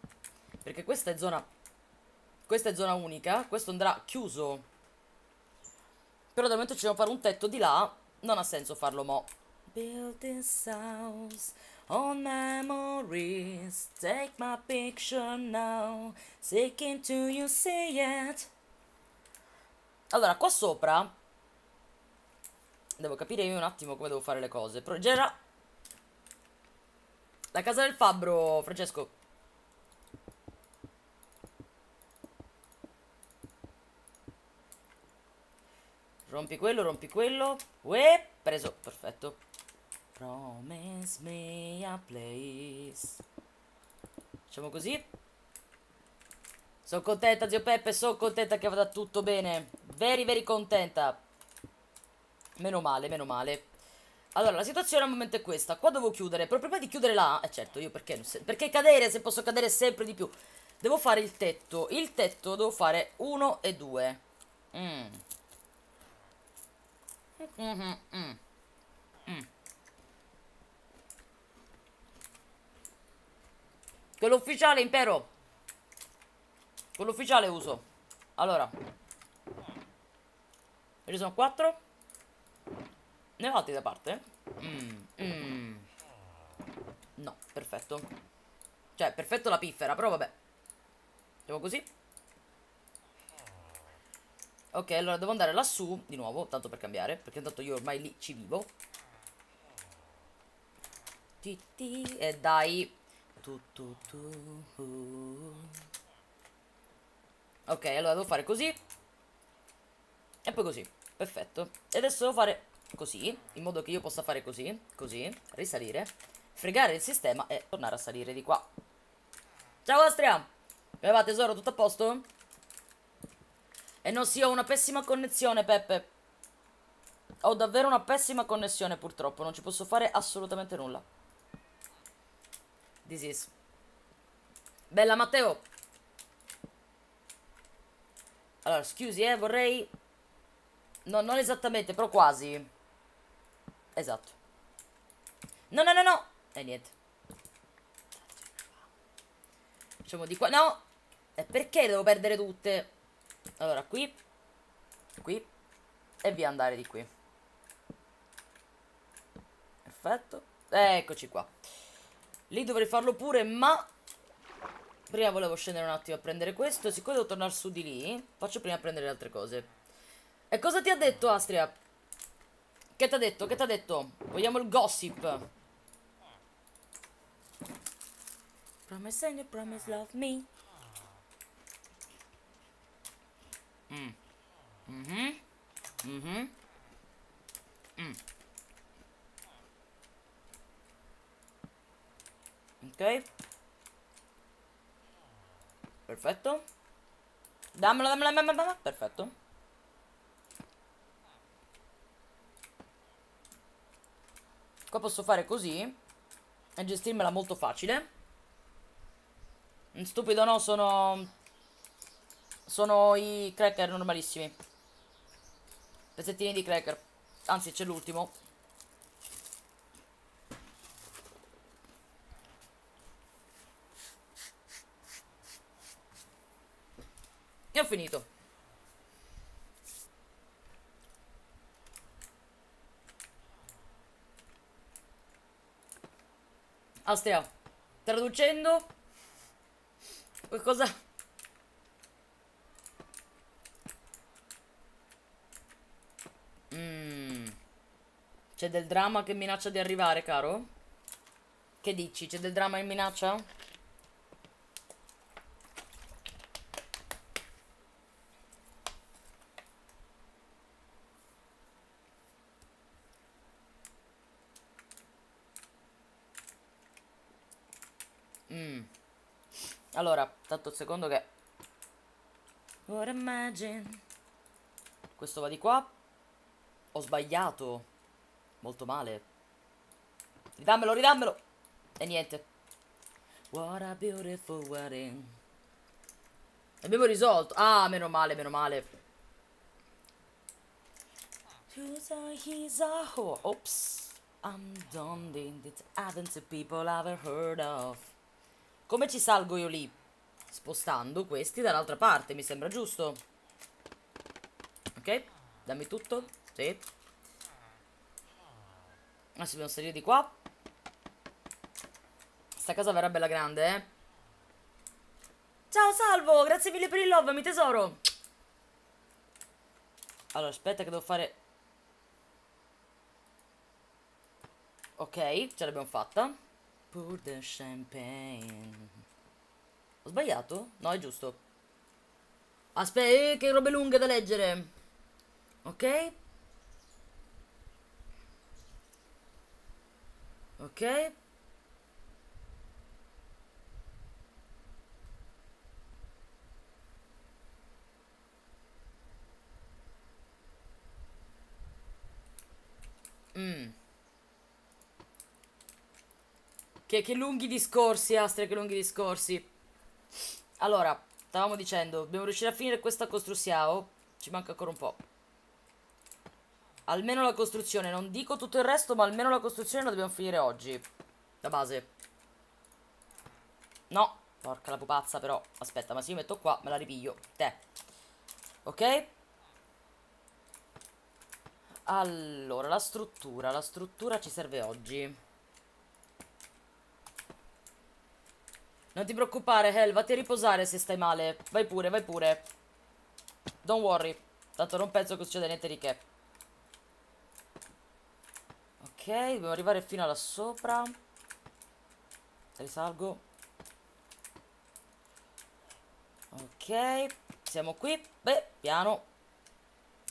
Perché questa è zona... Questa è zona unica. Questo andrà chiuso. Però dal momento ci dobbiamo fare un tetto di là, non ha senso farlo mo. Build this house on memories. Take my picture now. Seeking to you see it. Allora, qua sopra Devo capire io un attimo come devo fare le cose Però La casa del fabbro, Francesco Rompi quello, rompi quello Uè, preso, perfetto Promise me a place Facciamo così sono contenta, zio Peppe, sono contenta che vada tutto bene. Very, very contenta. Meno male, meno male. Allora, la situazione al momento è questa. Qua devo chiudere, però prima di chiudere là... Eh certo, io perché, perché cadere se posso cadere sempre di più? Devo fare il tetto. Il tetto devo fare 1 e 2. Mm. Mhm, mm. Mm -hmm, mm. Quello ufficiale, impero. Quell'ufficiale uso. Allora. Ne sono 4. Ne ho altri da parte? Mm, mm. No, perfetto. Cioè, perfetto la piffera, però vabbè. Andiamo così. Ok, allora devo andare lassù di nuovo, tanto per cambiare, perché intanto io ormai lì ci vivo. E dai. Tu, tu, tu. Ok, allora devo fare così. E poi così. Perfetto. E adesso devo fare così, in modo che io possa fare così, così, risalire, fregare il sistema e tornare a salire di qua. Ciao Astria! Come va tesoro, tutto a posto? E non sì, ho una pessima connessione, Peppe. Ho davvero una pessima connessione, purtroppo. Non ci posso fare assolutamente nulla. This is. Bella, Matteo! Allora, scusi, eh, vorrei... No, non esattamente, però quasi. Esatto. No, no, no, no! E eh, niente. Facciamo di qua. No! E perché devo perdere tutte? Allora, qui. Qui. E via andare di qui. Perfetto. Eccoci qua. Lì dovrei farlo pure, ma Prima volevo scendere un attimo a prendere questo. Siccome devo tornare su di lì, faccio prima prendere le altre cose. E cosa ti ha detto, Astria? Che ti ha detto? Che ti ha detto? Vogliamo il gossip. Promise and you promise love me. Mm. Mm -hmm. Mm Mm. Ok. Perfetto. Dammelo, dammelo, dammelo, dammelo. Perfetto. Qua posso fare così. E gestirmela molto facile. Stupido no, sono... Sono i cracker normalissimi. Pezzettini di cracker. Anzi, c'è l'ultimo. E ho finito. Austria. Traducendo. Qualcosa... Mm. C'è del dramma che minaccia di arrivare, caro? Che dici? C'è del dramma che minaccia? secondo che... What imagine? Questo va di qua. Ho sbagliato. Molto male. Ridammelo, ridammelo. E niente. What a beautiful wedding. Abbiamo risolto. Ah, meno male, meno male. Ops. I'm done. It haven't people I've heard of. Come ci salgo io lì? spostando questi dall'altra parte, mi sembra giusto. Ok, dammi tutto. Sì. Adesso dobbiamo salire di qua. Sta casa verrà bella grande, eh. Ciao, salvo! Grazie mille per il love, mi tesoro! Allora, aspetta che devo fare... Ok, ce l'abbiamo fatta. Put the champagne... Ho sbagliato? No, è giusto. Aspetta, eh, che robe lunghe da leggere. Ok. Ok. Mm. Che, che lunghi discorsi, Astra, che lunghi discorsi. Allora, stavamo dicendo, dobbiamo riuscire a finire questa costruzione. Oh, ci manca ancora un po'. Almeno la costruzione, non dico tutto il resto, ma almeno la costruzione la dobbiamo finire oggi. La base. No, porca la pupazza però. Aspetta, ma se io metto qua, me la ripiglio. Te. Ok? Allora, la struttura. La struttura ci serve oggi. Non ti preoccupare, Hel, vatti a riposare se stai male. Vai pure, vai pure. Don't worry. Tanto non penso che succeda niente di che. Ok, dobbiamo arrivare fino là sopra. Risalgo. Ok, siamo qui. Beh, piano.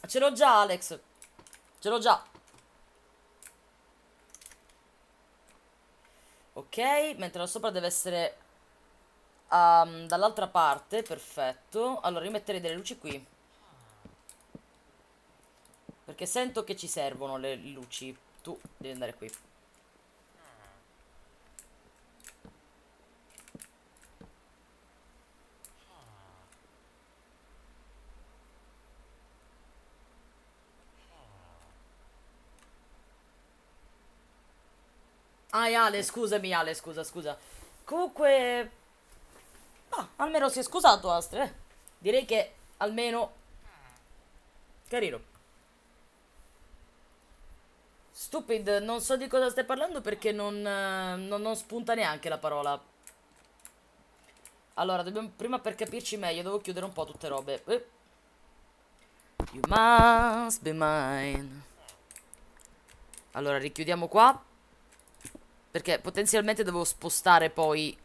Ce l'ho già, Alex. Ce l'ho già. Ok, mentre là sopra deve essere um, dall'altra parte, perfetto. Allora, io metterei delle luci qui. Perché sento che ci servono le luci. Tu devi andare qui. Ah, Ale, scusami, Ale, scusa, scusa. Comunque, Ah, almeno si è scusato Astre. Eh. Direi che almeno... Carino. Stupid, non so di cosa stai parlando perché non, eh, non, non spunta neanche la parola. Allora, dobbiamo, prima per capirci meglio, devo chiudere un po' tutte le robe. Eh. You must be mine. Allora, richiudiamo qua. Perché potenzialmente devo spostare poi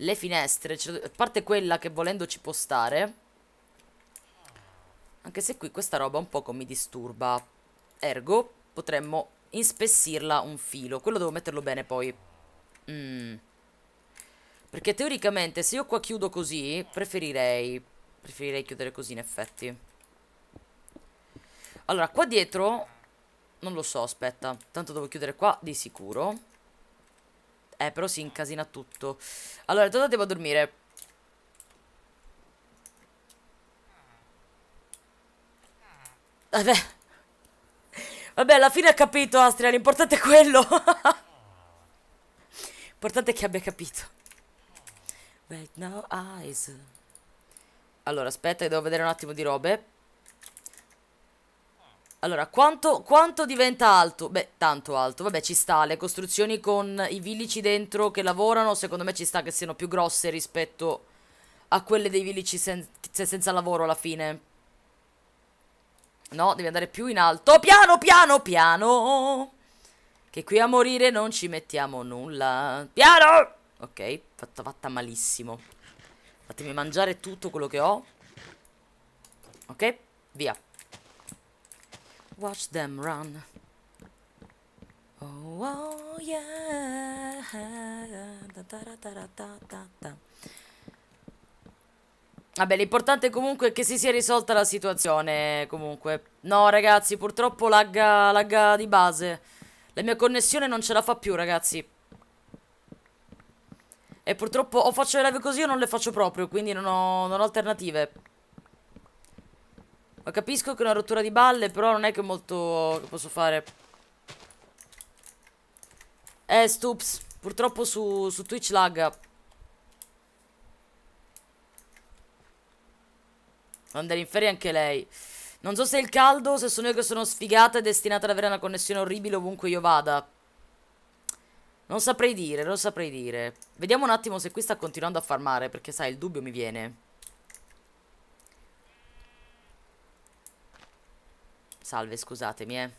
le finestre, a parte quella che volendo ci può stare. Anche se qui questa roba un poco mi disturba. Ergo, potremmo inspessirla un filo. Quello devo metterlo bene poi. Mm. Perché teoricamente se io qua chiudo così, preferirei... Preferirei chiudere così in effetti. Allora, qua dietro... Non lo so, aspetta. Tanto devo chiudere qua di sicuro. Eh, però si incasina tutto. Allora, intanto devo dormire. Vabbè. Vabbè, alla fine ha capito Astria, l'importante è quello. L'importante è che abbia capito. Right now, eyes. Allora, aspetta devo vedere un attimo di robe. Allora, quanto, quanto, diventa alto? Beh, tanto alto. Vabbè, ci sta. Le costruzioni con i villici dentro che lavorano, secondo me ci sta che siano più grosse rispetto a quelle dei villici sen senza lavoro alla fine. No, devi andare più in alto. Piano, piano, piano. Che qui a morire non ci mettiamo nulla. Piano! Ok, fatta, fatta malissimo. Fatemi mangiare tutto quello che ho. Ok, via watch them run. Oh, oh yeah. Da, da, da, da, da, da, da. Vabbè, l'importante comunque è che si sia risolta la situazione, comunque. No, ragazzi, purtroppo lagga, lagga di base. La mia connessione non ce la fa più, ragazzi. E purtroppo o faccio le live così o non le faccio proprio, quindi non ho, non ho alternative. Ma capisco che è una rottura di balle, però non è che molto che posso fare. Eh, Stups, purtroppo su, su Twitch lagga. Andare in ferie anche lei. Non so se è il caldo, se sono io che sono sfigata e destinata ad avere una connessione orribile ovunque io vada. Non saprei dire, non saprei dire. Vediamo un attimo se qui sta continuando a farmare, perché sai, il dubbio mi viene. Salve, scusatemi, eh.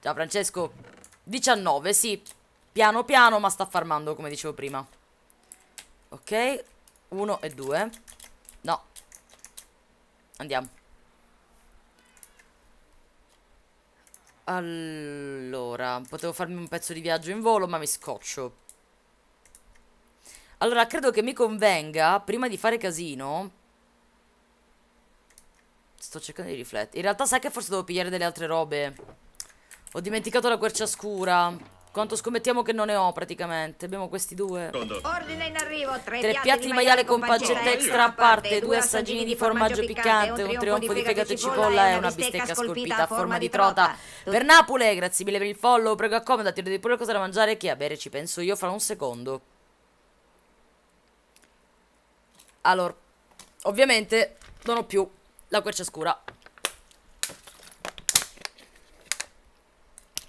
Ciao Francesco. 19, sì. Piano piano, ma sta farmando, come dicevo prima. Ok. 1 e 2. No. Andiamo. Allora, potevo farmi un pezzo di viaggio in volo, ma mi scoccio. Allora, credo che mi convenga, prima di fare casino, Sto cercando di riflettere. In realtà sai che forse devo pigliare delle altre robe. Ho dimenticato la quercia scura. Quanto scommettiamo che non ne ho praticamente. Abbiamo questi due. Ordine in arrivo, tre, tre piatti di maiale con pancetta extra a parte, due assaggini di formaggio piccante, un trionfo di fegato e cipolla e una bistecca scolpita a forma di trota. Per Napole, grazie mille per il follow. Prego accomodati, Devi pure cosa da mangiare Che a bere ci penso io fra un secondo. Allora, ovviamente non ho più la quercia scura.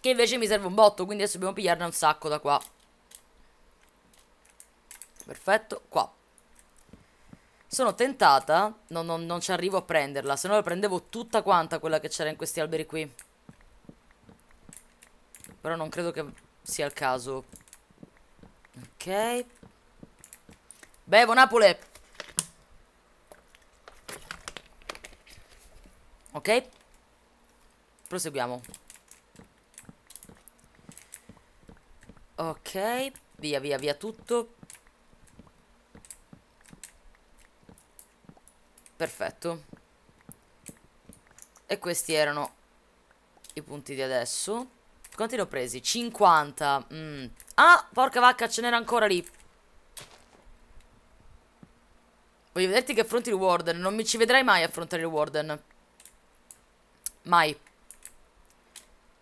Che invece mi serve un botto, quindi adesso dobbiamo pigliarne un sacco da qua. Perfetto, qua. Sono tentata, no, no, non ci arrivo a prenderla, se no la prendevo tutta quanta quella che c'era in questi alberi qui. Però non credo che sia il caso. Ok. Bevo Napoli! Ok? Proseguiamo. Ok, via, via, via tutto. Perfetto. E questi erano i punti di adesso. Quanti ne ho presi? 50. Mm. Ah, porca vacca, ce n'era ancora lì. Voglio vederti che affronti il Warden. Non mi ci vedrai mai affrontare il Warden. Mai.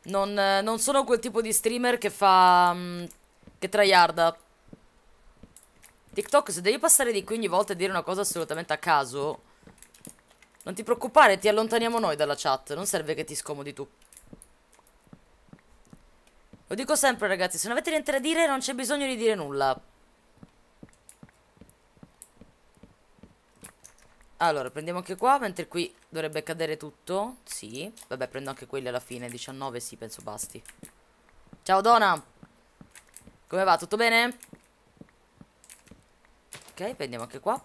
Non, eh, non sono quel tipo di streamer che fa... Mm, che tryharda. TikTok, se devi passare di qui ogni volta e dire una cosa assolutamente a caso... Non ti preoccupare, ti allontaniamo noi dalla chat. Non serve che ti scomodi tu. Lo dico sempre ragazzi, se non avete niente da dire non c'è bisogno di dire nulla. Allora, prendiamo anche qua, mentre qui dovrebbe cadere tutto. Sì. Vabbè, prendo anche quelli alla fine. 19, sì, penso basti. Ciao, Dona. Come va? Tutto bene? Ok, prendiamo anche qua.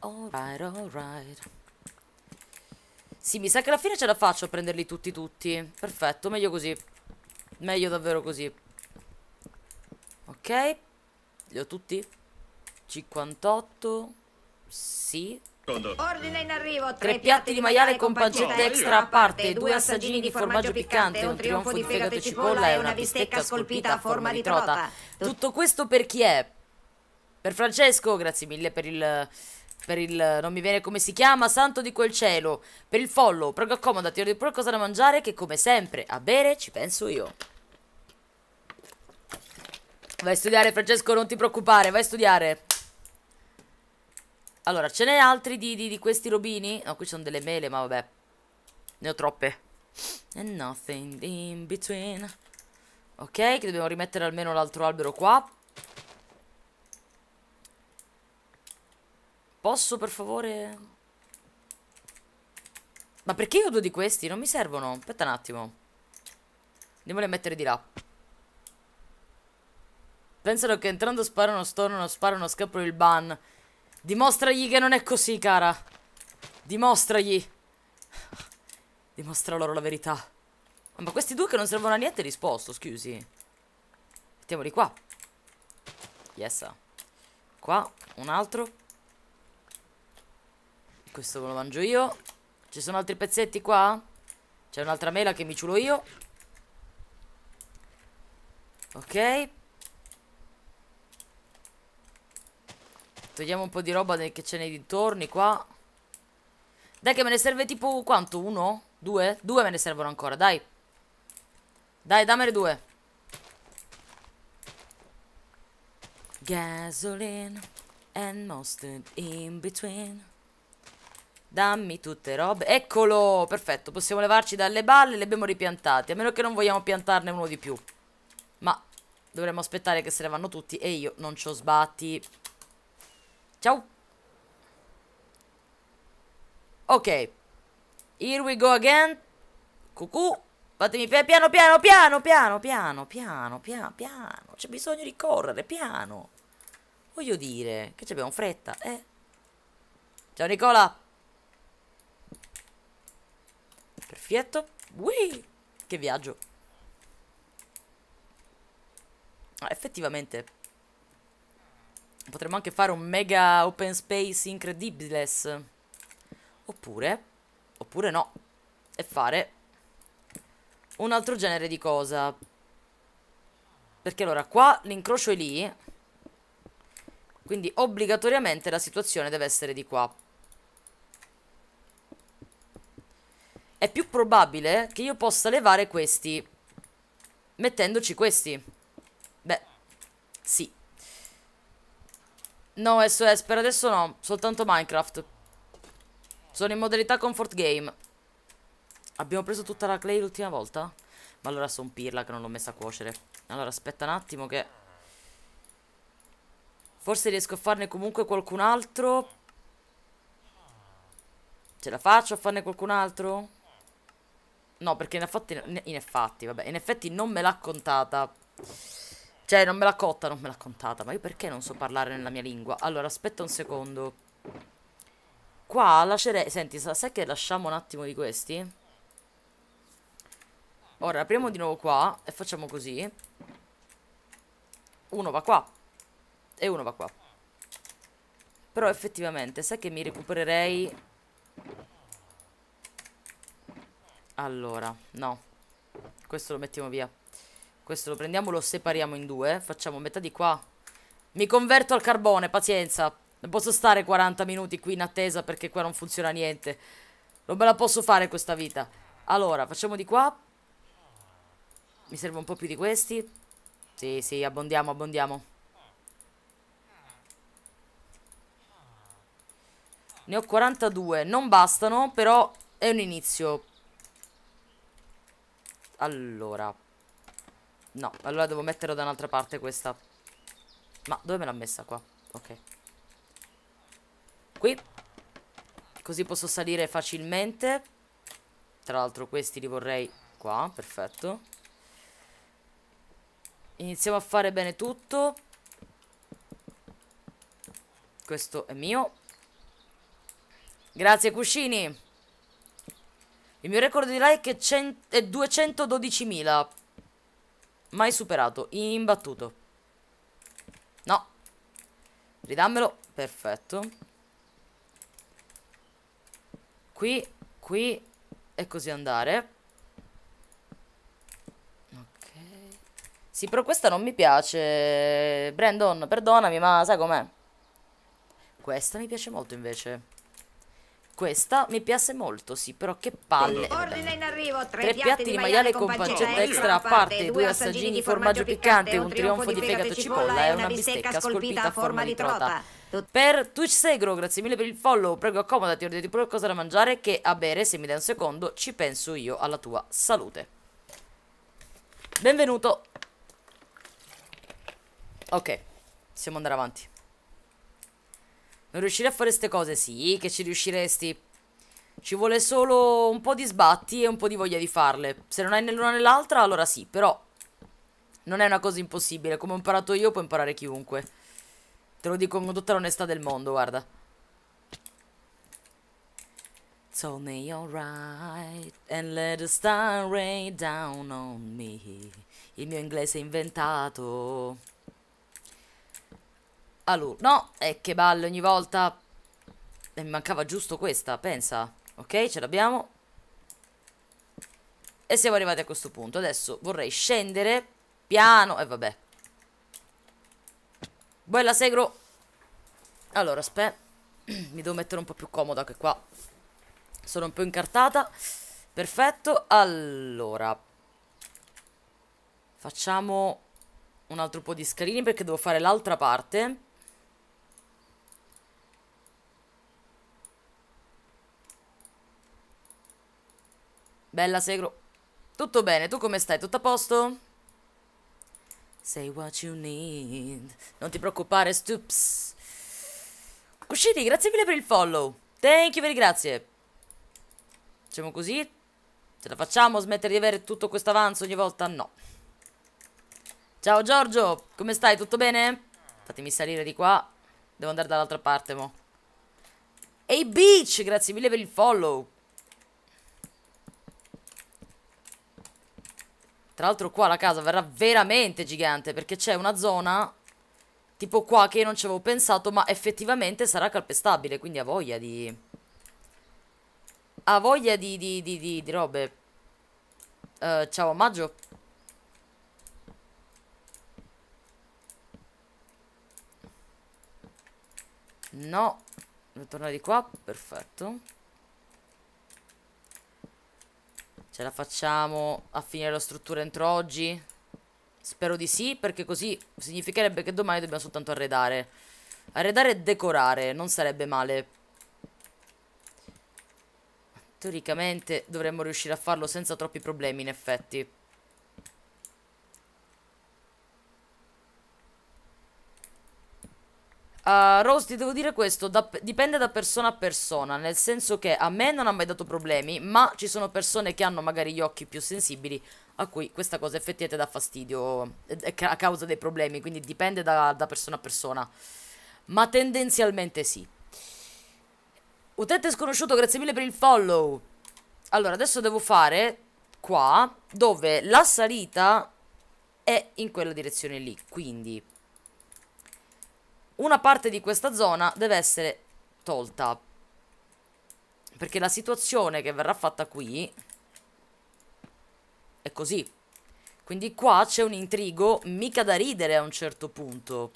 Alright, alright. Sì, mi sa che alla fine ce la faccio a prenderli tutti, tutti. Perfetto, meglio così. Meglio davvero così. Ok. Li ho tutti? 58, sì. Ordine in arrivo, tre, piatti, piatti di maiale con pancetta extra a parte, due assaggini di formaggio piccante, un trionfo di fegato e cipolla e una bistecca scolpita a forma di trota. Tutto questo per chi è? Per Francesco, grazie mille per il per il non mi viene come si chiama, santo di quel cielo, per il follow, prego accomodati, ora di pure cosa da mangiare che come sempre a bere ci penso io. Vai a studiare Francesco, non ti preoccupare, vai a studiare. Allora, ce n'è altri di, di, di, questi robini? No, qui sono delle mele, ma vabbè. Ne ho troppe. And eh, nothing in between. Ok, che dobbiamo rimettere almeno l'altro albero qua. Posso, per favore... Ma perché io ho due di questi? Non mi servono. Aspetta un attimo. Andiamoli a mettere di là. Pensano che entrando sparano, stornano, sparano, scappano il ban... Dimostragli che non è così, cara. Dimostragli. Dimostra loro la verità. Ma questi due che non servono a niente risposto, scusi. Mettiamoli qua. Yes. Qua, un altro. Questo me lo mangio io. Ci sono altri pezzetti qua? C'è un'altra mela che mi ciulo io. Ok. Togliamo un po' di roba che ce n'è dintorni qua. Dai che me ne serve tipo quanto? Uno? Due? Due me ne servono ancora, dai. Dai, dammene due. Gasoline and mustard in between. Dammi tutte robe. Eccolo! Perfetto, possiamo levarci dalle balle, le abbiamo ripiantate. A meno che non vogliamo piantarne uno di più. Ma dovremmo aspettare che se ne vanno tutti e io non ci ho sbatti. Ciao. Ok. Here we go again. Cucù. Fatemi piano piano piano piano piano piano piano piano. C'è bisogno di correre piano. Voglio dire, che abbiamo fretta, eh? Ciao Nicola. Perfetto. Ui, che viaggio. Ah, effettivamente Potremmo anche fare un mega open space incredibles. Oppure, oppure no. E fare un altro genere di cosa. Perché allora qua l'incrocio è lì. Quindi obbligatoriamente la situazione deve essere di qua. È più probabile che io possa levare questi. Mettendoci questi. Beh, sì. No, SOS, eh, per adesso no, soltanto Minecraft. Sono in modalità comfort game. Abbiamo preso tutta la clay l'ultima volta? Ma allora sono pirla che non l'ho messa a cuocere. Allora aspetta un attimo che... Forse riesco a farne comunque qualcun altro. Ce la faccio a farne qualcun altro? No, perché in effetti, in effetti vabbè, in effetti non me l'ha contata. Cioè, non me l'ha cotta, non me l'ha contata. Ma io perché non so parlare nella mia lingua? Allora, aspetta un secondo. Qua lascerei... Senti, sai che lasciamo un attimo di questi? Ora, apriamo di nuovo qua e facciamo così. Uno va qua. E uno va qua. Però effettivamente, sai che mi recupererei... Allora, no. Questo lo mettiamo via. Questo lo prendiamo, lo separiamo in due. Facciamo metà di qua. Mi converto al carbone, pazienza. Non posso stare 40 minuti qui in attesa perché qua non funziona niente. Non me la posso fare questa vita. Allora, facciamo di qua. Mi serve un po' più di questi. Sì, sì, abbondiamo, abbondiamo. Ne ho 42. Non bastano, però è un inizio. Allora... No, allora devo metterlo da un'altra parte questa. Ma dove me l'ha messa qua? Ok. Qui. Così posso salire facilmente. Tra l'altro questi li vorrei qua, perfetto. Iniziamo a fare bene tutto. Questo è mio. Grazie cuscini. Il mio record di like è, è 212.000. Mai superato, imbattuto No Ridammelo, perfetto Qui, qui E così andare Ok Sì, però questa non mi piace Brandon, perdonami, ma sai com'è? Questa mi piace molto invece questa mi piace molto, sì, però che palle. Ordine in arrivo, tre, tre piatti di maiale con pancetta extra a parte, due assaggini di formaggio piccante, un trionfo di fegato cipolla e una bistecca scolpita a forma di trota. Per Twitch Segro, grazie mille per il follow, prego accomodati, ordini pure qualcosa da mangiare che a bere, se mi dai un secondo, ci penso io alla tua salute. Benvenuto. Ok, possiamo andare avanti. Non riuscire a fare queste cose? Sì, che ci riusciresti. Ci vuole solo un po' di sbatti e un po' di voglia di farle. Se non hai nell'una o nell'altra, allora sì, però non è una cosa impossibile. Come ho imparato io, può imparare chiunque. Te lo dico con tutta l'onestà del mondo, guarda. It's only alright and let the star rain down on me. Il mio inglese è inventato. Allora, no, è che balle ogni volta. E mi mancava giusto questa, pensa. Ok, ce l'abbiamo. E siamo arrivati a questo punto. Adesso vorrei scendere piano. E eh, vabbè. Bella segro. Allora, aspetta. mi devo mettere un po' più comoda che qua. Sono un po' incartata. Perfetto. Allora. Facciamo un altro po' di scalini perché devo fare l'altra parte. Bella Segro. Tutto bene, tu come stai? Tutto a posto? Say what you need. Non ti preoccupare, stups. Cusciti, grazie mille per il follow. Thank you, very grazie. Facciamo così. Ce la facciamo smettere di avere tutto questo avanzo ogni volta? No. Ciao Giorgio, come stai? Tutto bene? Fatemi salire di qua. Devo andare dall'altra parte, mo. Ehi hey, bitch, grazie mille per il follow. Tra l'altro qua la casa verrà veramente gigante perché c'è una zona tipo qua che io non ci avevo pensato ma effettivamente sarà calpestabile quindi ha voglia di... ha voglia di, di, di, di, di robe. Uh, ciao maggio. No, devo tornare di qua, perfetto. Ce la facciamo a finire la struttura entro oggi? Spero di sì, perché così significherebbe che domani dobbiamo soltanto arredare. Arredare e decorare, non sarebbe male. Teoricamente dovremmo riuscire a farlo senza troppi problemi, in effetti. Uh, Rose, ti devo dire questo, da, dipende da persona a persona, nel senso che a me non ha mai dato problemi, ma ci sono persone che hanno magari gli occhi più sensibili a cui questa cosa effettivamente dà fastidio a causa dei problemi, quindi dipende da, da persona a persona, ma tendenzialmente sì. Utente sconosciuto, grazie mille per il follow. Allora, adesso devo fare qua, dove la salita è in quella direzione lì, quindi una parte di questa zona deve essere tolta. Perché la situazione che verrà fatta qui è così. Quindi qua c'è un intrigo mica da ridere a un certo punto.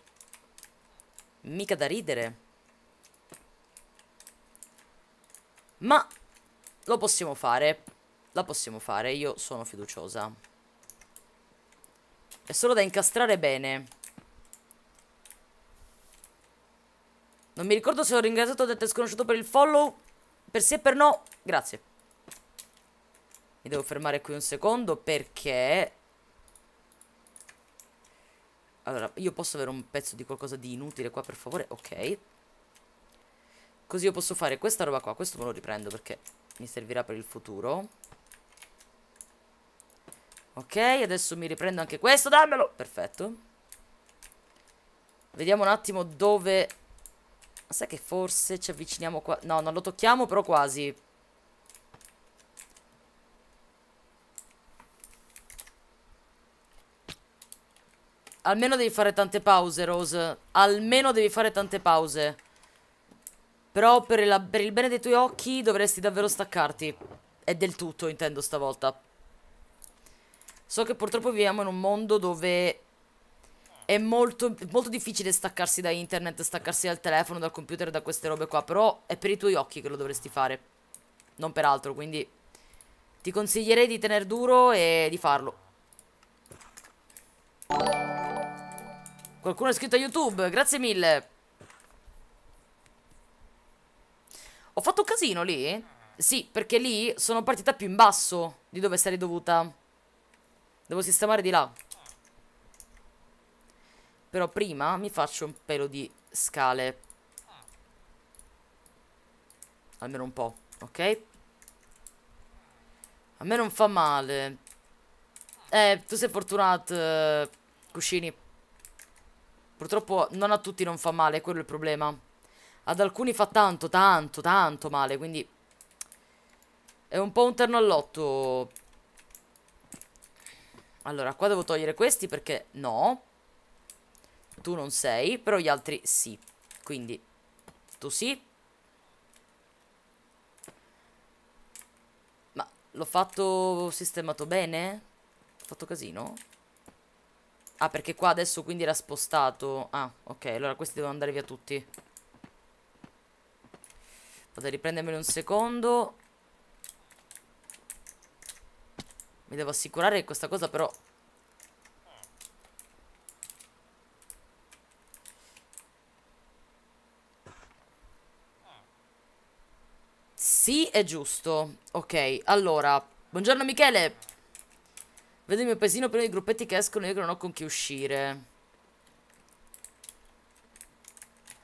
Mica da ridere. Ma lo possiamo fare. La possiamo fare, io sono fiduciosa. È solo da incastrare bene. Non mi ricordo se ho ringraziato o detto sconosciuto per il follow. Per sì e per no. Grazie. Mi devo fermare qui un secondo perché... Allora, io posso avere un pezzo di qualcosa di inutile qua, per favore? Ok. Così io posso fare questa roba qua. Questo me lo riprendo perché mi servirà per il futuro. Ok, adesso mi riprendo anche questo. Dammelo! Perfetto. Vediamo un attimo dove sai che forse ci avviciniamo qua... No, non lo tocchiamo, però quasi. Almeno devi fare tante pause, Rose. Almeno devi fare tante pause. Però per, la, per il bene dei tuoi occhi dovresti davvero staccarti. E del tutto, intendo, stavolta. So che purtroppo viviamo in un mondo dove è molto, molto difficile staccarsi da internet, staccarsi dal telefono, dal computer, da queste robe qua. Però è per i tuoi occhi che lo dovresti fare. Non per altro, quindi ti consiglierei di tenere duro e di farlo. Qualcuno è iscritto a YouTube, grazie mille. Ho fatto un casino lì? Sì, perché lì sono partita più in basso di dove sarei dovuta. Devo sistemare di là. Però prima mi faccio un pelo di scale. Almeno un po', ok? A me non fa male. Eh, tu sei fortunato, eh, Cuscini. Purtroppo non a tutti non fa male, quello è il problema. Ad alcuni fa tanto, tanto, tanto male, quindi... È un po' un terno all'otto. Allora, qua devo togliere questi perché no tu non sei, però gli altri sì. Quindi tu sì. Ma l'ho fatto sistemato bene? Ho fatto casino? Ah, perché qua adesso quindi era spostato. Ah, ok, allora questi devono andare via tutti. Vado a riprendermeli un secondo. Mi devo assicurare che questa cosa però Sì, è giusto. Ok, allora. Buongiorno Michele. Vedo il mio paesino pieno di gruppetti che escono e che non ho con chi uscire.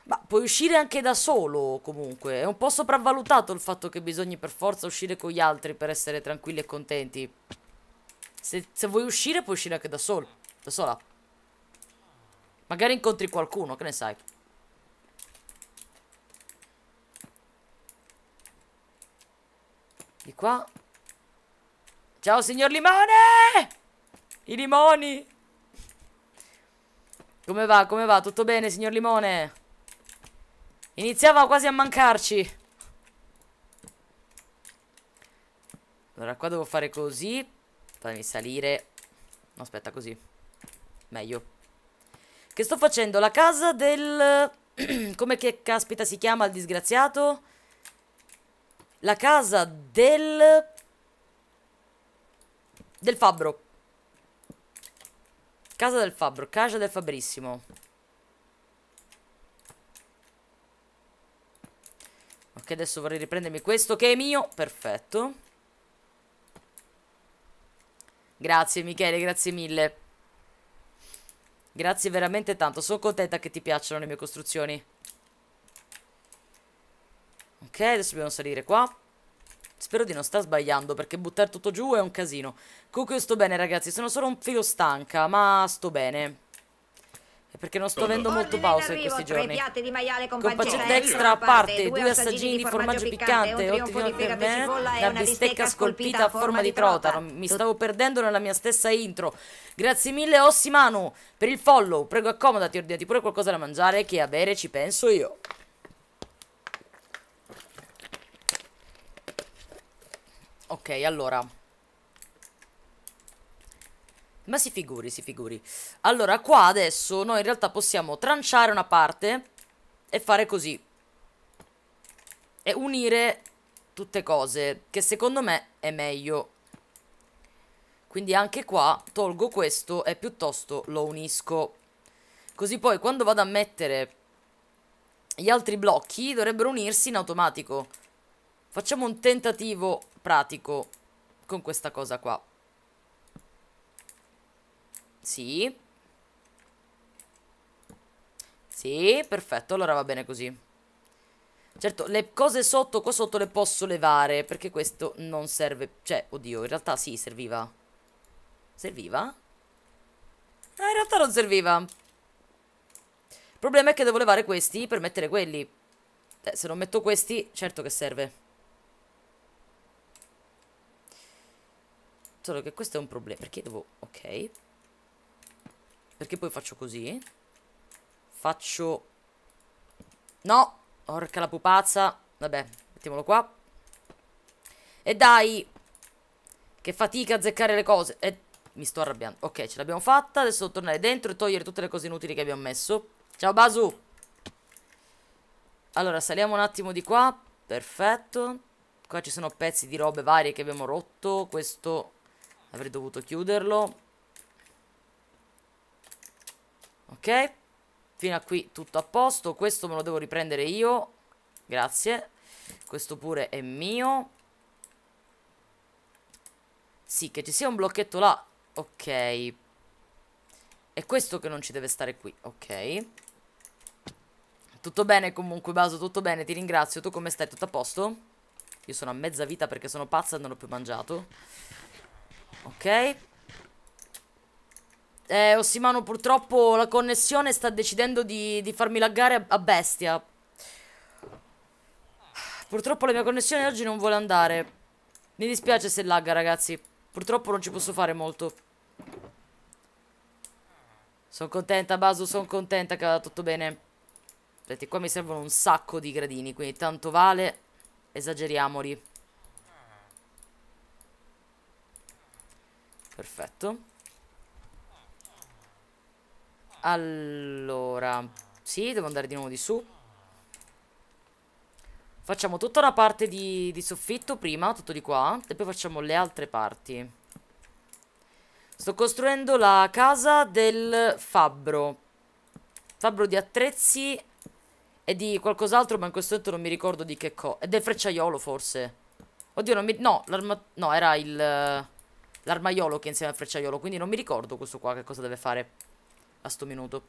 Ma puoi uscire anche da solo, comunque. È un po' sopravvalutato il fatto che bisogna per forza uscire con gli altri per essere tranquilli e contenti. Se, se vuoi uscire, puoi uscire anche da solo. Da sola. Magari incontri qualcuno, che ne sai. Di qua. Ciao, signor Limone! I limoni! Come va, come va? Tutto bene, signor Limone? Iniziava quasi a mancarci. Allora, qua devo fare così. Fammi salire. aspetta, così. Meglio. Che sto facendo? La casa del... Come che caspita si chiama il disgraziato? La casa del... Del fabbro. Casa del fabbro. Casa del fabrissimo. Ok, adesso vorrei riprendermi questo che è mio. Perfetto. Grazie Michele, grazie mille. Grazie veramente tanto. Sono contenta che ti piacciono le mie costruzioni. Ok, adesso dobbiamo salire qua. Spero di non star sbagliando perché buttare tutto giù è un casino. Comunque sto bene ragazzi, sono solo un filo stanca, ma sto bene. È perché non sto avendo molto pausa in questi giorni. Piatti di maiale con, con extra a parte, due assaggini di formaggio piccante, otto per me, La bistecca scolpita a forma di trota. Mi stavo perdendo nella mia stessa intro. Grazie mille Ossimano per il follow. Prego accomodati, ordinati pure qualcosa da mangiare che a bere ci penso io. Ok, allora. Ma si figuri, si figuri. Allora, qua adesso noi in realtà possiamo tranciare una parte e fare così. E unire tutte cose, che secondo me è meglio. Quindi anche qua tolgo questo e piuttosto lo unisco. Così poi quando vado a mettere gli altri blocchi dovrebbero unirsi in automatico. Facciamo un tentativo pratico con questa cosa qua. Sì. Sì, perfetto, allora va bene così. Certo, le cose sotto, qua sotto le posso levare, perché questo non serve... Cioè, oddio, in realtà sì, serviva. Serviva? Eh, in realtà non serviva. Il problema è che devo levare questi per mettere quelli. Eh, se non metto questi, certo che serve. Solo che questo è un problema. Perché devo... Ok. Perché poi faccio così. Faccio... No! Orca la pupazza. Vabbè, mettiamolo qua. E dai! Che fatica a azzeccare le cose. E... Mi sto arrabbiando. Ok, ce l'abbiamo fatta. Adesso devo tornare dentro e togliere tutte le cose inutili che abbiamo messo. Ciao Basu! Allora, saliamo un attimo di qua. Perfetto. Qua ci sono pezzi di robe varie che abbiamo rotto. Questo Avrei dovuto chiuderlo Ok Fino a qui tutto a posto Questo me lo devo riprendere io Grazie Questo pure è mio Sì che ci sia un blocchetto là Ok È questo che non ci deve stare qui Ok tutto bene comunque Baso, tutto bene, ti ringrazio Tu come stai? Tutto a posto? Io sono a mezza vita perché sono pazza e non ho più mangiato Ok eh, Ossimano purtroppo la connessione sta decidendo di, di farmi laggare a bestia Purtroppo la mia connessione oggi non vuole andare Mi dispiace se lagga ragazzi Purtroppo non ci posso fare molto Sono contenta Basu, sono contenta che vada tutto bene Senti, qua mi servono un sacco di gradini Quindi tanto vale Esageriamoli Perfetto Allora Sì, devo andare di nuovo di su Facciamo tutta una parte di, di soffitto prima Tutto di qua E poi facciamo le altre parti Sto costruendo la casa del fabbro Fabbro di attrezzi e di qualcos'altro, ma in questo momento non mi ricordo di che cosa. E del frecciaiolo, forse. Oddio, non mi... No, l'arma... No, era il l'armaiolo che è insieme al frecciaiolo, quindi non mi ricordo questo qua che cosa deve fare a sto minuto.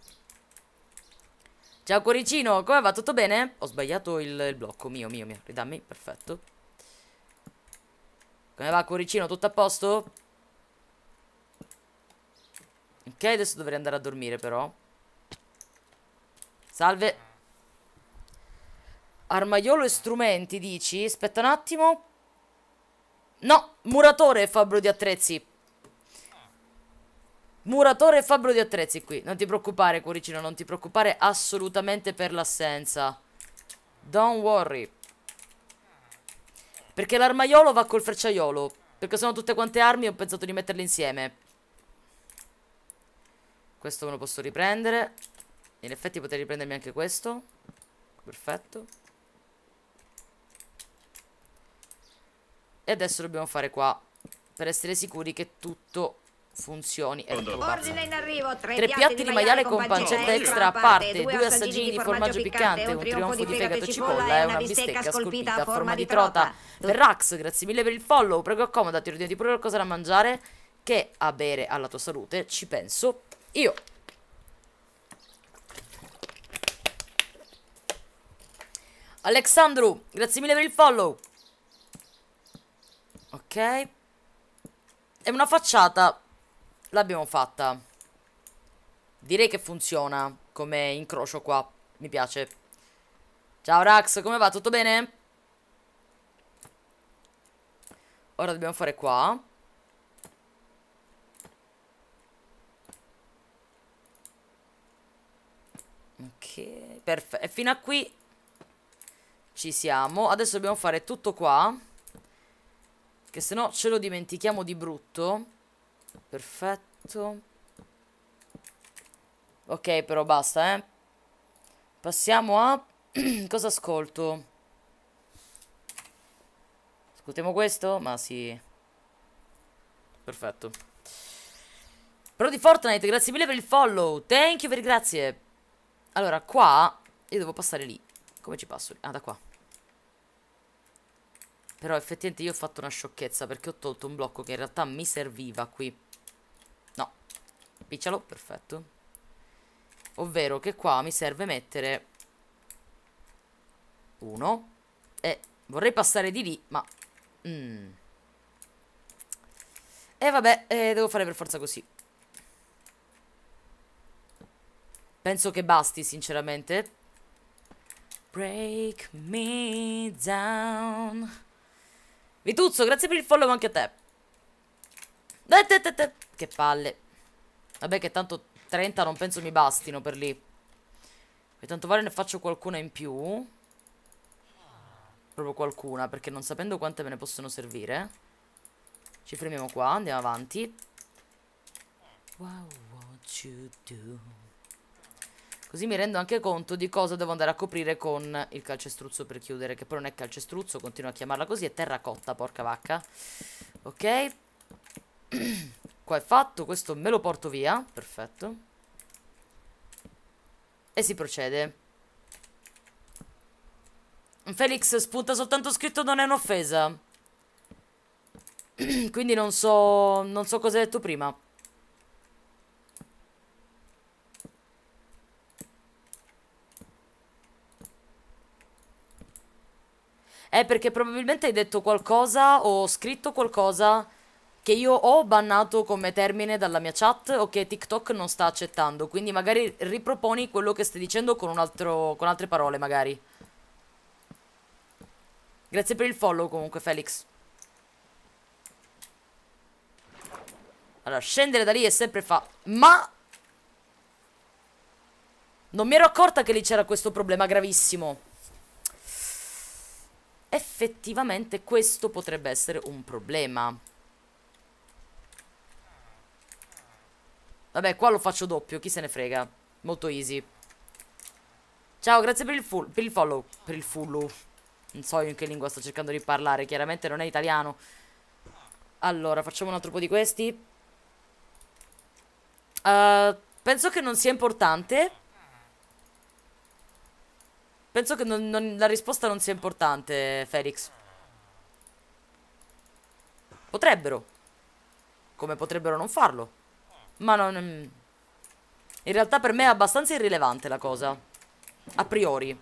Ciao cuoricino, come va? Tutto bene? Ho sbagliato il, il blocco, mio, mio, mio, ridammi, perfetto. Come va cuoricino, tutto a posto? Ok, adesso dovrei andare a dormire però. Salve. Armaiolo e strumenti, dici? Aspetta un attimo. No, muratore e fabbro di attrezzi. Muratore e fabbro di attrezzi qui. Non ti preoccupare, cuoricino, non ti preoccupare assolutamente per l'assenza. Don't worry. Perché l'armaiolo va col frecciaiolo. Perché sono tutte quante armi e ho pensato di metterle insieme. Questo me lo posso riprendere. In effetti potrei riprendermi anche questo. Perfetto. E adesso dobbiamo fare qua per essere sicuri che tutto funzioni. E ecco, Ordine in arrivo, tre, tre piatti, di maiale con pancetta extra a parte, due assaggini di formaggio piccante, un trionfo di fegato e cipolla e eh, una bistecca scolpita a forma di trota. Per Rax, grazie mille per il follow, prego accomodati, ordini pure qualcosa da mangiare che a bere alla tua salute ci penso io. Alexandru, grazie mille per il follow. Ok. E una facciata l'abbiamo fatta. Direi che funziona come incrocio qua. Mi piace. Ciao Rax, come va? Tutto bene? Ora dobbiamo fare qua. Ok, perfetto. E fino a qui ci siamo. Adesso dobbiamo fare tutto qua. Che se no ce lo dimentichiamo di brutto. Perfetto. Ok, però basta, eh. Passiamo a... Cosa ascolto? Ascoltiamo questo? Ma sì. Perfetto. Però di Fortnite, grazie mille per il follow. Thank you very grazie. Allora, qua... Io devo passare lì. Come ci passo? Ah, da qua. Però effettivamente io ho fatto una sciocchezza perché ho tolto un blocco che in realtà mi serviva qui. No. Piccialo, perfetto. Ovvero che qua mi serve mettere uno e vorrei passare di lì, ma... Mm. E vabbè, eh, devo fare per forza così. Penso che basti, sinceramente. Break me down. Vituzzo, grazie per il follow anche a te. Che palle. Vabbè che tanto 30 non penso mi bastino per lì. E tanto vale ne faccio qualcuna in più. Proprio qualcuna, perché non sapendo quante me ne possono servire. Ci fermiamo qua, andiamo avanti. Wow, what you do? Così mi rendo anche conto di cosa devo andare a coprire con il calcestruzzo per chiudere. Che però non è calcestruzzo, continuo a chiamarla così, è terracotta, porca vacca. Ok. Qua è fatto, questo me lo porto via. Perfetto. E si procede. Felix spunta soltanto scritto non è un'offesa. Quindi non so, non so cosa hai detto prima. è perché probabilmente hai detto qualcosa o scritto qualcosa che io ho bannato come termine dalla mia chat o che TikTok non sta accettando. Quindi magari riproponi quello che stai dicendo con, altro, con altre parole, magari. Grazie per il follow comunque, Felix. Allora, scendere da lì è sempre fa... Ma... Non mi ero accorta che lì c'era questo problema gravissimo effettivamente questo potrebbe essere un problema. Vabbè, qua lo faccio doppio, chi se ne frega. Molto easy. Ciao, grazie per il, per il follow. Per il follow. Non so in che lingua sto cercando di parlare, chiaramente non è italiano. Allora, facciamo un altro po' di questi. Uh, penso che non sia importante. Penso che non, non, la risposta non sia importante, Felix. Potrebbero. Come potrebbero non farlo. Ma non... Mm, in realtà per me è abbastanza irrilevante la cosa. A priori.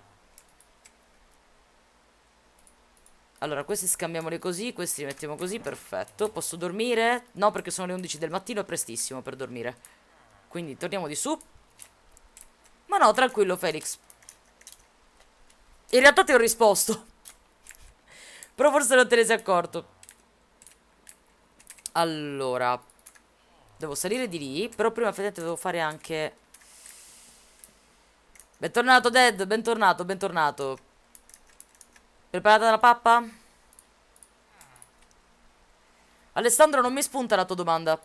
Allora, questi scambiamoli così, questi li mettiamo così, perfetto. Posso dormire? No, perché sono le 11 del mattino, è prestissimo per dormire. Quindi torniamo di su. Ma no, tranquillo Felix, in realtà ti ho risposto. Però forse non te ne sei accorto. Allora. Devo salire di lì. Però prima vedete devo fare anche... Bentornato Dead, bentornato, bentornato. Preparata la pappa? Alessandro non mi spunta la tua domanda.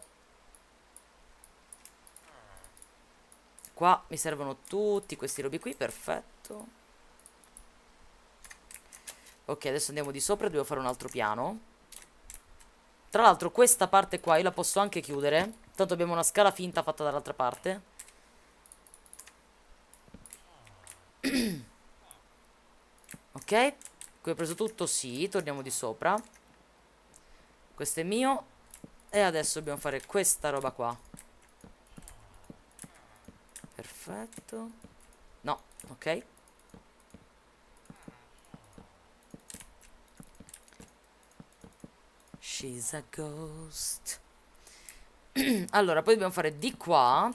Qua mi servono tutti questi robi qui, perfetto. Ok, adesso andiamo di sopra e devo fare un altro piano. Tra l'altro questa parte qua io la posso anche chiudere. Tanto abbiamo una scala finta fatta dall'altra parte. ok, qui ho preso tutto, sì, torniamo di sopra. Questo è mio. E adesso dobbiamo fare questa roba qua. Perfetto. No, ok. She's a ghost. allora, poi dobbiamo fare di qua.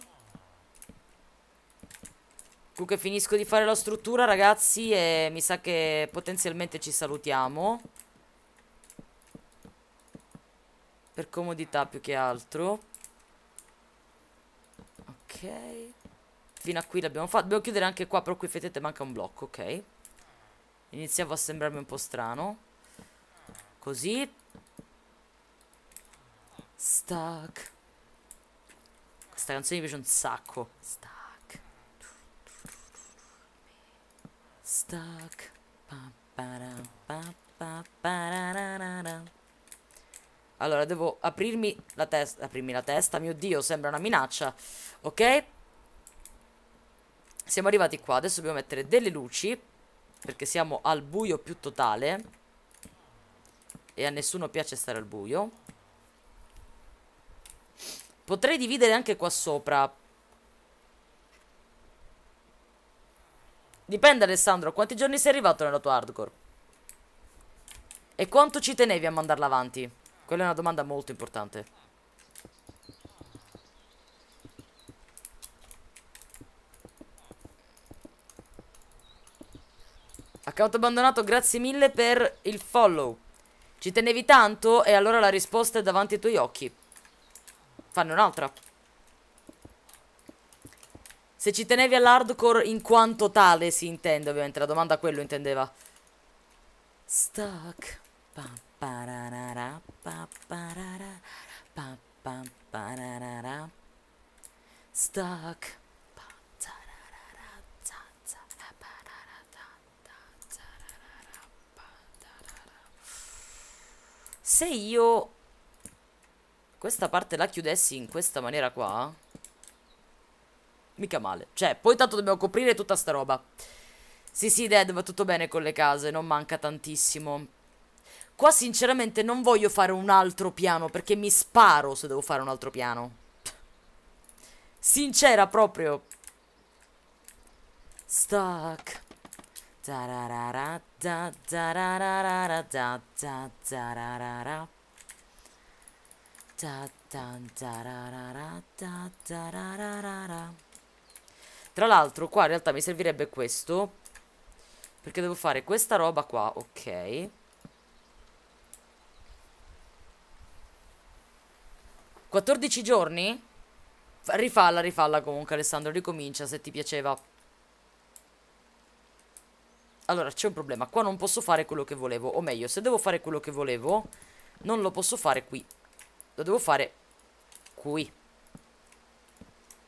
Comunque finisco di fare la struttura, ragazzi, e mi sa che potenzialmente ci salutiamo. Per comodità più che altro. Ok. Fino a qui l'abbiamo fatto. Dobbiamo chiudere anche qua, però qui vedete manca un blocco, ok. Iniziavo a sembrarmi un po' strano. Così. Stuck. Questa canzone mi piace un sacco. Stuck. Stuck. Allora, devo aprirmi la testa. Aprirmi la testa, mio dio, sembra una minaccia. Ok? Siamo arrivati qua, adesso dobbiamo mettere delle luci Perché siamo al buio più totale E a nessuno piace stare al buio Potrei dividere anche qua sopra. Dipende Alessandro, quanti giorni sei arrivato nella tua hardcore? E quanto ci tenevi a mandarla avanti? Quella è una domanda molto importante. Account abbandonato, grazie mille per il follow. Ci tenevi tanto? E allora la risposta è davanti ai tuoi occhi fanno un'altra. Se ci tenevi all'hardcore in quanto tale si intende, ovviamente, la domanda quello intendeva. Stuck. Stuck. Se io questa parte la chiudessi in questa maniera qua Mica male Cioè, poi tanto dobbiamo coprire tutta sta roba Sì, sì, Dead, va tutto bene con le case Non manca tantissimo Qua sinceramente non voglio fare un altro piano Perché mi sparo se devo fare un altro piano Sincera proprio Stuck Da da, da da, da, da da da da da da da da da tra l'altro qua in realtà mi servirebbe questo Perché devo fare questa roba qua Ok Quattordici giorni? Rifalla, rifalla comunque Alessandro Ricomincia se ti piaceva Allora c'è un problema Qua non posso fare quello che volevo O meglio se devo fare quello che volevo Non lo posso fare qui lo devo fare qui.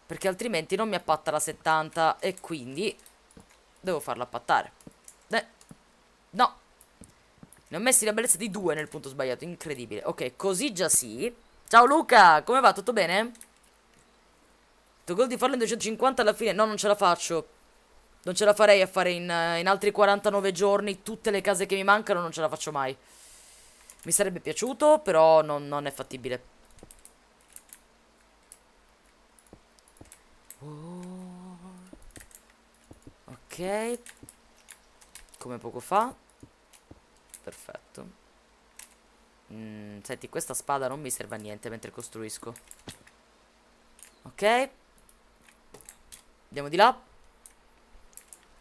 Perché altrimenti non mi appatta la 70 e quindi devo farla appattare. Eh. No. Ne ho messi la bellezza di 2 nel punto sbagliato, incredibile. Ok, così già sì. Ciao Luca, come va? Tutto bene? Tuo gol di farlo in 250 alla fine? No, non ce la faccio. Non ce la farei a fare in, eh, in altri 49 giorni tutte le case che mi mancano, non ce la faccio mai. Mi sarebbe piaciuto, però non, non è fattibile. Oh. Ok. Come poco fa. Perfetto. Mm, senti, questa spada non mi serve a niente mentre costruisco. Ok. Andiamo di là.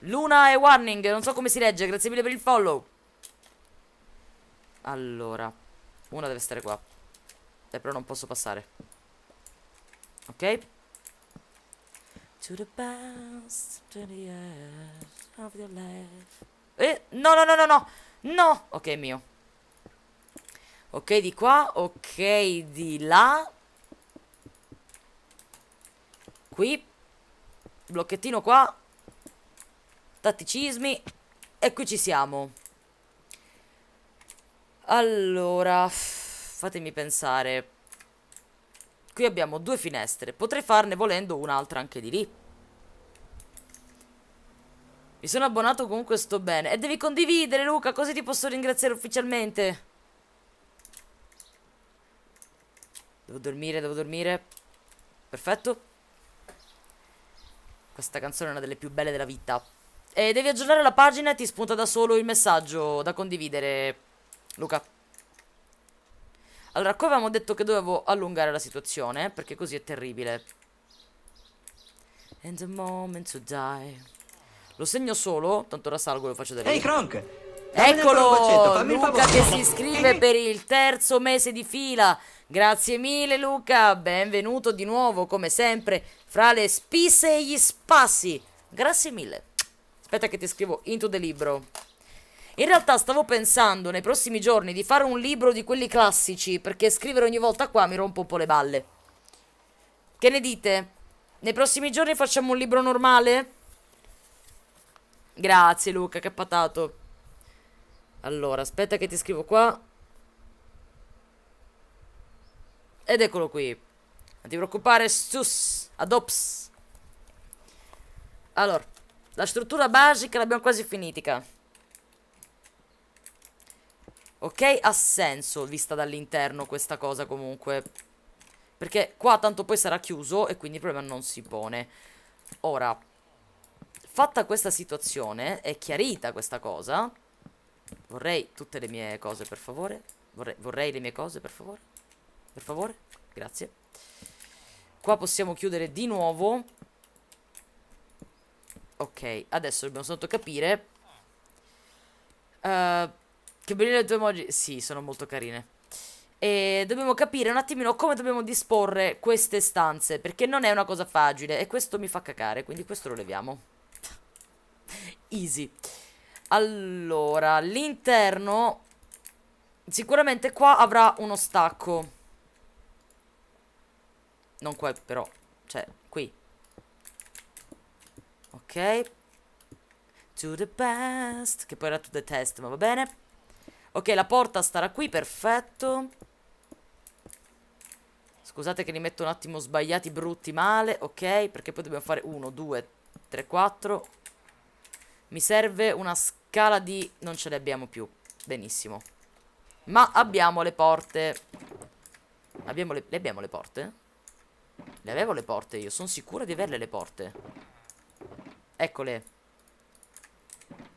Luna e Warning, non so come si legge, grazie mille per il follow. Allora, una deve stare qua. E eh, però non posso passare. Ok? To the best to the end of your life. Eh, no, no, no, no, no. No! Ok, mio. Ok, di qua. Ok, di là. Qui. Blocchettino qua. Tatticismi. E qui ci siamo. Allora, fatemi pensare. Qui abbiamo due finestre. Potrei farne volendo un'altra anche di lì. Mi sono abbonato comunque sto bene. E devi condividere, Luca, così ti posso ringraziare ufficialmente. Devo dormire, devo dormire. Perfetto. Questa canzone è una delle più belle della vita. E devi aggiornare la pagina e ti spunta da solo il messaggio da condividere. Luca. Allora, qua avevamo detto che dovevo allungare la situazione, perché così è terribile. And the moment to die. Lo segno solo, tanto ora salgo e lo faccio vedere. Ehi, Kronk! Eccolo! Luca che si iscrive per il terzo mese di fila. Grazie mille, Luca. Benvenuto di nuovo, come sempre, fra le spisse e gli spassi. Grazie mille. Aspetta che ti scrivo into the libro. In realtà stavo pensando nei prossimi giorni di fare un libro di quelli classici, perché scrivere ogni volta qua mi rompo un po' le balle. Che ne dite? Nei prossimi giorni facciamo un libro normale? Grazie Luca, che patato. Allora, aspetta che ti scrivo qua. Ed eccolo qui. Non ti preoccupare, sus, adops. Allora, la struttura basica l'abbiamo quasi finitica. Ok? Ha senso vista dall'interno questa cosa comunque. Perché qua tanto poi sarà chiuso e quindi il problema non si pone. Ora, fatta questa situazione e chiarita questa cosa, vorrei tutte le mie cose per favore. Vorrei, vorrei le mie cose per favore. Per favore, grazie. Qua possiamo chiudere di nuovo. Ok, adesso dobbiamo soltanto capire... Uh, che belline le tue emoji. Sì, sono molto carine. E dobbiamo capire un attimino come dobbiamo disporre queste stanze, perché non è una cosa facile e questo mi fa cacare, quindi questo lo leviamo. Easy. Allora, l'interno sicuramente qua avrà uno stacco. Non qua però, cioè qui. Ok. To the best, che poi era to the test, ma va bene. Ok, la porta starà qui, perfetto. Scusate che li metto un attimo sbagliati, brutti, male. Ok, perché poi dobbiamo fare 1, 2, 3, 4. Mi serve una scala di... Non ce ne abbiamo più. Benissimo. Ma abbiamo le porte. Abbiamo le... le abbiamo le porte? Le avevo le porte io, sono sicura di averle le porte. Eccole.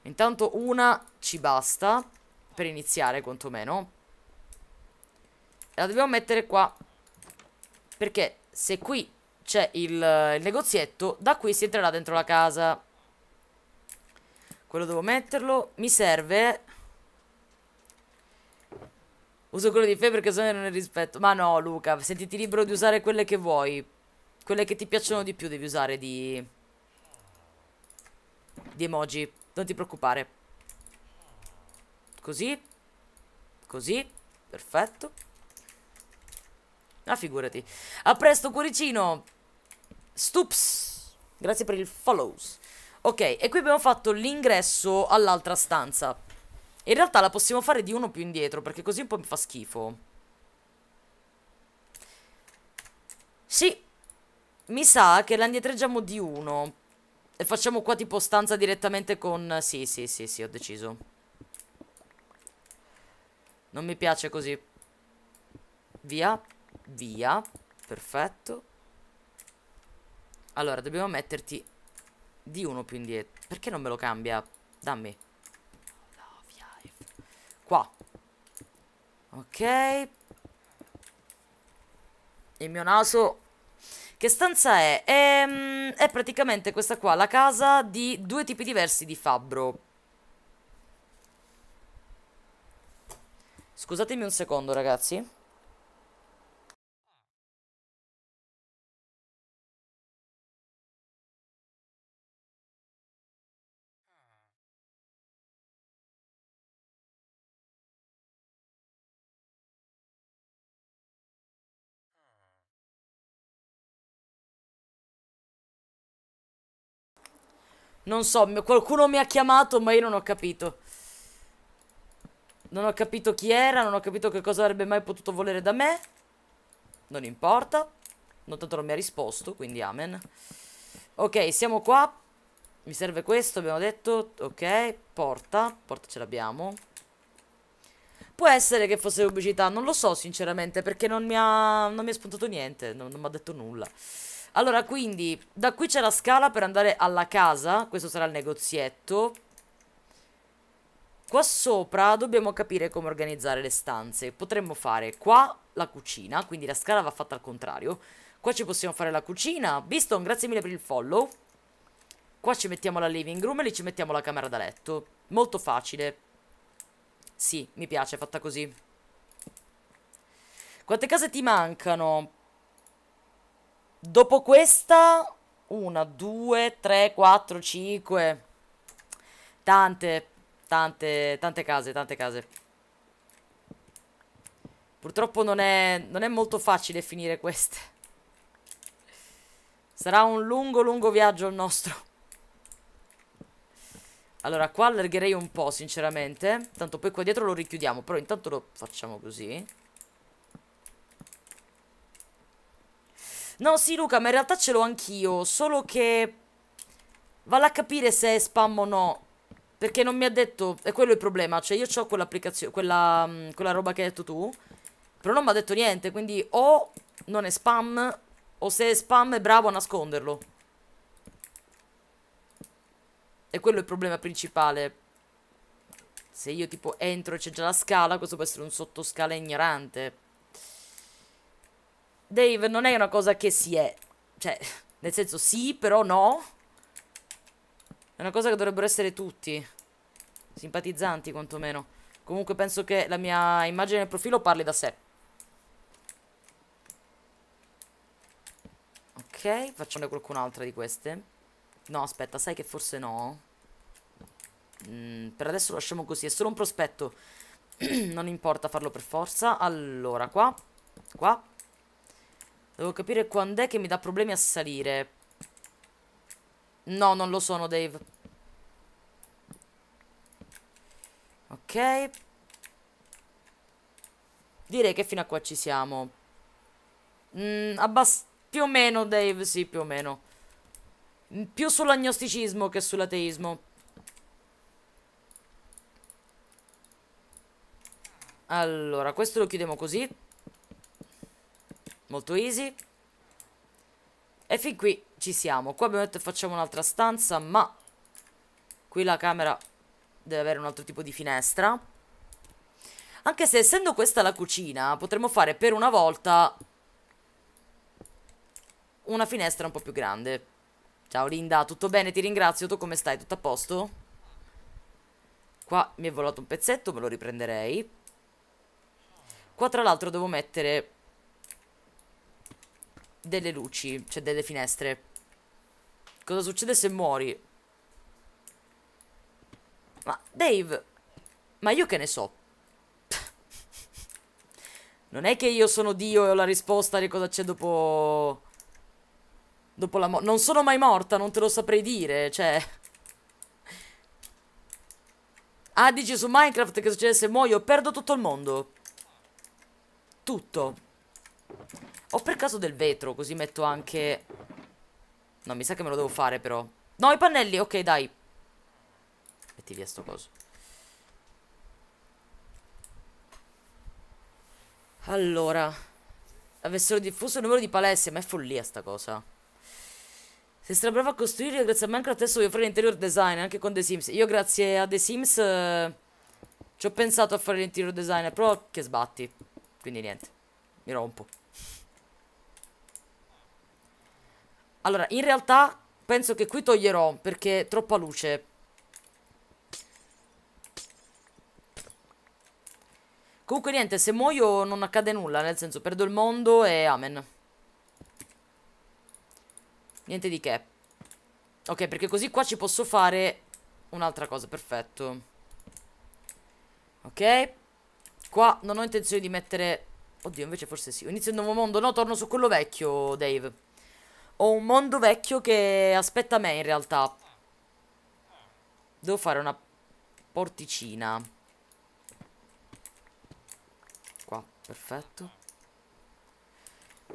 Intanto una ci basta per iniziare quantomeno La dobbiamo mettere qua Perché se qui c'è il, il negozietto Da qui si entrerà dentro la casa Quello devo metterlo Mi serve Uso quello di Fe perché sono nel rispetto Ma no Luca Sentiti libero di usare quelle che vuoi Quelle che ti piacciono di più devi usare di Di emoji Non ti preoccupare Così. Così. Perfetto. Ah, figurati. A presto, cuoricino. Stups. Grazie per il follows. Ok, e qui abbiamo fatto l'ingresso all'altra stanza. In realtà la possiamo fare di uno più indietro, perché così un po' mi fa schifo. Sì. Mi sa che la indietreggiamo di uno. E facciamo qua tipo stanza direttamente con... Sì, sì, sì, sì, ho deciso. Non mi piace così. Via. Via. Perfetto. Allora, dobbiamo metterti di uno più indietro. Perché non me lo cambia? Dammi. Qua. Ok. Il mio naso che stanza è? È, ehm, è praticamente questa qua, la casa di due tipi diversi di fabbro. Scusatemi un secondo ragazzi. Non so, qualcuno mi ha chiamato ma io non ho capito. Non ho capito chi era, non ho capito che cosa avrebbe mai potuto volere da me. Non importa. Non tanto non mi ha risposto, quindi amen. Ok, siamo qua. Mi serve questo, abbiamo detto. Ok, porta. Porta ce l'abbiamo. Può essere che fosse pubblicità, non lo so sinceramente perché non mi ha, non mi ha spuntato niente, non, non mi ha detto nulla. Allora, quindi, da qui c'è la scala per andare alla casa, questo sarà il negozietto. Qua sopra dobbiamo capire come organizzare le stanze. Potremmo fare qua la cucina, quindi la scala va fatta al contrario. Qua ci possiamo fare la cucina. Biston, grazie mille per il follow. Qua ci mettiamo la living room e lì ci mettiamo la camera da letto. Molto facile. Sì, mi piace, è fatta così. Quante case ti mancano? Dopo questa... Una, due, tre, quattro, cinque... Tante... Tante, tante case, tante case. Purtroppo non è, non è molto facile finire queste. Sarà un lungo, lungo viaggio il nostro. Allora, qua allargherei un po', sinceramente. Tanto poi qua dietro lo richiudiamo, però intanto lo facciamo così. No, sì, Luca, ma in realtà ce l'ho anch'io, solo che... Valla a capire se è spam o no. Perché non mi ha detto... E quello è il problema. Cioè io ho quell'applicazione... Quella, mm, quella roba che hai detto tu. Però non mi ha detto niente. Quindi o non è spam... O se è spam è bravo a nasconderlo. E quello è il problema principale. Se io tipo entro e c'è già la scala, questo può essere un sottoscala ignorante. Dave, non è una cosa che si è. Cioè, nel senso sì, però no. È una cosa che dovrebbero essere tutti. Simpatizzanti, quantomeno. Comunque penso che la mia immagine del profilo parli da sé. Ok, facciamone qualcun'altra di queste. No, aspetta, sai che forse no? Mm, per adesso lasciamo così, è solo un prospetto. non importa farlo per forza. Allora, qua. Qua. Devo capire quando è che mi dà problemi a salire. No, non lo sono, Dave. Ok. Direi che fino a qua ci siamo. Mm, più o meno, Dave, sì, più o meno. Mm, più sull'agnosticismo che sull'ateismo. Allora, questo lo chiudiamo così. Molto easy. E fin qui ci siamo. Qua abbiamo detto facciamo un'altra stanza, ma qui la camera deve avere un altro tipo di finestra. Anche se essendo questa la cucina, potremmo fare per una volta una finestra un po' più grande. Ciao Linda, tutto bene? Ti ringrazio. Tu come stai? Tutto a posto? Qua mi è volato un pezzetto, me lo riprenderei. Qua tra l'altro devo mettere delle luci, cioè delle finestre. Cosa succede se muori? Ma Dave, ma io che ne so? non è che io sono Dio e ho la risposta di cosa c'è dopo... Dopo la morte. Non sono mai morta, non te lo saprei dire, cioè... Ah, dici su Minecraft che succede se muoio? Perdo tutto il mondo. Tutto. Ho per caso del vetro, così metto anche... No, mi sa che me lo devo fare però. No, i pannelli, ok, dai. Metti via sto coso. Allora, avessero diffuso il numero di palestre, ma è follia sta cosa. Se sarà bravo a costruire, grazie a Minecraft adesso voglio fare l'interior design anche con The Sims. Io grazie a The Sims eh, ci ho pensato a fare l'interior design, però che sbatti. Quindi niente, mi rompo. Allora, in realtà penso che qui toglierò perché è troppa luce. Comunque niente, se muoio non accade nulla, nel senso perdo il mondo e amen. Niente di che. Ok, perché così qua ci posso fare un'altra cosa, perfetto. Ok. Qua non ho intenzione di mettere... Oddio, invece forse sì. Inizio il nuovo mondo, no, torno su quello vecchio, Dave. Ho un mondo vecchio che aspetta me in realtà. Devo fare una porticina. Qua, perfetto.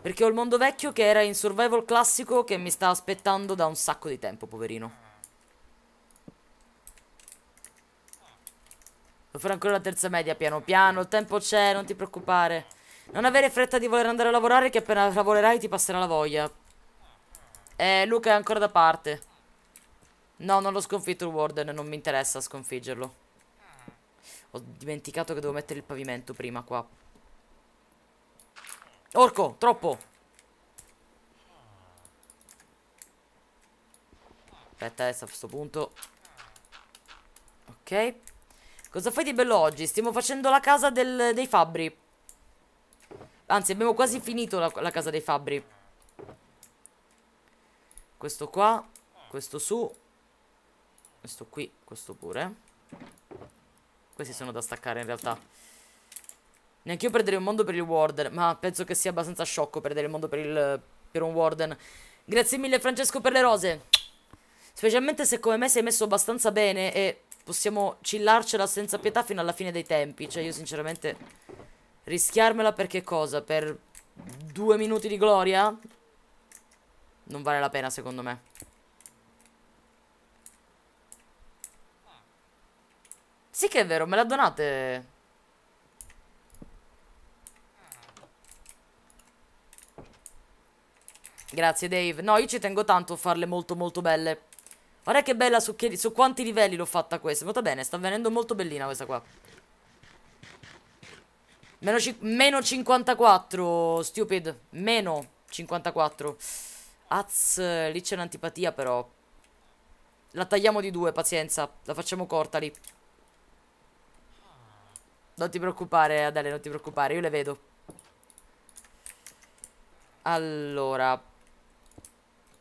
Perché ho il mondo vecchio che era in survival classico che mi sta aspettando da un sacco di tempo, poverino. Devo fare ancora la terza media piano piano, il tempo c'è, non ti preoccupare. Non avere fretta di voler andare a lavorare che appena lavorerai ti passerà la voglia. Eh, Luca è ancora da parte. No, non l'ho sconfitto il Warden, non mi interessa sconfiggerlo. Ho dimenticato che devo mettere il pavimento prima qua. Orco, troppo! Aspetta eh, adesso a questo punto. Ok. Cosa fai di bello oggi? Stiamo facendo la casa del, dei fabbri. Anzi, abbiamo quasi finito la, la casa dei fabbri. Questo qua, questo su, questo qui, questo pure. Questi sono da staccare in realtà. Neanch'io perderei un mondo per il Warden, ma penso che sia abbastanza sciocco perdere il mondo per, il, per un Warden. Grazie mille Francesco per le rose. Specialmente se come me sei messo abbastanza bene e possiamo chillarcela senza pietà fino alla fine dei tempi. Cioè io sinceramente rischiarmela per che cosa? Per due minuti di gloria? Non vale la pena secondo me Sì che è vero, me la donate Grazie Dave No, io ci tengo tanto a farle molto molto belle Guarda che bella su, che, su quanti livelli l'ho fatta questa Molto bene, sta venendo molto bellina questa qua Meno, meno 54, stupid Meno 54 Az, eh, lì c'è un'antipatia però. La tagliamo di due, pazienza. La facciamo corta lì. Non ti preoccupare, Adele, non ti preoccupare. Io le vedo. Allora.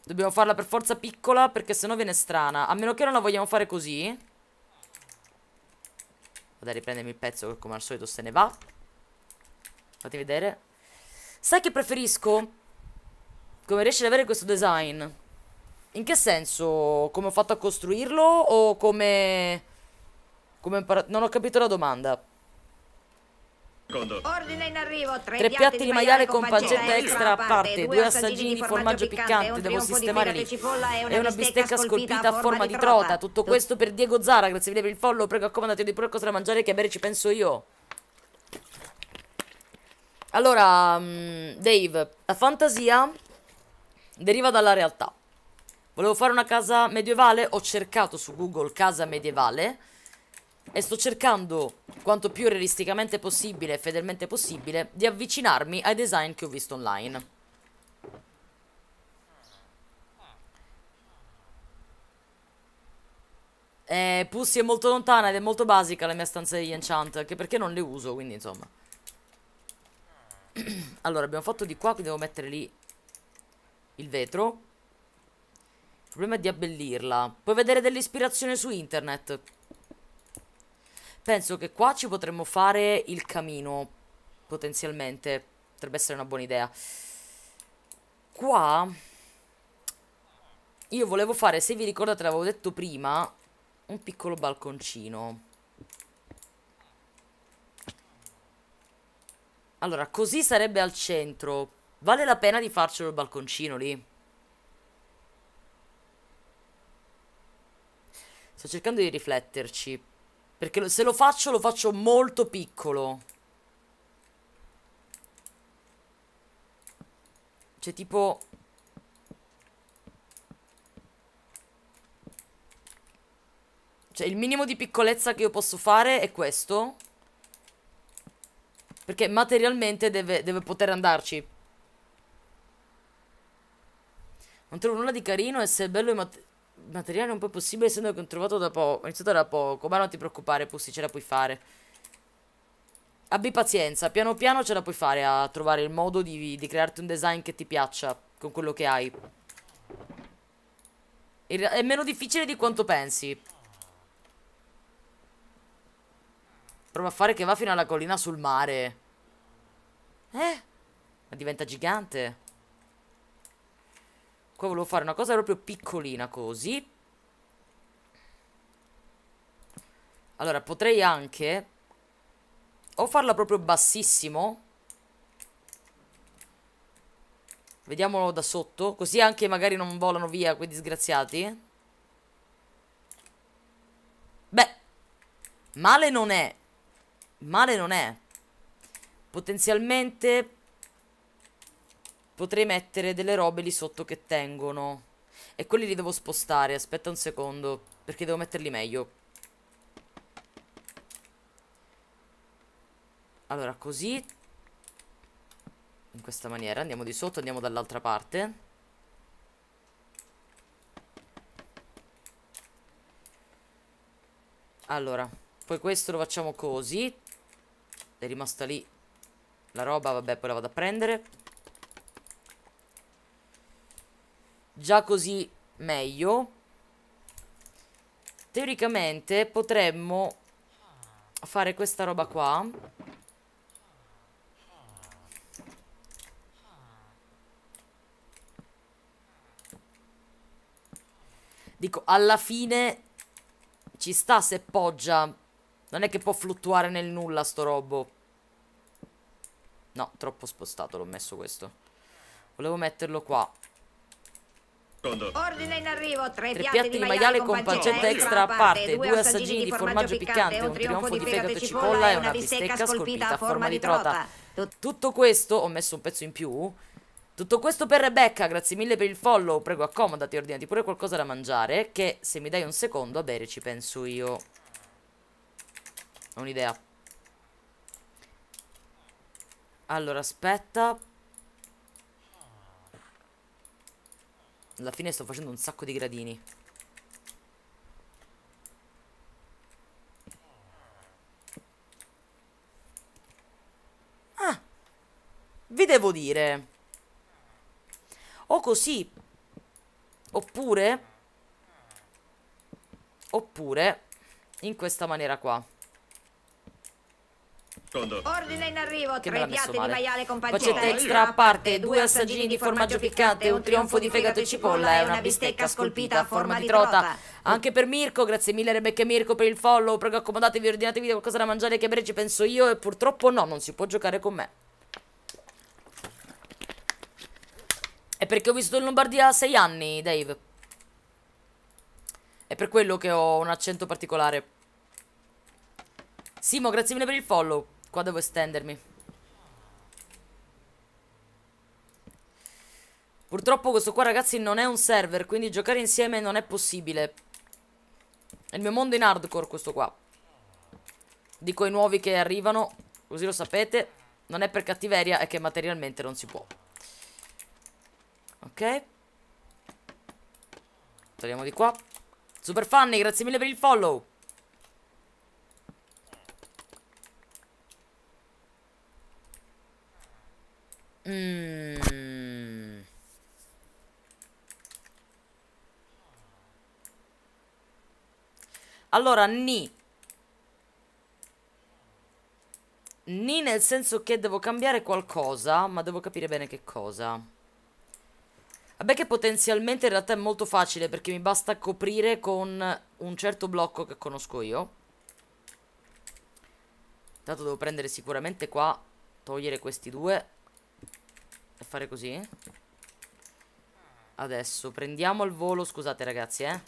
Dobbiamo farla per forza piccola perché sennò viene strana. A meno che non la vogliamo fare così. Vado a riprendermi il pezzo che come al solito se ne va. Fatti vedere. Sai che preferisco? Come riesci ad avere questo design? In che senso? Come ho fatto a costruirlo o come... Come imparato? Non ho capito la domanda. Secondo. Ordine in arrivo, tre, tre piatti, di maiale con pancetta extra a parte, due assaggini di formaggio piccante, devo sistemare lì. E una bistecca scolpita a forma di trota. trota. Tutto questo per Diego Zara, grazie mille per il follow, prego accomodati di pure cosa da mangiare che a bere ci penso io. Allora, mm, Dave, la fantasia deriva dalla realtà. Volevo fare una casa medievale, ho cercato su Google casa medievale e sto cercando, quanto più realisticamente possibile e fedelmente possibile, di avvicinarmi ai design che ho visto online. Eh, Pussy è molto lontana ed è molto basica la mia stanza degli enchant, anche perché non le uso, quindi insomma. allora, abbiamo fatto di qua, quindi devo mettere lì il vetro. Il problema è di abbellirla. Puoi vedere dell'ispirazione su internet. Penso che qua ci potremmo fare il camino, potenzialmente. Potrebbe essere una buona idea. Qua... Io volevo fare, se vi ricordate l'avevo detto prima, un piccolo balconcino. Allora, così sarebbe al centro. Vale la pena di farcelo il balconcino lì? Sto cercando di rifletterci. Perché se lo faccio, lo faccio molto piccolo. Cioè, tipo... Cioè, il minimo di piccolezza che io posso fare è questo. Perché materialmente deve, deve poter andarci. Non trovo nulla di carino e se è bello il mat materiale un po' possibile, essendo che ho trovato da poco. Ho iniziato da poco, ma non ti preoccupare, Pussy, ce la puoi fare. Abbi pazienza, piano piano ce la puoi fare a trovare il modo di, di crearti un design che ti piaccia con quello che hai. È meno difficile di quanto pensi. Prova a fare che va fino alla collina sul mare. Eh? Ma diventa gigante. Qua ecco, volevo fare una cosa proprio piccolina così. Allora, potrei anche... O farla proprio bassissimo. Vediamolo da sotto. Così anche magari non volano via quei disgraziati. Beh. Male non è. Male non è. Potenzialmente Potrei mettere delle robe lì sotto che tengono. E quelli li devo spostare, aspetta un secondo, perché devo metterli meglio. Allora, così. In questa maniera. Andiamo di sotto, andiamo dall'altra parte. Allora, poi questo lo facciamo così. È rimasta lì la roba, vabbè, poi la vado a prendere. Già così meglio. Teoricamente potremmo fare questa roba qua. Dico, alla fine ci sta se poggia. Non è che può fluttuare nel nulla sto robo. No, troppo spostato l'ho messo questo. Volevo metterlo qua. Ordine in arrivo, tre, tre piatti, di maiale con pancetta extra a parte, due assaggini di formaggio piccante, un trionfo di fegato e cipolla e una bistecca scolpita a forma di trota. Tutto questo, ho messo un pezzo in più, tutto questo per Rebecca, grazie mille per il follow, prego accomodati, ordinati pure qualcosa da mangiare, che se mi dai un secondo a bere ci penso io. Ho un'idea. Allora, aspetta, Alla fine sto facendo un sacco di gradini Ah Vi devo dire O così Oppure Oppure In questa maniera qua Secondo. Ordine in arrivo, che tre piatti di maiale con pancetta extra a parte, due assaggini di formaggio piccante, un trionfo di fegato e cipolla e una bistecca scolpita a forma di trota. Anche per Mirko, grazie mille Rebecca e Mirko per il follow, prego accomodatevi, ordinatevi qualcosa da mangiare che bere penso io e purtroppo no, non si può giocare con me. È perché ho visto in Lombardia a sei anni, Dave. È per quello che ho un accento particolare. Simo, grazie mille per il follow. Qua devo estendermi. Purtroppo questo qua ragazzi non è un server, quindi giocare insieme non è possibile. È il mio mondo in hardcore questo qua. Dico i nuovi che arrivano, così lo sapete. Non è per cattiveria, è che materialmente non si può. Ok. Torniamo di qua. Super Fanny, grazie mille per il follow. Mm. Allora, ni. Ni nel senso che devo cambiare qualcosa, ma devo capire bene che cosa. Vabbè che potenzialmente in realtà è molto facile, perché mi basta coprire con un certo blocco che conosco io. Intanto devo prendere sicuramente qua, togliere questi due e fare così. Adesso prendiamo al volo, scusate ragazzi, eh.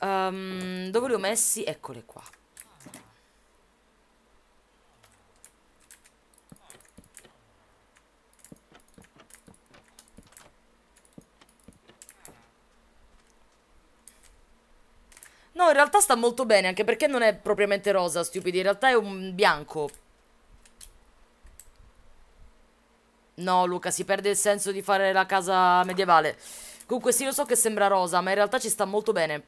Um, dove li ho messi? Eccole qua. No, in realtà sta molto bene, anche perché non è propriamente rosa, stupidi. In realtà è un bianco No, Luca, si perde il senso di fare la casa medievale. Comunque sì, lo so che sembra rosa, ma in realtà ci sta molto bene.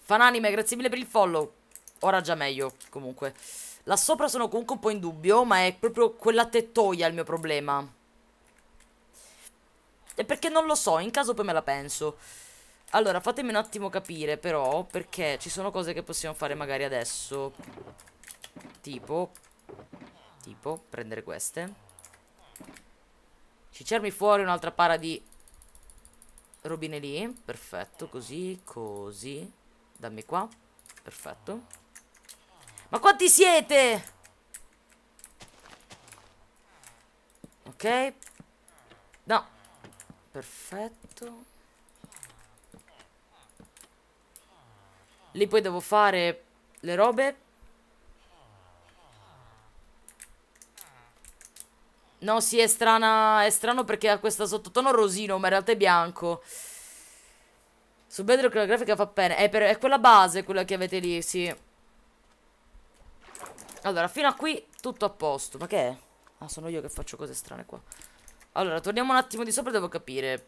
Fananime, grazie mille per il follow. Ora già meglio, comunque. Là sopra sono comunque un po' in dubbio, ma è proprio quella tettoia il mio problema. E perché non lo so, in caso poi me la penso. Allora, fatemi un attimo capire, però, perché ci sono cose che possiamo fare magari adesso. Tipo Tipo prendere queste Ci cermi fuori un'altra para di Robine lì Perfetto così Così Dammi qua Perfetto Ma quanti siete? Ok No Perfetto Lì poi devo fare le robe No, sì, è strana. È strano perché ha questa sottotono rosino, ma in realtà è bianco. Su Bedrock la grafica fa bene. È, per, è quella base quella che avete lì, sì. Allora, fino a qui tutto a posto. Ma che è? Ah, sono io che faccio cose strane qua. Allora, torniamo un attimo di sopra, devo capire.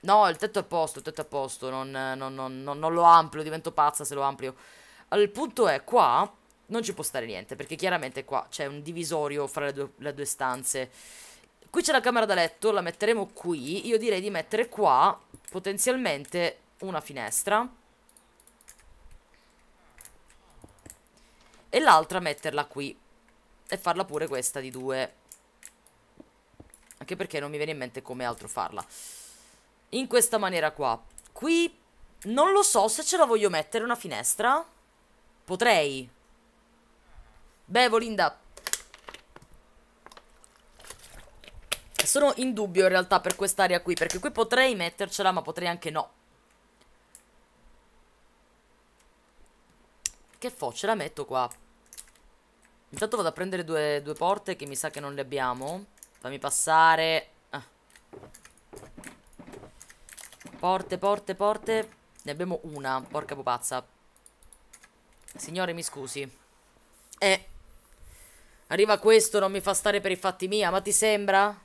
No, il tetto è a posto, il tetto è a posto. Non, non, non, non lo amplio, divento pazza se lo amplio. Il punto è qua non ci può stare niente perché chiaramente qua c'è un divisorio fra le due, le due stanze. Qui c'è la camera da letto, la metteremo qui. Io direi di mettere qua potenzialmente una finestra. E l'altra metterla qui. E farla pure questa di due. Anche perché non mi viene in mente come altro farla. In questa maniera qua. Qui non lo so se ce la voglio mettere una finestra. Potrei. Bevo, Linda. Sono in dubbio in realtà per quest'area qui, perché qui potrei mettercela, ma potrei anche no. Che fo? Ce la metto qua. Intanto vado a prendere due, due porte che mi sa che non le abbiamo. Fammi passare. Ah. Porte, porte, porte. Ne abbiamo una. Porca pupazza. Signore, mi scusi. Eh. Arriva questo, non mi fa stare per i fatti mia, ma ti sembra?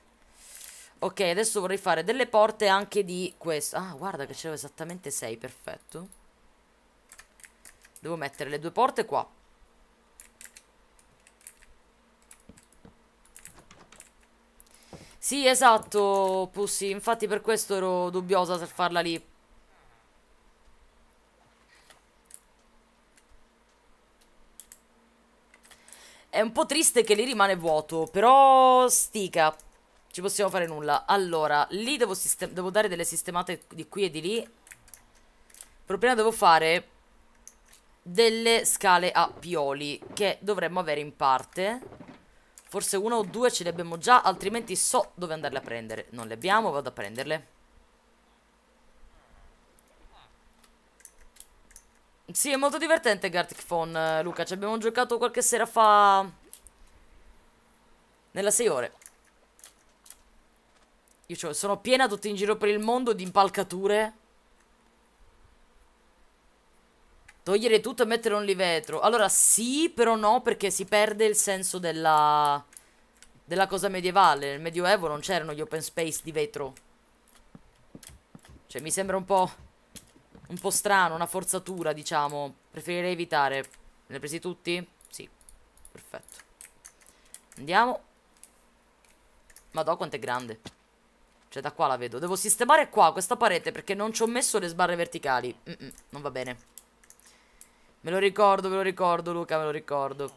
Ok, adesso vorrei fare delle porte anche di questo. Ah, guarda che c'erano esattamente 6, perfetto. Devo mettere le due porte qua. Sì, esatto, Pussy. Infatti per questo ero dubbiosa se farla lì. È un po' triste che lì rimane vuoto, però stica. Ci possiamo fare nulla. Allora, lì devo, devo dare delle sistemate di qui e di lì. Però prima devo fare delle scale a pioli che dovremmo avere in parte. Forse una o due ce le abbiamo già, altrimenti so dove andarle a prendere. Non le abbiamo, vado a prenderle. Sì, è molto divertente Gartic Phone, eh, Luca. Ci abbiamo giocato qualche sera fa... Nella 6 ore. Io cioè, sono piena tutti in giro per il mondo di impalcature. Togliere tutto e mettere un livetro. Allora, sì, però no, perché si perde il senso della... Della cosa medievale. Nel medioevo non c'erano gli open space di vetro. Cioè, mi sembra un po' un po' strano, una forzatura, diciamo. Preferirei evitare. Ne ho presi tutti? Sì. Perfetto. Andiamo. Madò quanto è grande. Cioè da qua la vedo. Devo sistemare qua questa parete perché non ci ho messo le sbarre verticali. Mm -mm, non va bene. Me lo ricordo, me lo ricordo Luca, me lo ricordo.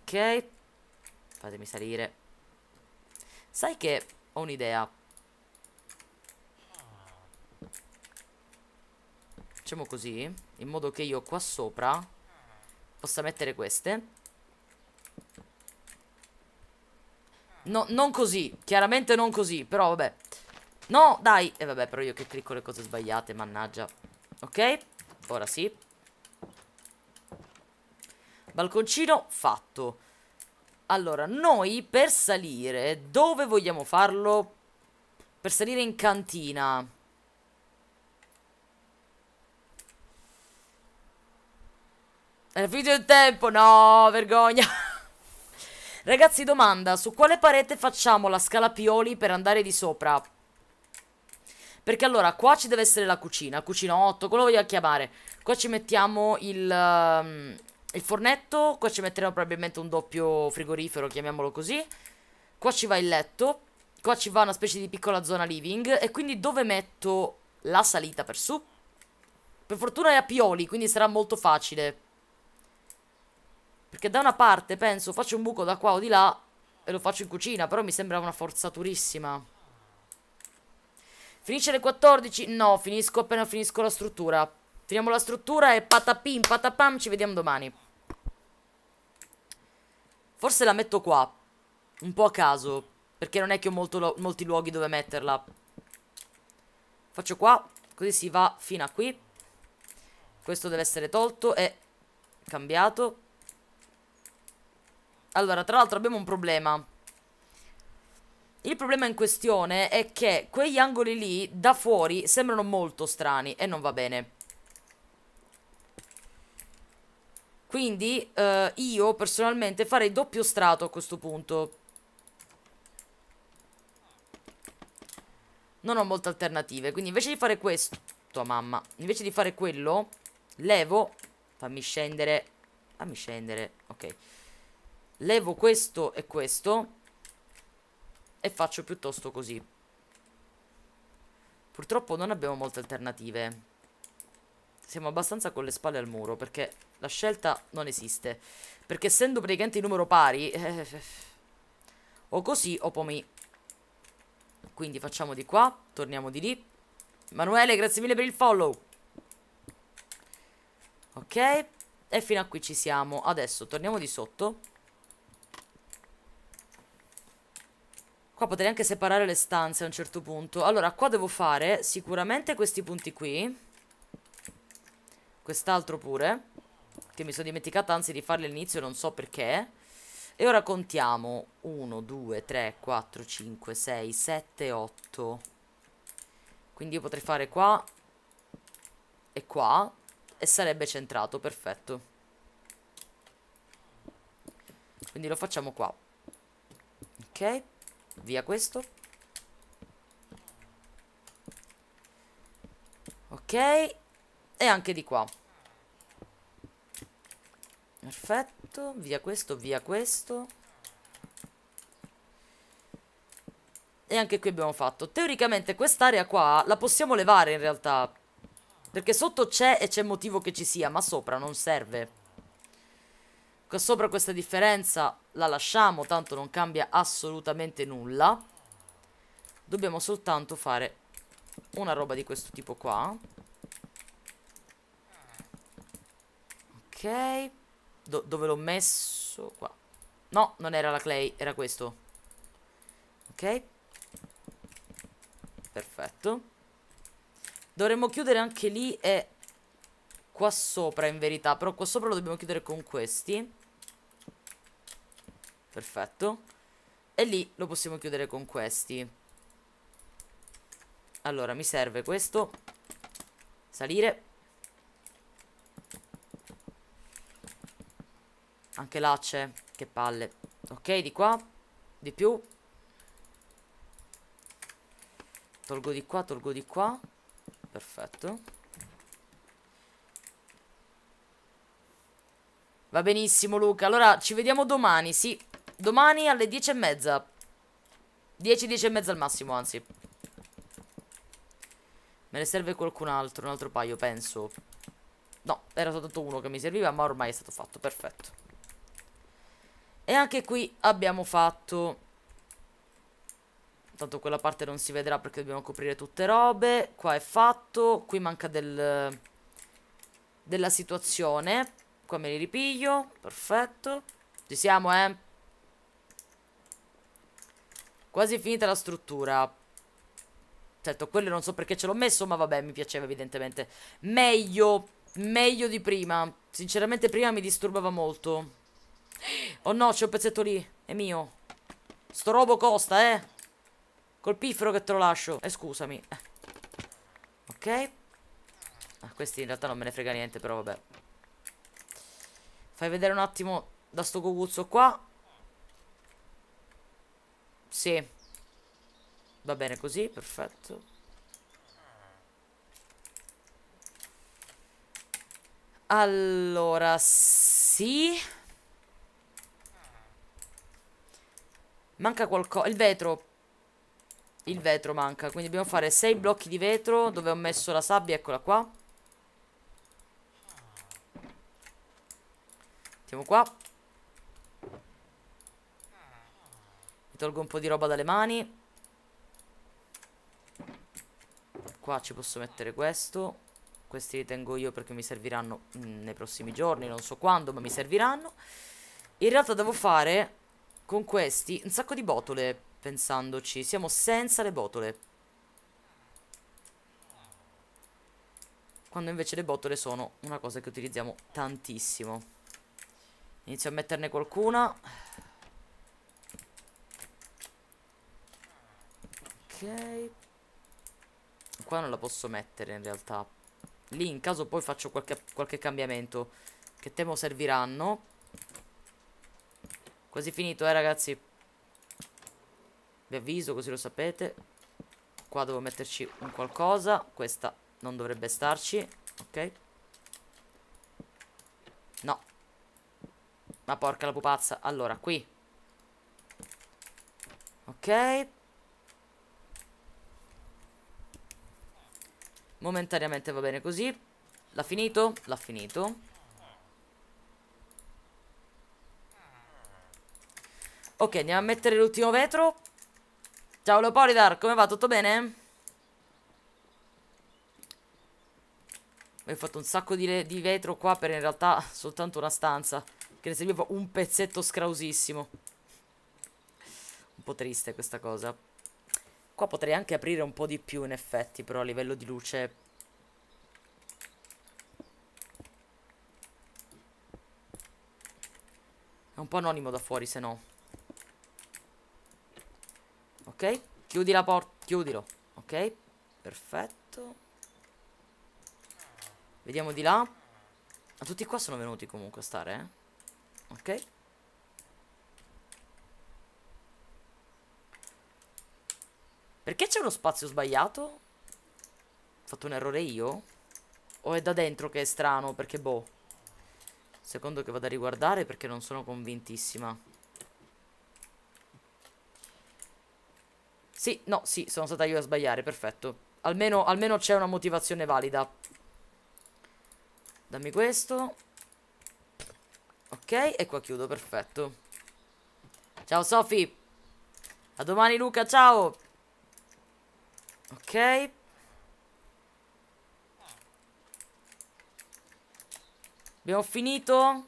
Ok. Fatemi salire. Sai che ho un'idea. Facciamo così In modo che io qua sopra Possa mettere queste No, non così Chiaramente non così Però vabbè No, dai E eh, vabbè, però io che clicco le cose sbagliate Mannaggia Ok Ora sì Balconcino fatto Allora, noi per salire Dove vogliamo farlo? Per salire in cantina È finito il tempo, no, vergogna. Ragazzi, domanda, su quale parete facciamo la scala pioli per andare di sopra? Perché allora, qua ci deve essere la cucina, cucina 8, quello voglio chiamare. Qua ci mettiamo il, um, il fornetto, qua ci metteremo probabilmente un doppio frigorifero, chiamiamolo così. Qua ci va il letto, qua ci va una specie di piccola zona living, e quindi dove metto la salita per su? Per fortuna è a pioli, quindi sarà molto facile. Perché da una parte penso faccio un buco da qua o di là e lo faccio in cucina, però mi sembra una forzaturissima. Finisce le 14? No, finisco appena finisco la struttura. Finiamo la struttura e patapim, patapam, ci vediamo domani. Forse la metto qua, un po' a caso, perché non è che ho molto, molti luoghi dove metterla. Faccio qua, così si va fino a qui. Questo deve essere tolto e cambiato. Allora, tra l'altro abbiamo un problema. Il problema in questione è che quegli angoli lì da fuori sembrano molto strani e non va bene. Quindi eh, io personalmente farei doppio strato a questo punto. Non ho molte alternative, quindi invece di fare questo, tua mamma, invece di fare quello, levo, fammi scendere, fammi scendere, ok levo questo e questo e faccio piuttosto così. Purtroppo non abbiamo molte alternative. Siamo abbastanza con le spalle al muro perché la scelta non esiste. Perché essendo praticamente in numero pari... Eh, eh, eh, o così o pomi. Quindi facciamo di qua, torniamo di lì. Emanuele, grazie mille per il follow. Ok, e fino a qui ci siamo. Adesso torniamo di sotto. Qua potrei anche separare le stanze a un certo punto. Allora, qua devo fare sicuramente questi punti qui. Quest'altro pure. Che mi sono dimenticata anzi di farli all'inizio, non so perché. E ora contiamo 1, 2, 3, 4, 5, 6, 7, 8. Quindi io potrei fare qua e qua e sarebbe centrato, perfetto. Quindi lo facciamo qua. Ok, Via questo. Ok. E anche di qua. Perfetto. Via questo, via questo. E anche qui abbiamo fatto. Teoricamente quest'area qua la possiamo levare in realtà. Perché sotto c'è e c'è motivo che ci sia, ma sopra non serve. Sopra questa differenza la lasciamo, tanto non cambia assolutamente nulla. Dobbiamo soltanto fare una roba di questo tipo qua. Ok. Do dove l'ho messo? Qua. No, non era la clay, era questo. Ok. Perfetto. Dovremmo chiudere anche lì e qua sopra in verità. Però qua sopra lo dobbiamo chiudere con questi. Perfetto E lì lo possiamo chiudere con questi Allora mi serve questo Salire Anche là c'è Che palle Ok di qua Di più Tolgo di qua, tolgo di qua Perfetto Va benissimo Luca Allora ci vediamo domani, sì Domani alle 10 e mezza 10, 10 e mezza al massimo anzi Me ne serve qualcun altro, un altro paio penso No, era soltanto uno che mi serviva ma ormai è stato fatto, perfetto E anche qui abbiamo fatto Tanto quella parte non si vedrà perché dobbiamo coprire tutte robe Qua è fatto Qui manca del Della situazione Qua me li ripiglio Perfetto Ci siamo eh Quasi finita la struttura. Certo, quello non so perché ce l'ho messo, ma vabbè, mi piaceva evidentemente. Meglio, meglio di prima. Sinceramente prima mi disturbava molto. Oh no, c'è un pezzetto lì, è mio. Sto robo costa, eh. Col piffero che te lo lascio. Eh, scusami. Ok. Ah, questi in realtà non me ne frega niente, però vabbè. Fai vedere un attimo da sto goguzzo qua. Sì. Va bene così, perfetto. Allora, sì. Manca qualcosa. Il vetro. Il vetro manca. Quindi dobbiamo fare 6 blocchi di vetro. Dove ho messo la sabbia, eccola qua. Mettiamo qua. tolgo un po' di roba dalle mani Qua ci posso mettere questo Questi li tengo io perché mi serviranno mm, nei prossimi giorni Non so quando ma mi serviranno In realtà devo fare con questi un sacco di botole Pensandoci Siamo senza le botole Quando invece le botole sono una cosa che utilizziamo tantissimo Inizio a metterne qualcuna Ok Qua non la posso mettere in realtà Lì in caso poi faccio qualche, qualche cambiamento Che temo serviranno Quasi finito eh ragazzi Vi avviso così lo sapete Qua devo metterci un qualcosa Questa non dovrebbe starci Ok No Ma porca la pupazza Allora qui Ok Momentaneamente va bene così L'ha finito? L'ha finito Ok, andiamo a mettere l'ultimo vetro Ciao Leopolidar, come va? Tutto bene? Ho fatto un sacco di, di, vetro qua per in realtà soltanto una stanza Che ne serviva un pezzetto scrausissimo Un po' triste questa cosa Qua potrei anche aprire un po' di più in effetti, però a livello di luce... È un po' anonimo da fuori, se no. Ok, chiudi la porta, chiudilo. Ok, perfetto. Vediamo di là. Ma tutti qua sono venuti comunque a stare, eh? Ok. Perché c'è uno spazio sbagliato? Ho fatto un errore io? O è da dentro che è strano? Perché boh. Secondo che vado a riguardare perché non sono convintissima. Sì, no, sì, sono stata io a sbagliare, perfetto. Almeno, almeno c'è una motivazione valida. Dammi questo. Ok, e qua chiudo, perfetto. Ciao Sofi. A domani Luca, ciao. Ok. Abbiamo finito.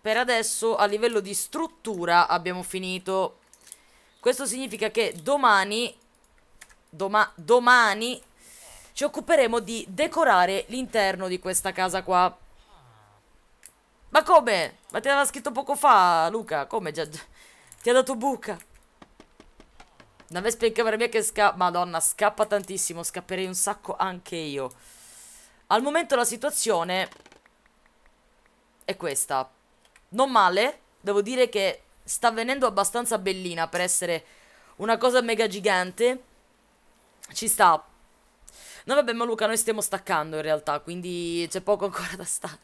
Per adesso a livello di struttura abbiamo finito. Questo significa che domani... Doma domani ci occuperemo di decorare l'interno di questa casa qua. Ma come? Ma ti aveva scritto poco fa, Luca. Come? Già, già, ti ha dato buca. Da me in camera mia che scappa. Madonna, scappa tantissimo. Scapperei un sacco anche io. Al momento la situazione è questa. Non male. Devo dire che sta venendo abbastanza bellina per essere una cosa mega gigante. Ci sta. No vabbè ma Luca noi stiamo staccando in realtà Quindi c'è poco ancora da stare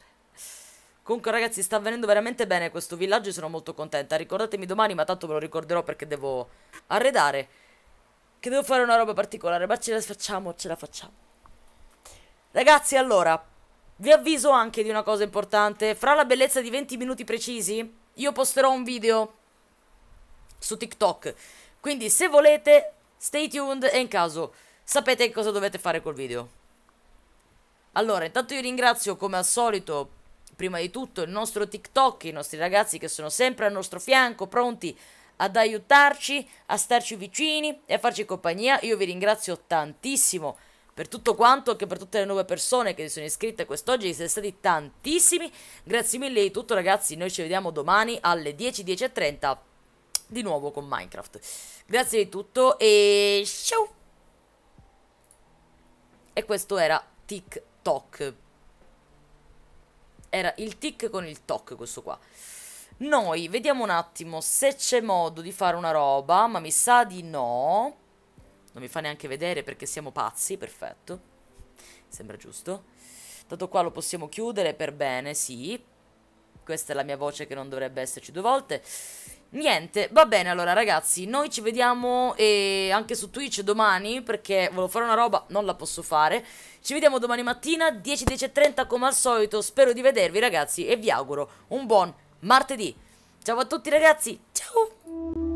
Comunque ragazzi sta avvenendo veramente bene questo villaggio sono molto contenta. Ricordatemi domani ma tanto ve lo ricorderò perché devo arredare. Che devo fare una roba particolare ma ce la facciamo, ce la facciamo. Ragazzi allora, vi avviso anche di una cosa importante. Fra la bellezza di 20 minuti precisi io posterò un video su TikTok. Quindi se volete stay tuned e in caso sapete cosa dovete fare col video. Allora intanto io ringrazio come al solito prima di tutto il nostro TikTok, i nostri ragazzi che sono sempre al nostro fianco, pronti ad aiutarci, a starci vicini e a farci compagnia. Io vi ringrazio tantissimo per tutto quanto, anche per tutte le nuove persone che si sono iscritte quest'oggi, siete stati tantissimi. Grazie mille di tutto ragazzi, noi ci vediamo domani alle 10.10.30 10 di nuovo con Minecraft. Grazie di tutto e ciao! E questo era TikTok era il tic con il toc questo qua. Noi vediamo un attimo se c'è modo di fare una roba, ma mi sa di no. Non mi fa neanche vedere perché siamo pazzi, perfetto. Sembra giusto. Tanto qua lo possiamo chiudere per bene, sì. Questa è la mia voce che non dovrebbe esserci due volte. Niente, va bene allora ragazzi, noi ci vediamo eh, anche su Twitch domani perché volevo fare una roba, non la posso fare. Ci vediamo domani mattina 10.10.30 come al solito, spero di vedervi ragazzi e vi auguro un buon martedì. Ciao a tutti ragazzi, ciao!